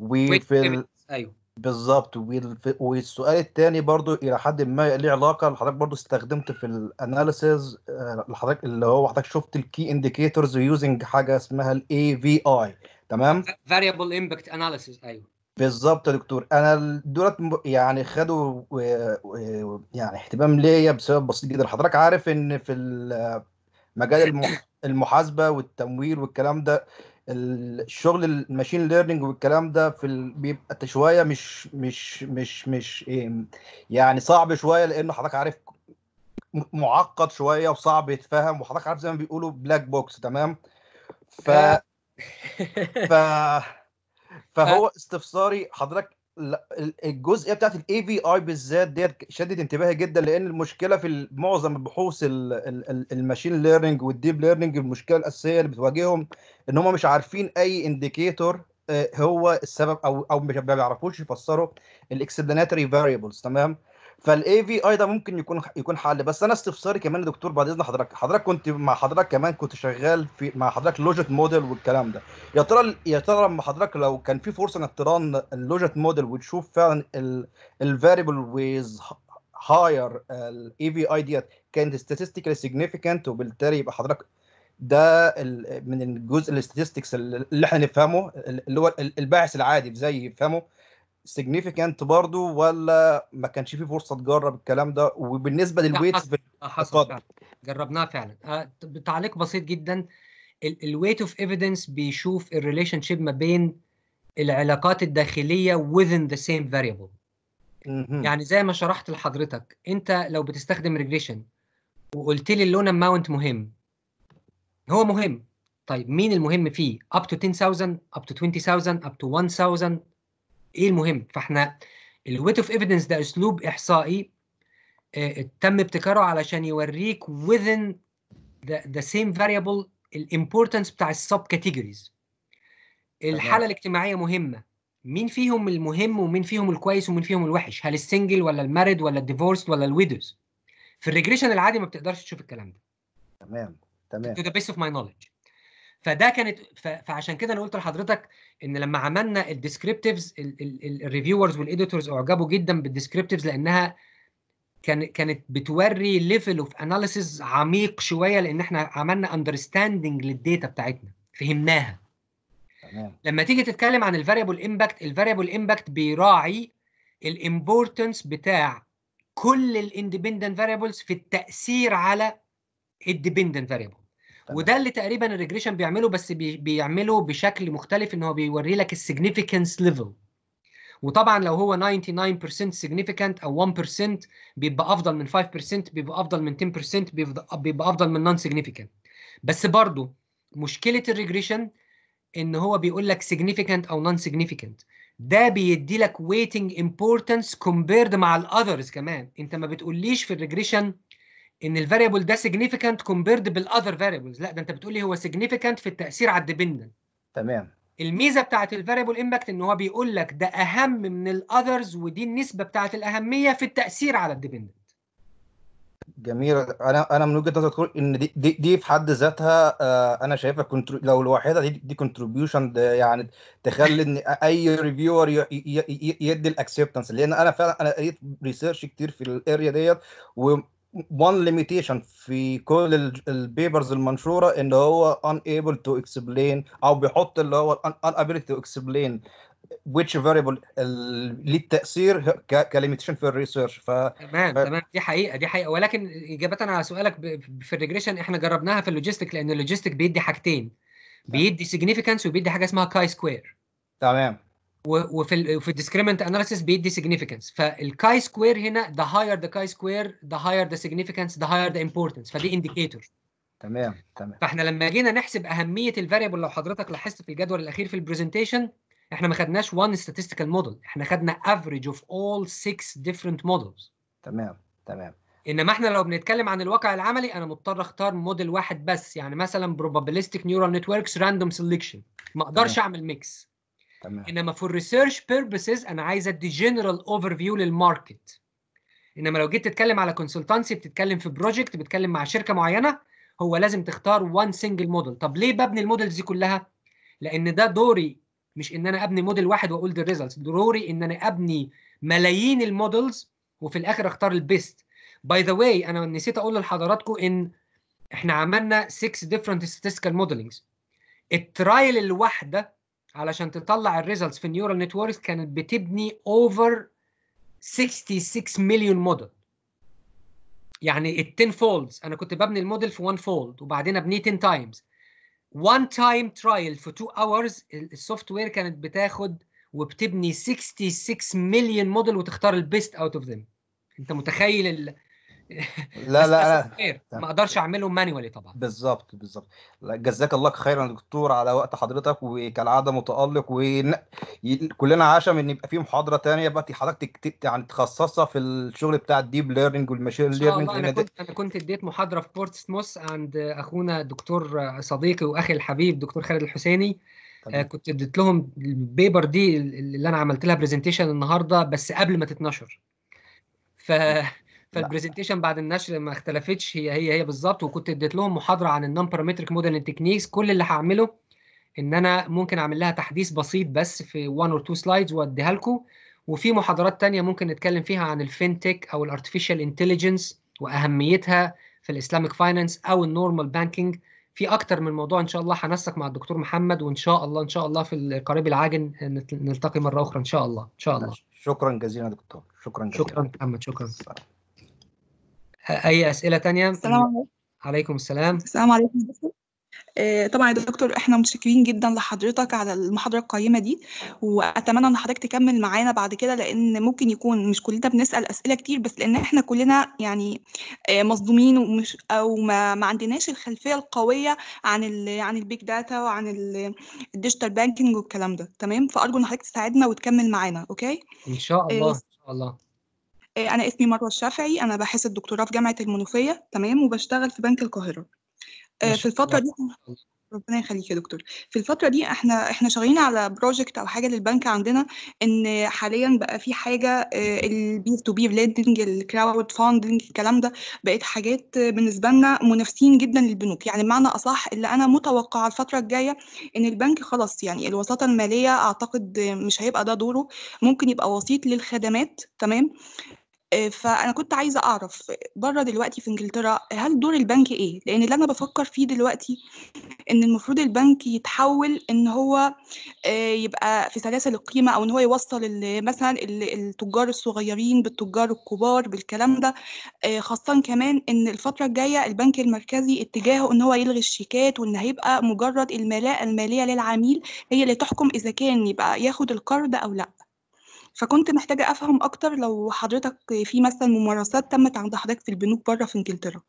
S6: وفي ال... ايوه بالظبط والف... والسؤال الثاني برضو الى حد ما ليه علاقه حضرتك برضو استخدمت في الاناليسيز آه، لحضرتك اللي هو حضرتك شفت الكي انديكيتورز يوزنج حاجه اسمها الاي في اي تمام
S2: variable impact analysis ايوه
S6: بالظبط يا دكتور انا دولت يعني خدوا يعني اهتمام ليا بسبب بسيط جدا حضرتك عارف ان في مجال المحاسبه والتمويل والكلام ده الشغل الماشين ليرنينج والكلام ده في بيبقى شويه مش مش مش مش إيه، يعني صعب شويه لان حضرتك عارف معقد شويه وصعب يتفهم وحضرتك عارف زي ما بيقولوا بلاك بوكس تمام ف آه. ف فهو استفساري حضرتك الجزئيه بتاعت الاي في اي بالذات ديت شدت انتباهي جدا لان المشكله في معظم البحوث الماشين ليرنينج والديب ليرنينج المشكله الاساسيه اللي بتواجههم ان هم مش عارفين اي انديكيتور آه، هو السبب او او ما بيعرفوش يفسروا الاكسبلاناتري فاريبلز تمام فالاي في اي ده ممكن يكون يكون حل بس انا استفساري كمان يا دكتور بعد اذن حضرتك حضرتك كنت مع حضرتك كمان كنت شغال في مع حضرتك لوجيت موديل والكلام ده يا ترى يا ترى لما حضرتك لو كان في فرصه انك تران اللوجيت موديل وتشوف فعلا الفاريبل ويز هاير الاي في اي ديت كانت statistically significant وبالتالي يبقى حضرتك ده من الجزء الاستاتستكس اللي احنا نفهمه اللي هو الباحث العادي زي يفهمه سيجنيفيكانت برضو ولا ما كانش في فرصه تجرب الكلام ده وبالنسبه للويتس حصل
S2: آه، جربناه فعلا آه، تعليق بسيط جدا الويت اوف ايفيدنس بيشوف الريليشن شيب ما بين العلاقات الداخليه within the same variable يعني زي ما شرحت لحضرتك انت لو بتستخدم ريجريشن وقلت لي اللون اماونت مهم هو مهم طيب مين المهم فيه up to 10000 up to 20000 up to 1000 ايه المهم فاحنا الويت اوف ايفيدنس ده اسلوب احصائي آه، تم ابتكاره علشان يوريك within the, the same variable الامبورتنس بتاع السب كاتيجوريز الحاله الاجتماعيه مهمه مين فيهم المهم ومين فيهم الكويس ومين فيهم الوحش هل السنجل ولا المارد ولا الديفورس ولا الويدوز في الريجريشن العادي ما بتقدرش تشوف الكلام ده تمام تمام to the best of my knowledge فده كانت فعشان كده انا قلت لحضرتك ان لما عملنا الديسكريبتيفز الريفيورز والايديتورز اعجبوا جدا بالديسكريبتيفز لانها كان كانت بتوري ليفل اوف اناليسيز عميق شويه لان احنا عملنا اندرستاندنج للداتا بتاعتنا فهمناها تمام لما تيجي تتكلم عن الفاريبل امباكت الفاريبل امباكت بيراعي الامبورتنس بتاع كل الاندبندنت فاريبلز في التاثير على الديبندنت فاريبل وده اللي تقريبا الريجريشن بيعمله بس بي بيعمله بشكل مختلف ان هو بيوري لك السيجنيفيكانس ليفل وطبعا لو هو 99% significant او 1% بيبقى افضل من 5% بيبقى افضل من 10% بيبقى, افضل من non significant بس برضه مشكله الريجريشن ان هو بيقول لك significant او non significant ده بيدي لك ويتنج امبورتنس كومبيرد مع الاذرز كمان انت ما بتقوليش في الريجريشن ان الفاريبل ده significant compared بالاذر فاريبلز لا ده انت بتقول لي هو significant في التاثير على الديبندنت تمام الميزه بتاعت الفاريبل امباكت ان هو بيقول لك ده اهم من الاذرز ودي النسبه بتاعت الاهميه في التاثير على الديبندنت
S6: جميل انا انا من وجهه نظري ان دي, دي دي في حد ذاتها آه انا شايفها كنترو لو الواحده دي دي كونتريبيوشن يعني تخلي ان اي ريفيور يدي الاكسبتنس لان انا فعلا انا قريت ريسيرش كتير في الاريا ديت one limitation في كل البيبرز المنشوره ان هو unable to explain او بيحط اللي هو unable to explain which variable ليه التاثير كليميتيشن في الريسيرش ف تمام تمام
S2: دي حقيقه دي حقيقه ولكن اجابه على سؤالك في الريجريشن احنا جربناها في اللوجيستيك لان اللوجيستيك بيدي حاجتين بيدي سيجنيفيكانس وبيدي حاجه اسمها كاي سكوير تمام وفي وفي الديسكريمنت اناليسيس بيدي سيجنيفيكانس فالكاي سكوير هنا ذا هاير ذا كاي سكوير ذا هاير ذا سيجنيفيكانس ذا هاير ذا امبورتنس فدي انديكيتور تمام تمام فاحنا لما جينا نحسب اهميه الفاريبل لو حضرتك لاحظت في الجدول الاخير في البرزنتيشن احنا ما خدناش وان ستاتستيكال موديل احنا خدنا افريج اوف اول 6 ديفرنت مودلز تمام تمام انما احنا لو بنتكلم عن الواقع العملي انا مضطر اختار موديل واحد بس يعني مثلا probabilistic neural networks random selection ما اقدرش اعمل ميكس تمام انما فور ريسيرش بيربسز انا عايز ادي جنرال اوفر فيو للماركت انما لو جيت تتكلم على كونسلتنسي بتتكلم في بروجكت بتتكلم مع شركه معينه هو لازم تختار وان سنجل موديل طب ليه ببني المودلز دي كلها لان ده دوري مش ان انا ابني موديل واحد واقول دي ريزلتس دوري ان انا ابني ملايين المودلز وفي الاخر اختار البيست باي ذا واي انا نسيت اقول لحضراتكم ان احنا عملنا 6 ديفرنت statistical modelings الترايل الواحده علشان تطلع الريزلتس في النيورال نتوركس كانت بتبني اوفر 66 مليون موديل يعني ال 10 فولدز انا كنت ببني الموديل في 1 فولد وبعدين ابنيه 10 تايمز 1 تايم ترايل في 2 اورز السوفت وير كانت بتاخد وبتبني 66 مليون موديل وتختار البيست اوت اوف ذيم انت متخيل لا لا لا ما اقدرش اعمله مانوالي طبعا بالظبط
S6: بالظبط جزاك الله خيرا يا دكتور على وقت حضرتك وكالعاده متالق وكلنا عشم ان يبقى في محاضره ثانيه بقى حضرتك يعني تخصصها في الشغل بتاع الديب ليرنينج والماشين ليرنينج انا كنت
S2: انا كنت اديت محاضره في بورتسموث عند اخونا دكتور صديقي واخي الحبيب دكتور خالد الحسيني طبعا. آه، كنت اديت لهم البيبر دي اللي انا عملت لها برزنتيشن النهارده بس قبل ما تتنشر ف فالبرزنتيشن بعد النشر ما اختلفتش هي هي هي بالظبط وكنت اديت لهم محاضره عن النون بارامتريك موديلنج تكنيكس كل اللي هعمله ان انا ممكن اعمل لها تحديث بسيط بس في 1 اور 2 سلايدز واديها لكم وفي محاضرات تانية ممكن نتكلم فيها عن الفينتك او الارتفيشال انتليجنس واهميتها في الاسلاميك فاينانس او النورمال بانكينج في اكتر من موضوع ان شاء الله هنسق مع الدكتور محمد وان شاء الله ان شاء الله في القريب العاجل نلتقي مره اخرى ان شاء الله ان شاء الله شكرا جزيلا دكتور شكرا جزيلا شكرا محمد شكرا
S3: اي اسئله ثانيه السلام عليكم عليكم السلام السلام عليكم آه، طبعا يا دكتور احنا متشكرين جدا لحضرتك على المحاضره القيمه دي واتمنى ان حضرتك تكمل معانا بعد كده لان ممكن يكون مش كلنا بنسال اسئله كتير بس لان احنا كلنا يعني آه، مصدومين ومش او ما, ما عندناش الخلفيه القويه عن ال عن البيج داتا وعن الديجيتال بانكينج والكلام ده تمام فارجو ان حضرتك تساعدنا وتكمل معانا اوكي
S2: ان شاء الله آه، ان شاء
S3: الله آه، انا اسمي مروه الشافعي انا باحثه دكتوراه في جامعه المنوفيه تمام وبشتغل في بنك القاهره آه، في الفتره دي ربنا يخليك يا دكتور في الفتره دي احنا احنا شغالين على بروجكت او حاجه للبنك عندنا ان حاليا بقى في حاجه البي تو بي ليندنج الكراود فاندنج الكلام ده بقت حاجات بالنسبه لنا منافسين جدا للبنوك يعني بمعنى اصح اللي انا متوقعه الفتره الجايه ان البنك خلاص يعني الوساطه الماليه اعتقد مش هيبقى ده دوره ممكن يبقى وسيط للخدمات تمام آه، فأنا كنت عايزة أعرف بره دلوقتي في إنجلترا هل دور البنك إيه؟ لأن اللي أنا بفكر فيه دلوقتي إن المفروض البنك يتحول إن هو آه، يبقى في سلاسل القيمة أو إن هو يوصل مثلا التجار الصغيرين بالتجار الكبار بالكلام ده آه، خاصة كمان إن الفترة الجاية البنك المركزي اتجاهه إن هو يلغي الشيكات وإن هيبقى مجرد الملاءة المالية للعميل هي اللي تحكم إذا كان يبقى ياخد القرض أو لأ. فكنت محتاجة أفهم أكتر لو حضرتك في مثلا ممارسات تمت عند حضرتك في البنوك بره في إنجلترا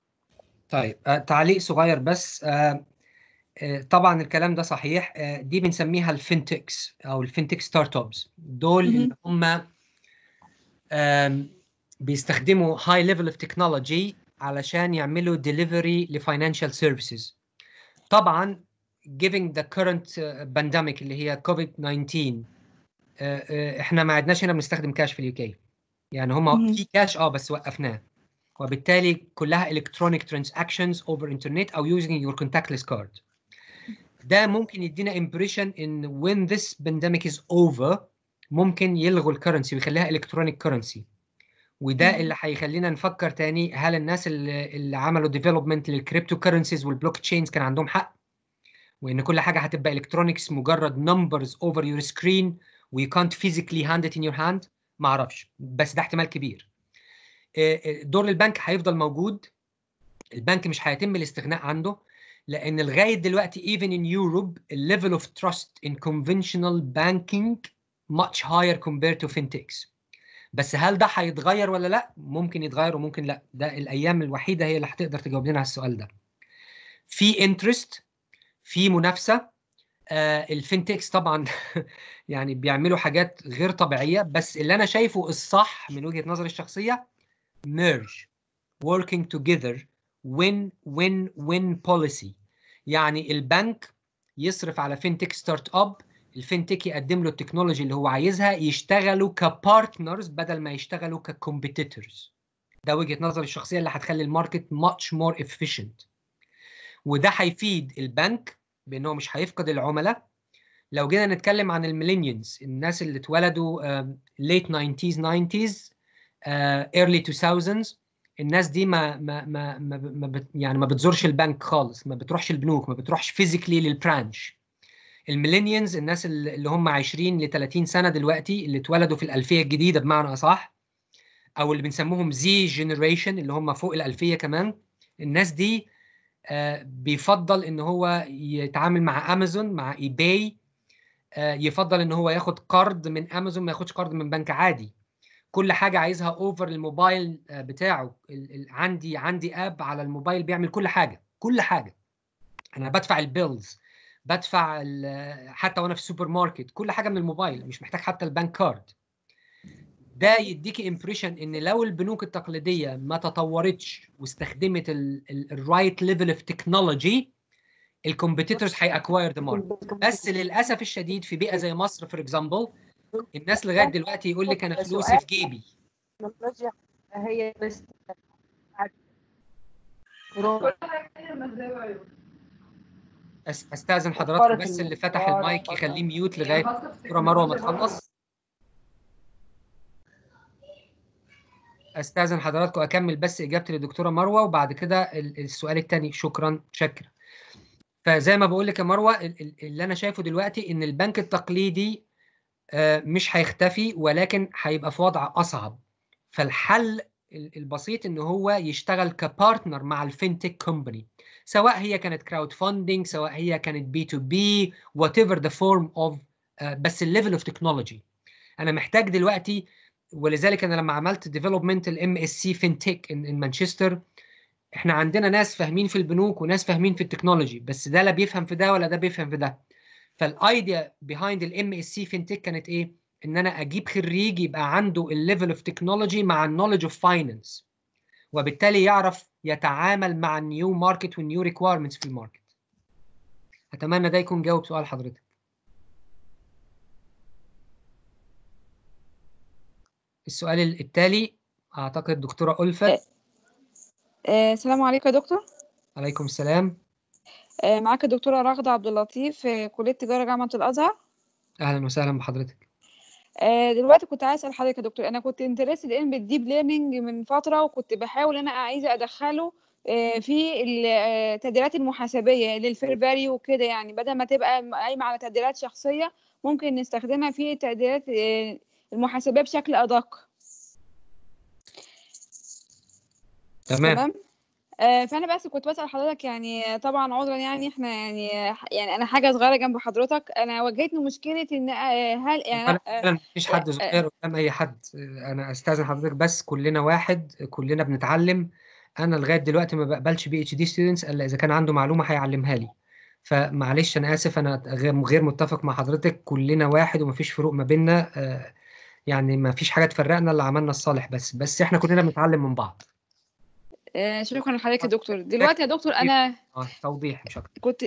S2: طيب آه، تعليق صغير بس آه، آه، طبعا الكلام ده صحيح دي بنسميها الفينتكس او الفينتك ستارت ابس دول اللي هم بيستخدموا هاي ليفل اوف تكنولوجي علشان يعملوا ديليفري لفاينانشال سيرفيسز طبعا given the current uh, pandemic اللي هي كوفيد 19 آه، آه، احنا ما عدناش هنا بنستخدم كاش في اليوكي يعني هم في كاش اه بس وقفناه وبالتالي كلها الكترونيك ترانزاكشنز اوفر انترنت او يوزنج يور كونتاكتلس كارد ده ممكن يدينا امبريشن ان وين ذس بانديميك از اوفر ممكن يلغوا الكرنسي ويخليها الكترونيك كرنسي وده اللي هيخلينا نفكر تاني هل الناس اللي, اللي عملوا ديفلوبمنت للكريبتو كرنسيز والبلوك تشينز كان عندهم حق وان كل حاجه هتبقى الكترونكس مجرد نمبرز اوفر يور سكرين وي كانت فيزيكلي هاند ات ان يور هاند ما اعرفش بس ده احتمال كبير آه، آه، دور البنك هيفضل موجود البنك مش هيتم الاستغناء عنده لان لغايه دلوقتي even in Europe level of trust in conventional banking much higher compared to fintechs بس هل ده هيتغير ولا لا ممكن يتغير وممكن لا ده الايام الوحيده هي اللي هتقدر تجاوب لنا على السؤال ده في انترست في منافسه آه الفينتكس طبعا يعني بيعملوا حاجات غير طبيعيه بس اللي انا شايفه الصح من وجهه نظري الشخصيه ميرج working together win win win policy يعني البنك يصرف على فينتك ستارت اب الفينتك يقدم له التكنولوجي اللي هو عايزها يشتغلوا كبارتنرز بدل ما يشتغلوا ككومبيتيتورز ده وجهه نظري الشخصيه اللي هتخلي الماركت ماتش مور افيشنت وده هيفيد البنك بأنه مش هيفقد العملاء لو جينا نتكلم عن الميلينيونز الناس اللي اتولدوا late 90s 90s آه، early 2000s الناس دي ما ما ما, ما, ما يعني ما بتزورش البنك خالص ما بتروحش البنوك ما بتروحش فيزيكلي للبرانش الميلينيونز الناس اللي هم 20 ل 30 سنه دلوقتي اللي اتولدوا في الالفيه الجديده بمعنى اصح او اللي بنسموهم زي جنريشن اللي هم فوق الالفيه كمان الناس دي آه، بيفضل ان هو يتعامل مع امازون مع اي آه، باي يفضل ان هو ياخد قرض من امازون ما ياخدش قرض من بنك عادي كل حاجه عايزها اوفر الموبايل آه، بتاعه عندي عندي اب على الموبايل بيعمل كل حاجه كل حاجه انا بدفع البيلز بدفع حتى وانا في السوبر ماركت كل حاجه من الموبايل مش محتاج حتى البنك كارد ده يديكي امبريشن ان لو البنوك التقليديه ما تطورتش واستخدمت الرايت ليفل اوف تكنولوجي الكومبيتيتورز هيأكواير ذا ماركت بس للاسف الشديد في بيئه زي مصر فور اكزامبل الناس لغايه دلوقتي يقول لك انا فلوسي في جيبي
S3: هي بس
S2: استاذن حضرتك بس إيه؟ اللي فتح المايك يخليه ميوت إيه؟ لغايه مروه ما تخلص استاذن حضراتكم اكمل بس اجابتي للدكتوره مروه وبعد كده السؤال الثاني شكرا شكرا فزي ما بقول لك يا مروه اللي انا شايفه دلوقتي ان البنك التقليدي آه، مش هيختفي ولكن هيبقى في وضع اصعب فالحل البسيط ان هو يشتغل كبارتنر مع الفينتك كومباني سواء هي كانت كراود فاندنج سواء هي كانت بي تو بي وات ايفر ذا فورم اوف بس الليفل اوف تكنولوجي انا محتاج دلوقتي ولذلك انا لما عملت ديفلوبمنت الام اس سي فينتك ان مانشستر احنا عندنا ناس فاهمين في البنوك وناس فاهمين في التكنولوجي بس ده لا بيفهم في ده ولا ده بيفهم في ده فالايديا بيهايند الام اس سي فينتك كانت ايه ان انا اجيب خريج يبقى عنده الليفل اوف تكنولوجي مع النولج اوف فاينانس وبالتالي يعرف يتعامل مع النيو ماركت والنيو ريكويرمنتس في الماركت اتمنى ده يكون جاوب سؤال حضرتك السؤال التالي أعتقد دكتورة ألفت آه، آه، السلام آه، عليكم يا دكتور عليكم السلام آه، معاك الدكتورة
S7: رغدة عبد اللطيف في آه، كلية تجارة جامعة الأزهر
S2: أهلا وسهلا بحضرتك
S7: دلوقتي كنت عايز أسأل حضرتك يا دكتور أنا كنت انترستد إن بالديب ليرنينج من فترة وكنت بحاول أنا عايزة أدخله في التدريبات المحاسبية للفير فاليو وكده يعني بدل ما تبقى قايمة على تدريبات شخصية ممكن نستخدمها في تدريبات المحاسبة بشكل أدق تمام, تمام؟ آه، فانا بس كنت بسال حضرتك يعني طبعا عذرا يعني احنا يعني يعني انا حاجه صغيره جنب حضرتك انا واجهتني مشكله ان آه، هل يعني
S2: انا مفيش حد آه، صغير قدام اي حد انا استاذن حضرتك بس كلنا واحد كلنا بنتعلم انا لغايه دلوقتي ما بقبلش بي اتش دي ستودنتس الا اذا كان عنده معلومه هيعلمها لي فمعلش انا اسف انا غير متفق مع حضرتك كلنا واحد ومفيش فروق ما بيننا آه يعني ما فيش حاجه تفرقنا اللي عملنا الصالح بس بس احنا كلنا بنتعلم من بعض
S7: آه، شكرا لحضرتك يا آه، دكتور دلوقتي يا دكتور انا
S2: اه توضيح بشكل
S7: كنت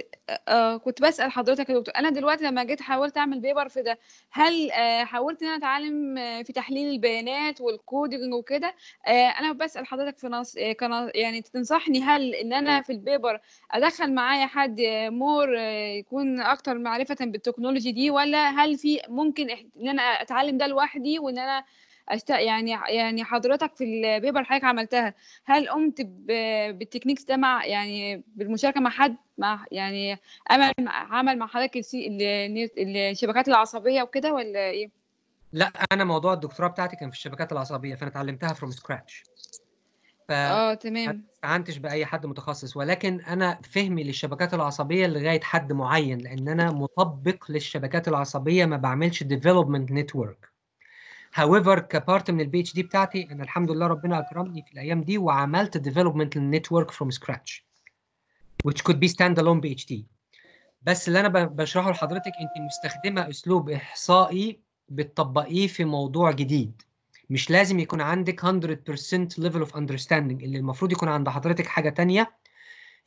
S7: آه كنت بسال حضرتك يا دكتور انا دلوقتي لما جيت حاولت اعمل بيبر في ده هل آه حاولت ان انا اتعلم آه، في تحليل البيانات والكودينج وكده آه انا بسال حضرتك في نص آه يعني تنصحني هل ان انا في البيبر ادخل معايا حد مور يكون اكتر معرفه بالتكنولوجي دي ولا هل في ممكن ان انا اتعلم ده لوحدي وان انا أشت... يعني يعني حضرتك في البيبر حضرتك عملتها هل قمت ب... بالتكنيكس ده مع يعني بالمشاركه مع حد مع يعني امل عمل مع حضرتك السي... الشبكات العصبيه وكده ولا ايه؟
S2: لا انا موضوع الدكتوراه بتاعتي كان في الشبكات العصبيه فانا اتعلمتها فروم سكراتش ف اه تمام ما استعنتش باي حد متخصص ولكن انا فهمي للشبكات العصبيه لغايه حد معين لان انا مطبق للشبكات العصبيه ما بعملش ديفلوبمنت نتورك هاويفر كبارت من البي اتش دي بتاعتي انا الحمد لله ربنا اكرمني في الايام دي وعملت ديفلوبمنت network فروم سكراتش which could be standalone PhD بس اللي انا بشرحه لحضرتك انت مستخدمه اسلوب احصائي بتطبقيه في موضوع جديد مش لازم يكون عندك 100% level of understanding اللي المفروض يكون عند حضرتك حاجه تانية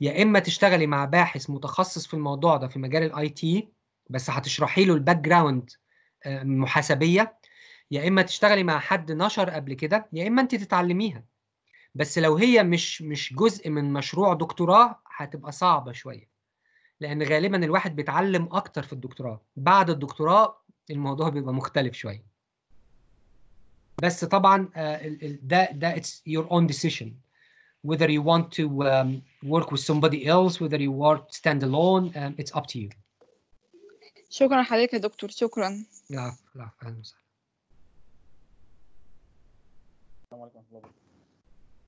S2: يا اما تشتغلي مع باحث متخصص في الموضوع ده في مجال الاي تي بس هتشرحي له الباك آه، جراوند محاسبيه يا اما تشتغلي مع حد نشر قبل كده يا اما انت تتعلميها بس لو هي مش مش جزء من مشروع دكتوراه هتبقى صعبه شويه لان غالبا الواحد بيتعلم اكتر في الدكتوراه بعد الدكتوراه الموضوع بيبقى مختلف شويه بس طبعا آه، ده ده it's your own decision whether you want to um, work with somebody else whether you to stand alone um, it's up to you
S7: شكرا حضرتك يا دكتور شكرا
S2: لا لا اهلا وسهلا
S8: السلام عليكم ورحمه الله وبركاته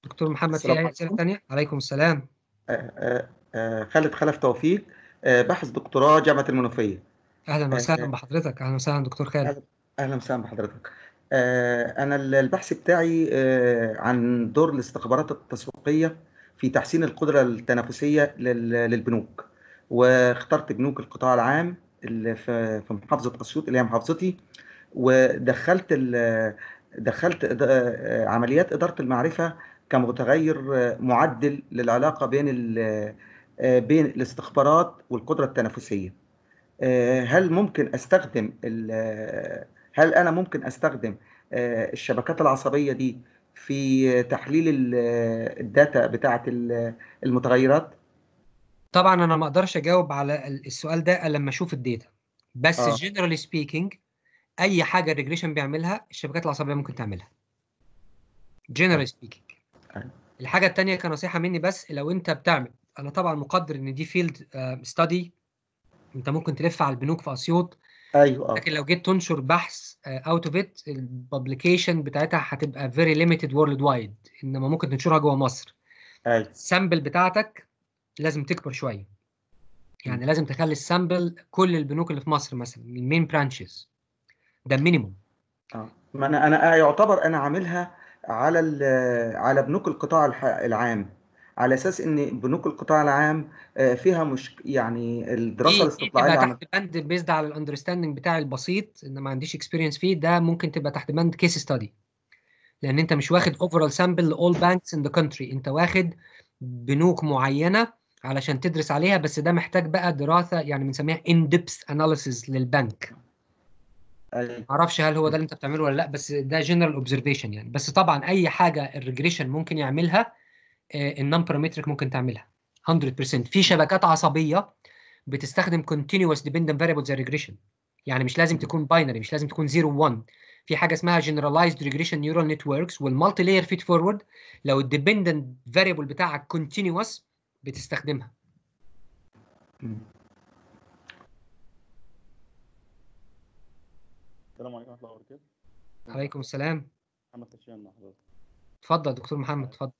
S2: دكتور محمد في اسئله ثانيه عليكم السلام
S9: آه، آه، آه، خالد خلف توفيق بحث باحث دكتوراه جامعه المنوفيه
S2: اهلا وسهلا بحضرتك اهلا وسهلا دكتور خالد اهلا وسهلا
S9: بحضرتك انا البحث بتاعي عن دور الاستخبارات التسويقيه في تحسين القدره التنافسيه للبنوك واخترت بنوك القطاع العام اللي في محافظه اسيوط اللي هي محافظتي ودخلت دخلت عمليات إدارة المعرفة كمتغير معدل للعلاقة بين بين الاستخبارات والقدرة التنافسية آه، هل ممكن أستخدم هل أنا ممكن أستخدم آه، الشبكات العصبية دي في تحليل الداتا بتاعة المتغيرات؟
S2: طبعا أنا ما أقدرش أجاوب على السؤال ده إلا لما أشوف الداتا بس جنرالي آه. سبيكينج اي حاجه الريجريشن بيعملها الشبكات العصبيه ممكن تعملها جنرال سبيكينج طيب. طيب. الحاجه الثانيه كنصيحه مني بس لو انت بتعمل انا طبعا مقدر ان دي فيلد ستادي آه، انت ممكن تلف على البنوك في اسيوط ايوه آه. لكن لو جيت تنشر بحث اوت اوف ات الببليكيشن بتاعتها هتبقى فيري ليميتد وورلد وايد انما ممكن تنشرها جوه مصر ايوه السامبل بتاعتك لازم تكبر شويه يعني لازم تخلي السامبل كل البنوك اللي في مصر مثلا المين برانشز ده المينيموم
S9: اه ما انا انا يعتبر انا عاملها على على بنوك القطاع العام على اساس ان بنوك القطاع العام آه، فيها مش يعني الدراسه الاستطلاعيه تبقى تحت
S2: بند بيزد على الاندرستاندنج بتاعي البسيط ان ما عنديش اكسبيرينس فيه ده ممكن تبقى تحت بند كيس ستادي لان انت مش واخد اوفرال سامبل لاول بانكس ان ذا كونتري انت واخد بنوك معينه علشان تدرس عليها بس ده محتاج بقى دراسه يعني بنسميها ان ديبث اناليسيز للبنك ما اعرفش هل هو ده اللي انت بتعمله ولا لا بس ده جنرال اوبزرفيشن يعني بس طبعا اي حاجه الريجريشن ممكن يعملها النون آه، بارامتريك ممكن تعملها 100% في شبكات عصبيه بتستخدم continuous dependent variable زي الريجريشن يعني مش لازم تكون باينري مش لازم تكون 0 1 في حاجه اسمها generalized regression neural networks والمالتي لاير فيد فورورد لو الديبندنت فاريبل بتاعك continuous بتستخدمها
S10: السلام عليكم ورحمه الله وبركاته عليكم السلام محمد كشيان مع
S2: اتفضل دكتور محمد اتفضل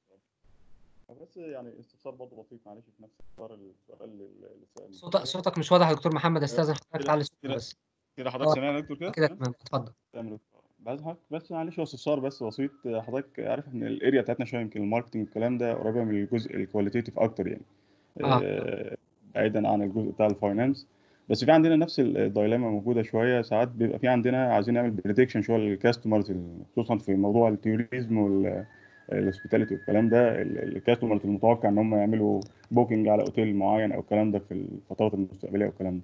S10: بس يعني استفسار برضه بسيط معلش في نفس اطار السؤال اللي سأل صوتك صوتك
S2: مش واضح يا دكتور محمد استاذن حضرتك تعالى صوتك بس كده حضرتك اه، سامعني يا دكتور كده؟ كده تمام اتفضل
S10: تمام بس حضرتك بس معلش هو استفسار بس بسيط حضرتك عارف ان الاريا بتاعتنا شويه يمكن الماركتنج والكلام ده قريبه من الجزء الكواليتيف اكتر يعني آه. آه. بعيدا عن الجزء بتاع الفاينانس بس في عندنا نفس الدايلاما موجوده شويه ساعات بيبقى في عندنا عايزين نعمل بريدكشن شويه للكاستمرز خصوصا في موضوع التوريزم والهوسبيتاليتي والكلام ده الكاستمرز المتوقع ان هم يعملوا بوكينج على اوتيل معين او الكلام ده في الفترات المستقبليه والكلام ده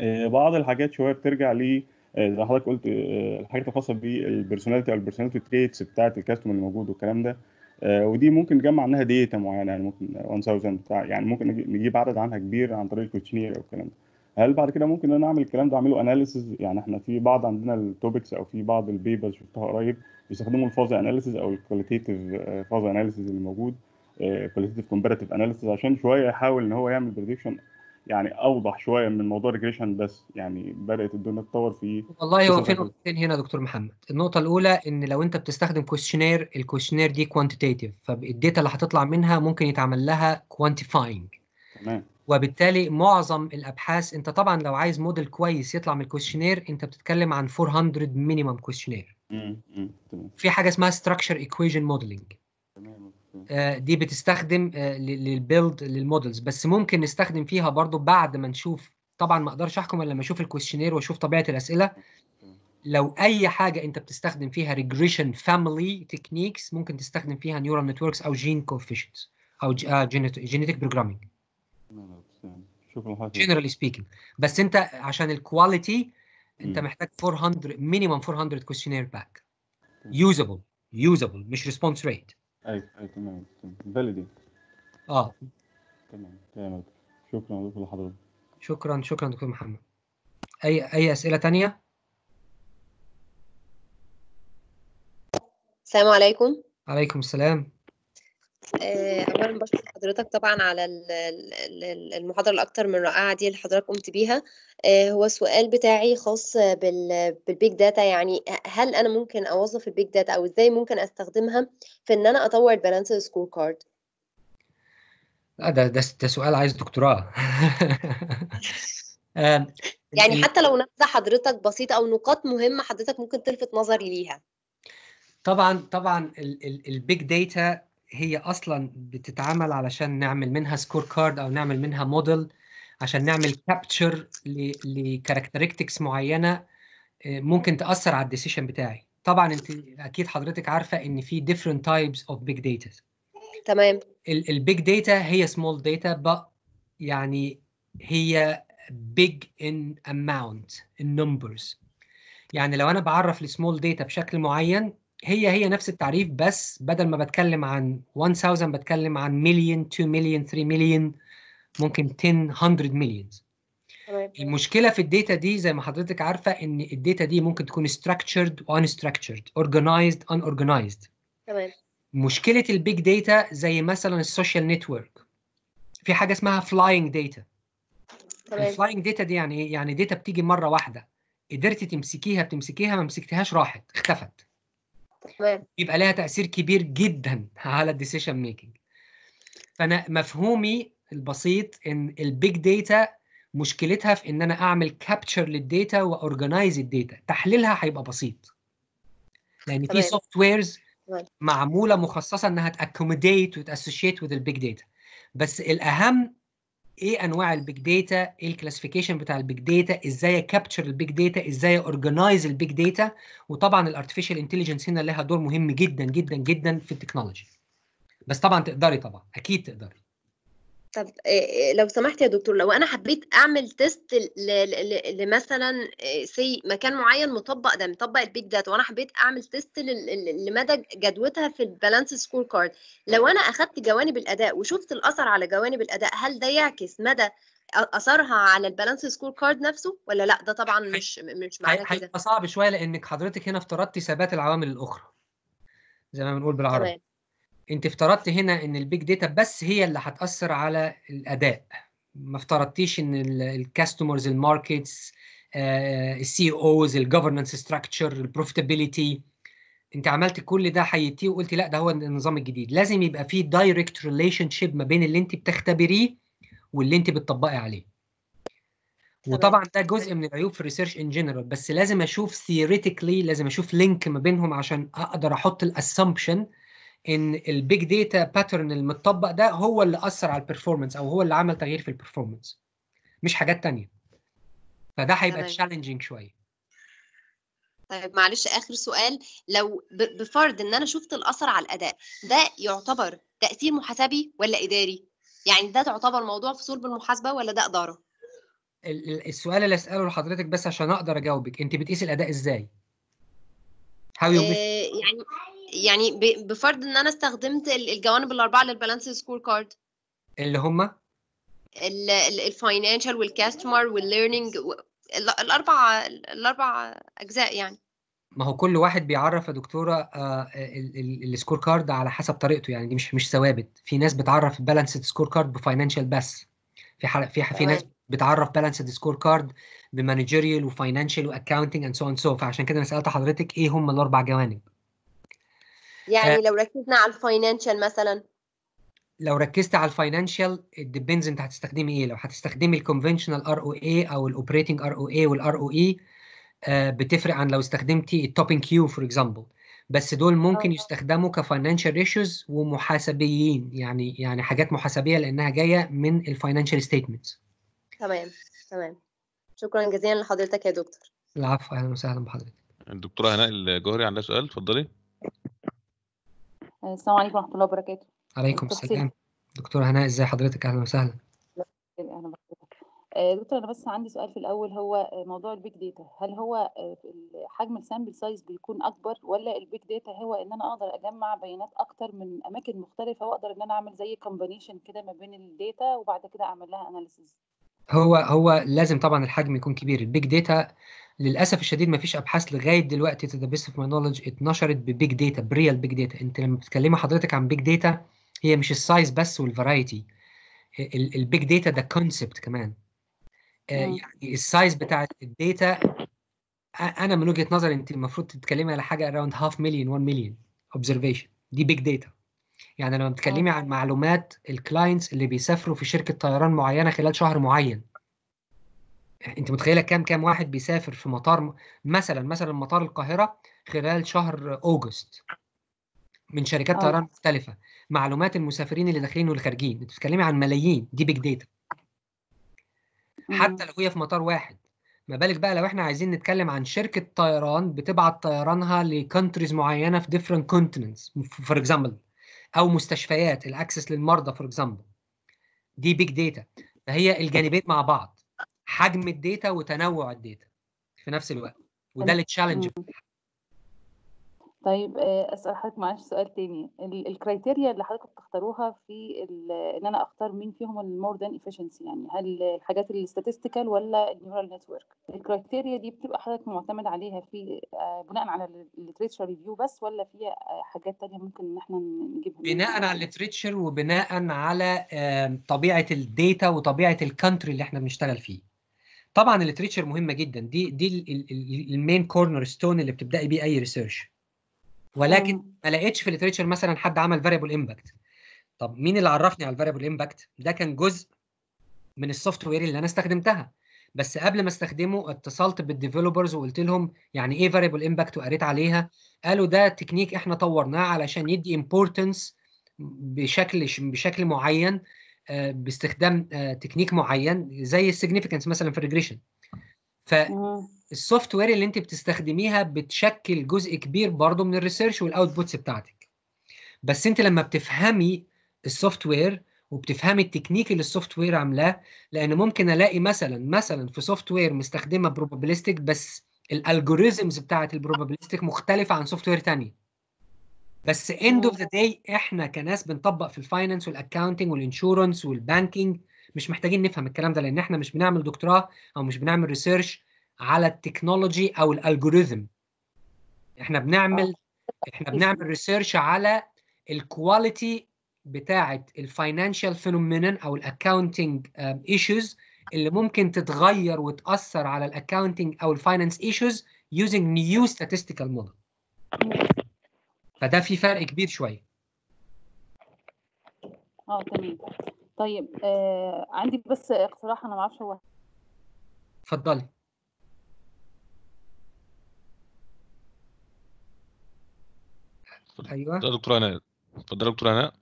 S10: آه، بعض الحاجات شويه بترجع ل آه، زي حضرتك قلت آه، الحاجات الخاصه بالبرسوناليتي او البرسوناليتي تريتس بتاعه الكاستمر اللي موجود والكلام ده ودي ممكن نجمع عنها ديتا معينه يعني ممكن 1000 بتاع يعني ممكن نجيب عدد عنها كبير عن طريق الكوتشنير او الكلام ده هل بعد كده ممكن انا اعمل الكلام ده اعمله اناليسز يعني احنا في بعض عندنا التوبكس او في بعض البيبرز شفتها قريب بيستخدموا الفاز اناليسز او الكواليتيف فاز اناليسز اللي موجود كواليتيف كومباريتيف اناليسز عشان شويه يحاول ان هو يعمل بريدكشن يعني اوضح شويه من موضوع الريجريشن بس يعني بدات الدنيا تتطور في والله هو في نقطتين
S2: هنا يا دكتور محمد النقطه الاولى ان لو انت بتستخدم كويشنير الكويشنير دي كوانتيتيف فالداتا اللي هتطلع منها ممكن يتعمل لها كوانتيفاينج تمام وبالتالي معظم الابحاث انت طبعا لو عايز موديل كويس يطلع من الكويشنير انت بتتكلم عن 400 مينيمم كويشنير في حاجه اسمها ستراكشر ايكويشن موديلنج دي بتستخدم آه، للبيلد للمودلز بس ممكن نستخدم فيها برضو بعد ما نشوف طبعا ما اقدرش احكم الا لما اشوف الكويشنير واشوف طبيعه الاسئله لو اي حاجه انت بتستخدم فيها ريجريشن فاميلي تكنيكس ممكن تستخدم فيها نيورال نتوركس او جين كوفيشنتس او جينيتيك بروجرامينج آه، شكرا جنرالي سبيكينج بس انت عشان الكواليتي انت م. محتاج 400 مينيمم 400 كويشنير باك يوزابل يوزابل مش ريسبونس ريت
S10: ايوه ايوه تمام فاليدي اه تمام تمام شكرا دكتور لحضرتك
S2: شكرا شكرا دكتور محمد اي اي اسئله ثانيه
S11: السلام عليكم
S2: عليكم السلام
S11: آه، اولا بشكر حضرتك طبعا على المحاضره الاكثر من رائعه دي اللي حضرتك قمت بيها آه، هو السؤال بتاعي خاص بالبيج داتا يعني هل انا ممكن اوظف البيج داتا او ازاي ممكن استخدمها في ان انا اطور البالانس سكور كارد
S2: ده ده ده سؤال عايز دكتوراه آه، يعني حتى
S11: لو نبذه حضرتك بسيطه او نقاط مهمه حضرتك ممكن تلفت نظري ليها
S2: طبعا طبعا البيج داتا هي اصلا بتتعمل علشان نعمل منها سكور كارد او نعمل منها موديل عشان نعمل كابتشر لكاركترستكس معينه آه، ممكن تاثر على الديسيشن بتاعي طبعا انت اكيد حضرتك عارفه ان في ديفرنت تايبس اوف بيج داتا تمام البيج داتا هي سمول داتا يعني هي big in amount in numbers يعني لو انا بعرف السمول داتا بشكل معين هي هي نفس التعريف بس بدل ما بتكلم عن 1000 بتكلم عن مليون 2 مليون 3 مليون ممكن 10 100 مليون المشكله في الداتا دي زي ما حضرتك عارفه ان الداتا دي ممكن تكون structured وان structured organized ان organized تمام مشكله البيج داتا زي مثلا السوشيال نتورك في حاجه اسمها فلاينج داتا الفلاينج داتا دي يعني ايه يعني داتا بتيجي مره واحده قدرتي تمسكيها بتمسكيها ما مسكتهاش راحت اختفت تمام يبقى لها تاثير كبير جدا على الديسيشن ميكنج فانا مفهومي البسيط ان البيج داتا مشكلتها في ان انا اعمل كابتشر للداتا واورجنايز الداتا تحليلها هيبقى بسيط لان في سوفت ويرز معموله مخصصه انها تاكوموديت وتاسوشيت وذ البيج داتا بس الاهم ايه انواع البيج داتا ايه الكلاسيفيكيشن بتاع البيج داتا ازاي كابتشر البيج داتا ازاي اورجنايز البيج داتا وطبعا الارتفيشال انتليجنس هنا لها دور مهم جدا جدا جدا في التكنولوجي بس طبعا تقدري طبعا اكيد تقدري
S11: طب لو سمحت يا دكتور لو انا حبيت اعمل تيست لمثلا سي مكان معين مطبق ده مطبق البيك داتا وانا حبيت اعمل تيست لمدى جدوتها في البالانس سكور كارد لو انا اخذت جوانب الاداء وشفت الاثر على جوانب الاداء هل ده يعكس مدى اثرها على
S2: البالانس سكور كارد نفسه ولا لا ده طبعا مش مش معناه كده هيبقى صعب شويه لانك حضرتك هنا افترضتي ثبات العوامل الاخرى زي ما بنقول بالعربي انت افترضت هنا ان البيج داتا بس هي اللي هتاثر على الاداء ما افترضتيش ان الكاستمرز الماركتس السي اوز الجفرنس ستراكشر البروفيتابيلتي انت عملت كل ده حيتيه وقلت لا ده هو النظام الجديد لازم يبقى في دايركت ريليشن شيب ما بين اللي انت بتختبريه واللي انت بتطبقي عليه وطبعا ده جزء من العيوب في الريسيرش ان جنرال بس لازم اشوف ثيوريتيكلي لازم اشوف لينك ما بينهم عشان اقدر احط الاسامبشن ان البيج داتا باترن المتطبق ده هو اللي اثر على البرفورمانس او هو اللي عمل تغيير في البرفورمانس مش حاجات تانية فده هيبقى تشالنجينج شويه
S11: طيب معلش اخر سؤال لو بفرض ان انا شفت الاثر على الاداء ده يعتبر تاثير محاسبي ولا اداري يعني ده تعتبر موضوع في صلب المحاسبه ولا ده اداره
S2: السؤال اللي اساله لحضرتك بس عشان اقدر اجاوبك انت بتقيسي الاداء ازاي how you آه،
S11: يعني يعني بفرض ان انا استخدمت الجوانب الاربعه للبالانس سكور كارد اللي هم الفاينانشال والكاستمر والليرنينج الاربع الاربع اجزاء يعني
S2: ما هو كل واحد بيعرف يا دكتوره آه، السكور كارد على حسب طريقته يعني دي مش مش ثوابت في ناس بتعرف البالانس سكور كارد بفاينانشال بس في حل... في في ناس بتعرف بالانس سكور كارد بمانجيريال وفاينانشال واكاونتنج اند سو اند سو فعشان كده انا سالت حضرتك ايه هم الاربع جوانب
S11: يعني آه. لو ركزنا على الفاينانشال مثلا
S2: لو ركزت على الفاينانشال الديبندز انت هتستخدمي ايه لو هتستخدمي الكونفنشنال ار او اي او الاوبريتنج ار او اي والار او اي بتفرق عن لو استخدمتي التوبنج كيو فور اكزامبل بس دول ممكن آه. يستخدموا كفاينانشال ريشوز ومحاسبيين يعني يعني حاجات محاسبيه لانها جايه من الفاينانشال ستيتمنتس
S1: تمام
S11: تمام شكرا جزيلا لحضرتك يا دكتور
S2: العفو اهلا وسهلا بحضرتك الدكتوره هناء الجوهري عندها
S1: سؤال اتفضلي
S11: السلام عليكم ورحمه الله وبركاته
S2: عليكم السلام دكتوره هناء ازي حضرتك اهلا وسهلا
S8: اهلا بحضرتك آه، دكتور انا بس عندي سؤال في الاول هو آه، موضوع البيج داتا هل هو آه، حجم السامبل سايز بيكون اكبر ولا البيج داتا هو ان انا اقدر اجمع بيانات اكتر من اماكن مختلفه واقدر ان انا اعمل زي كومبانيشن كده ما بين الداتا وبعد كده اعمل لها اناليسيز
S2: هو هو لازم طبعا الحجم يكون كبير البيج داتا للاسف الشديد ما فيش ابحاث لغايه دلوقتي تو في بيست اوف ماي نولج اتنشرت ببيج داتا بريال بيج داتا انت لما بتكلمي حضرتك عن بيج داتا هي مش السايز بس والفرايتي البيج داتا ده كونسبت كمان آه، يعني السايز بتاع الداتا انا من وجهه نظري انت المفروض تتكلمي على حاجه اراوند هاف مليون 1 مليون اوبزرفيشن دي بيج داتا يعني لما بتكلمي آه. عن معلومات الكلاينتس اللي بيسافروا في شركه طيران معينه خلال شهر معين انت متخيله كام كام واحد بيسافر في مطار مثلا مثلا مطار القاهره خلال شهر اوجست من شركات أوه. طيران مختلفه معلومات المسافرين اللي داخلين واللي خارجين انت بتتكلمي عن ملايين دي بيج داتا حتى لو هي في مطار واحد ما بالك بقى لو احنا عايزين نتكلم عن شركه طيران بتبعت طيرانها لكونتريز معينه في ديفرنت كونتيننتس فور اكزامبل او مستشفيات الاكسس للمرضى فور اكزامبل دي بيج داتا فهي الجانبين مع بعض حجم الداتا وتنوع الداتا في نفس الوقت وده التشالنج
S8: طيب آه، اسال حضرتك معلش سؤال تاني الكرايتيريا اللي حضرتك بتختاروها في ان انا اختار مين فيهم المور ذان efficiency يعني هل الحاجات الاستاتستيكال ولا النيورال نتورك الكرايتيريا دي بتبقى حضرتك معتمد عليها في آه، بناء على الليتريتشر ريفيو بس ولا في آه، حاجات تانية ممكن ان احنا نجيبها
S2: بناء على الليتريتشر وبناء على طبيعه الداتا وطبيعه الكانتري اللي احنا بنشتغل فيه طبعا الليتريتشر مهمه جدا دي دي المين كورنر ستون اللي بتبداي بيه اي ريسيرش ولكن آه. ما لقيتش في الليتريتشر مثلا حد عمل فاريبل امباكت طب مين اللي عرفني على الفاريبل امباكت ده كان جزء من السوفت وير اللي انا استخدمتها بس قبل ما استخدمه اتصلت بالديفلوبرز وقلت لهم يعني ايه فاريبل امباكت وقريت عليها قالوا ده تكنيك احنا طورناه علشان يدي امبورتنس بشكل بشكل معين آه، باستخدام تكنيك آه، معين زي السيجنيفيكانس مثلا في الريجريشن ف السوفت وير اللي انت بتستخدميها بتشكل جزء كبير برضه من الريسيرش والاوتبوتس بتاعتك بس انت لما بتفهمي السوفت وير وبتفهمي التكنيك اللي السوفت وير عاملاه لان ممكن الاقي مثلا مثلا في سوفت وير مستخدمه بروبابلستيك بس الالجوريزمز بتاعه البروبابلستيك مختلفه عن سوفت وير ثانيه بس اند اوف ذا داي احنا كناس بنطبق في الفاينانس والاكاونتنج والانشورنس والبانكينج مش محتاجين نفهم الكلام ده لان احنا مش بنعمل دكتوراه او مش بنعمل ريسيرش على التكنولوجي او الالجوريزم احنا بنعمل آه. احنا بنعمل ريسيرش على الكواليتي بتاعه الفاينانشال فينومينن او الاكاونتنج ايشوز آه، اللي ممكن تتغير وتاثر على الاكاونتنج او الفاينانس ايشوز using new statistical model فده في فرق كبير شويه
S8: اه تمام طيب آه عندي بس اقتراح انا ما اعرفش هو
S2: اتفضلي
S1: ايوه ده دكتور هناء اتفضل يا دكتور هناء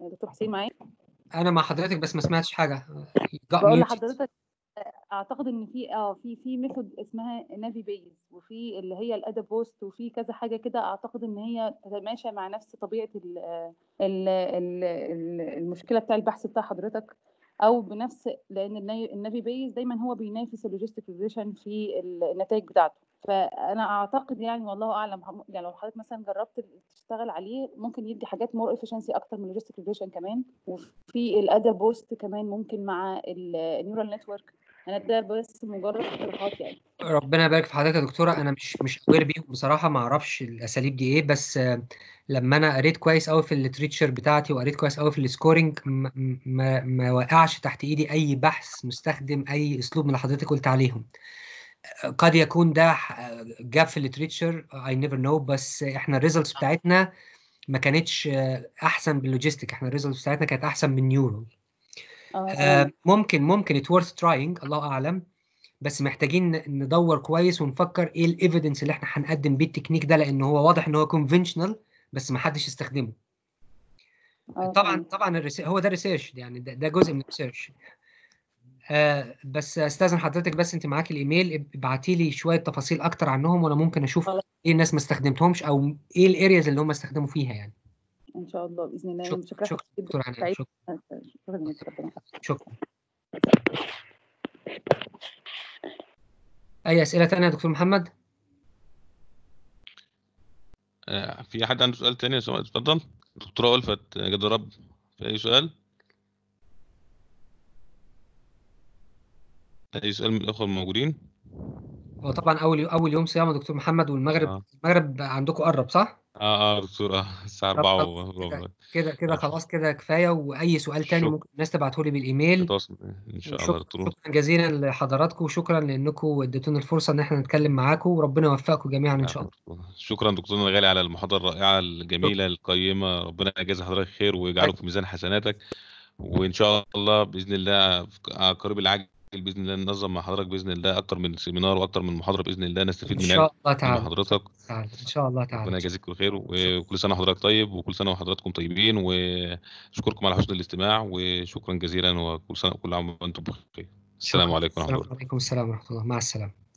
S8: دكتور حسين معايا
S2: انا مع حضرتك بس ما سمعتش حاجه بقول لحضرتك
S8: اعتقد ان في اه في في ميثود اسمها نافي بيز وفي اللي هي الادب بوست وفي كذا حاجه كده اعتقد ان هي تتماشى مع نفس طبيعه الـ آه، الـ الـ المشكله بتاع البحث بتاع حضرتك او بنفس لان النافي بيز دايما هو بينافس اللوجيستيك ريجريشن في النتائج بتاعته فانا اعتقد يعني والله اعلم يعني لو حضرتك مثلا جربت تشتغل عليه ممكن يدي حاجات مور افشنسي اكتر من اللوجيستيك ريجريشن كمان وفي الادا بوست كمان ممكن مع النيورال نتورك انا ده بس مجرد اقتراحات يعني
S2: ربنا يبارك في حضرتك يا دكتوره انا مش مش خبير بيهم بصراحه ما اعرفش الاساليب دي ايه بس لما انا قريت كويس قوي في الليتريتشر بتاعتي وقريت كويس قوي في السكورنج ما, ما, وقعش تحت ايدي اي بحث مستخدم اي اسلوب من اللي حضرتك قلت عليهم قد يكون ده جاب في الليتريتشر اي نيفر نو بس احنا الريزلتس بتاعتنا ما كانتش احسن باللوجيستيك احنا الريزلتس بتاعتنا كانت احسن من نيورال آه, آه، ممكن ممكن ات ورث تراينج الله اعلم بس محتاجين ندور كويس ونفكر ايه الايفيدنس اللي احنا هنقدم بيه التكنيك ده لان هو واضح ان هو كونفنشنال بس ما حدش استخدمه آه، طبعا طبعا هو ده ريسيرش يعني ده, ده جزء من الريسيرش آه بس استاذن حضرتك بس انت معاكي الايميل ابعتي لي شويه تفاصيل اكتر عنهم وانا ممكن اشوف ايه الناس ما استخدمتهمش او ايه الارياز اللي هم استخدموا فيها يعني
S8: ان شاء الله باذن الله يعني شكرا شكرا شكرا شكرا, آه، شكرا, شكرا,
S2: شكرا. اي اسئله ثانيه يا دكتور محمد
S1: آه، في احد عنده سؤال ثاني اتفضل دكتوره ألفت آه، جد رب في اي سؤال اي سؤال من الاخوه الموجودين
S2: هو طبعا اول اول يوم صيام يا دكتور محمد والمغرب آه. المغرب عندكم قرب صح
S1: اه اه دكتور اه الساعة 4 وربع
S2: كده كده آه. خلاص كده كفاية وأي سؤال تاني شكرا. ممكن الناس تبعته لي بالإيميل
S1: إن شاء الله دكتور
S2: شكرا جزيلا لحضراتكم وشكرا لأنكم اديتونا الفرصة إن احنا نتكلم معاكم وربنا يوفقكم جميعا إن شاء الله
S1: شكرا دكتورنا الغالي على المحاضرة الرائعة الجميلة القيمة ربنا يجازي حضرتك خير ويجعله في ميزان حسناتك وإن شاء الله بإذن الله آه، قريب العجل باذن الله ننظم مع حضرتك باذن الله اكتر من سيمينار واكتر من محاضره باذن الله نستفيد ان شاء الله تعالى من حضرتك
S5: تعالى ان شاء الله تعالى ربنا يجازيك
S1: كل خير وكل سنه وحضرتك طيب وكل سنه وحضراتكم طيبين واشكركم على حسن الاستماع وشكرا جزيلا وكل سنه وكل عام وانتم بخير السلام عليكم ورحمه الله
S2: عليكم السلام ورحمه الله مع السلامه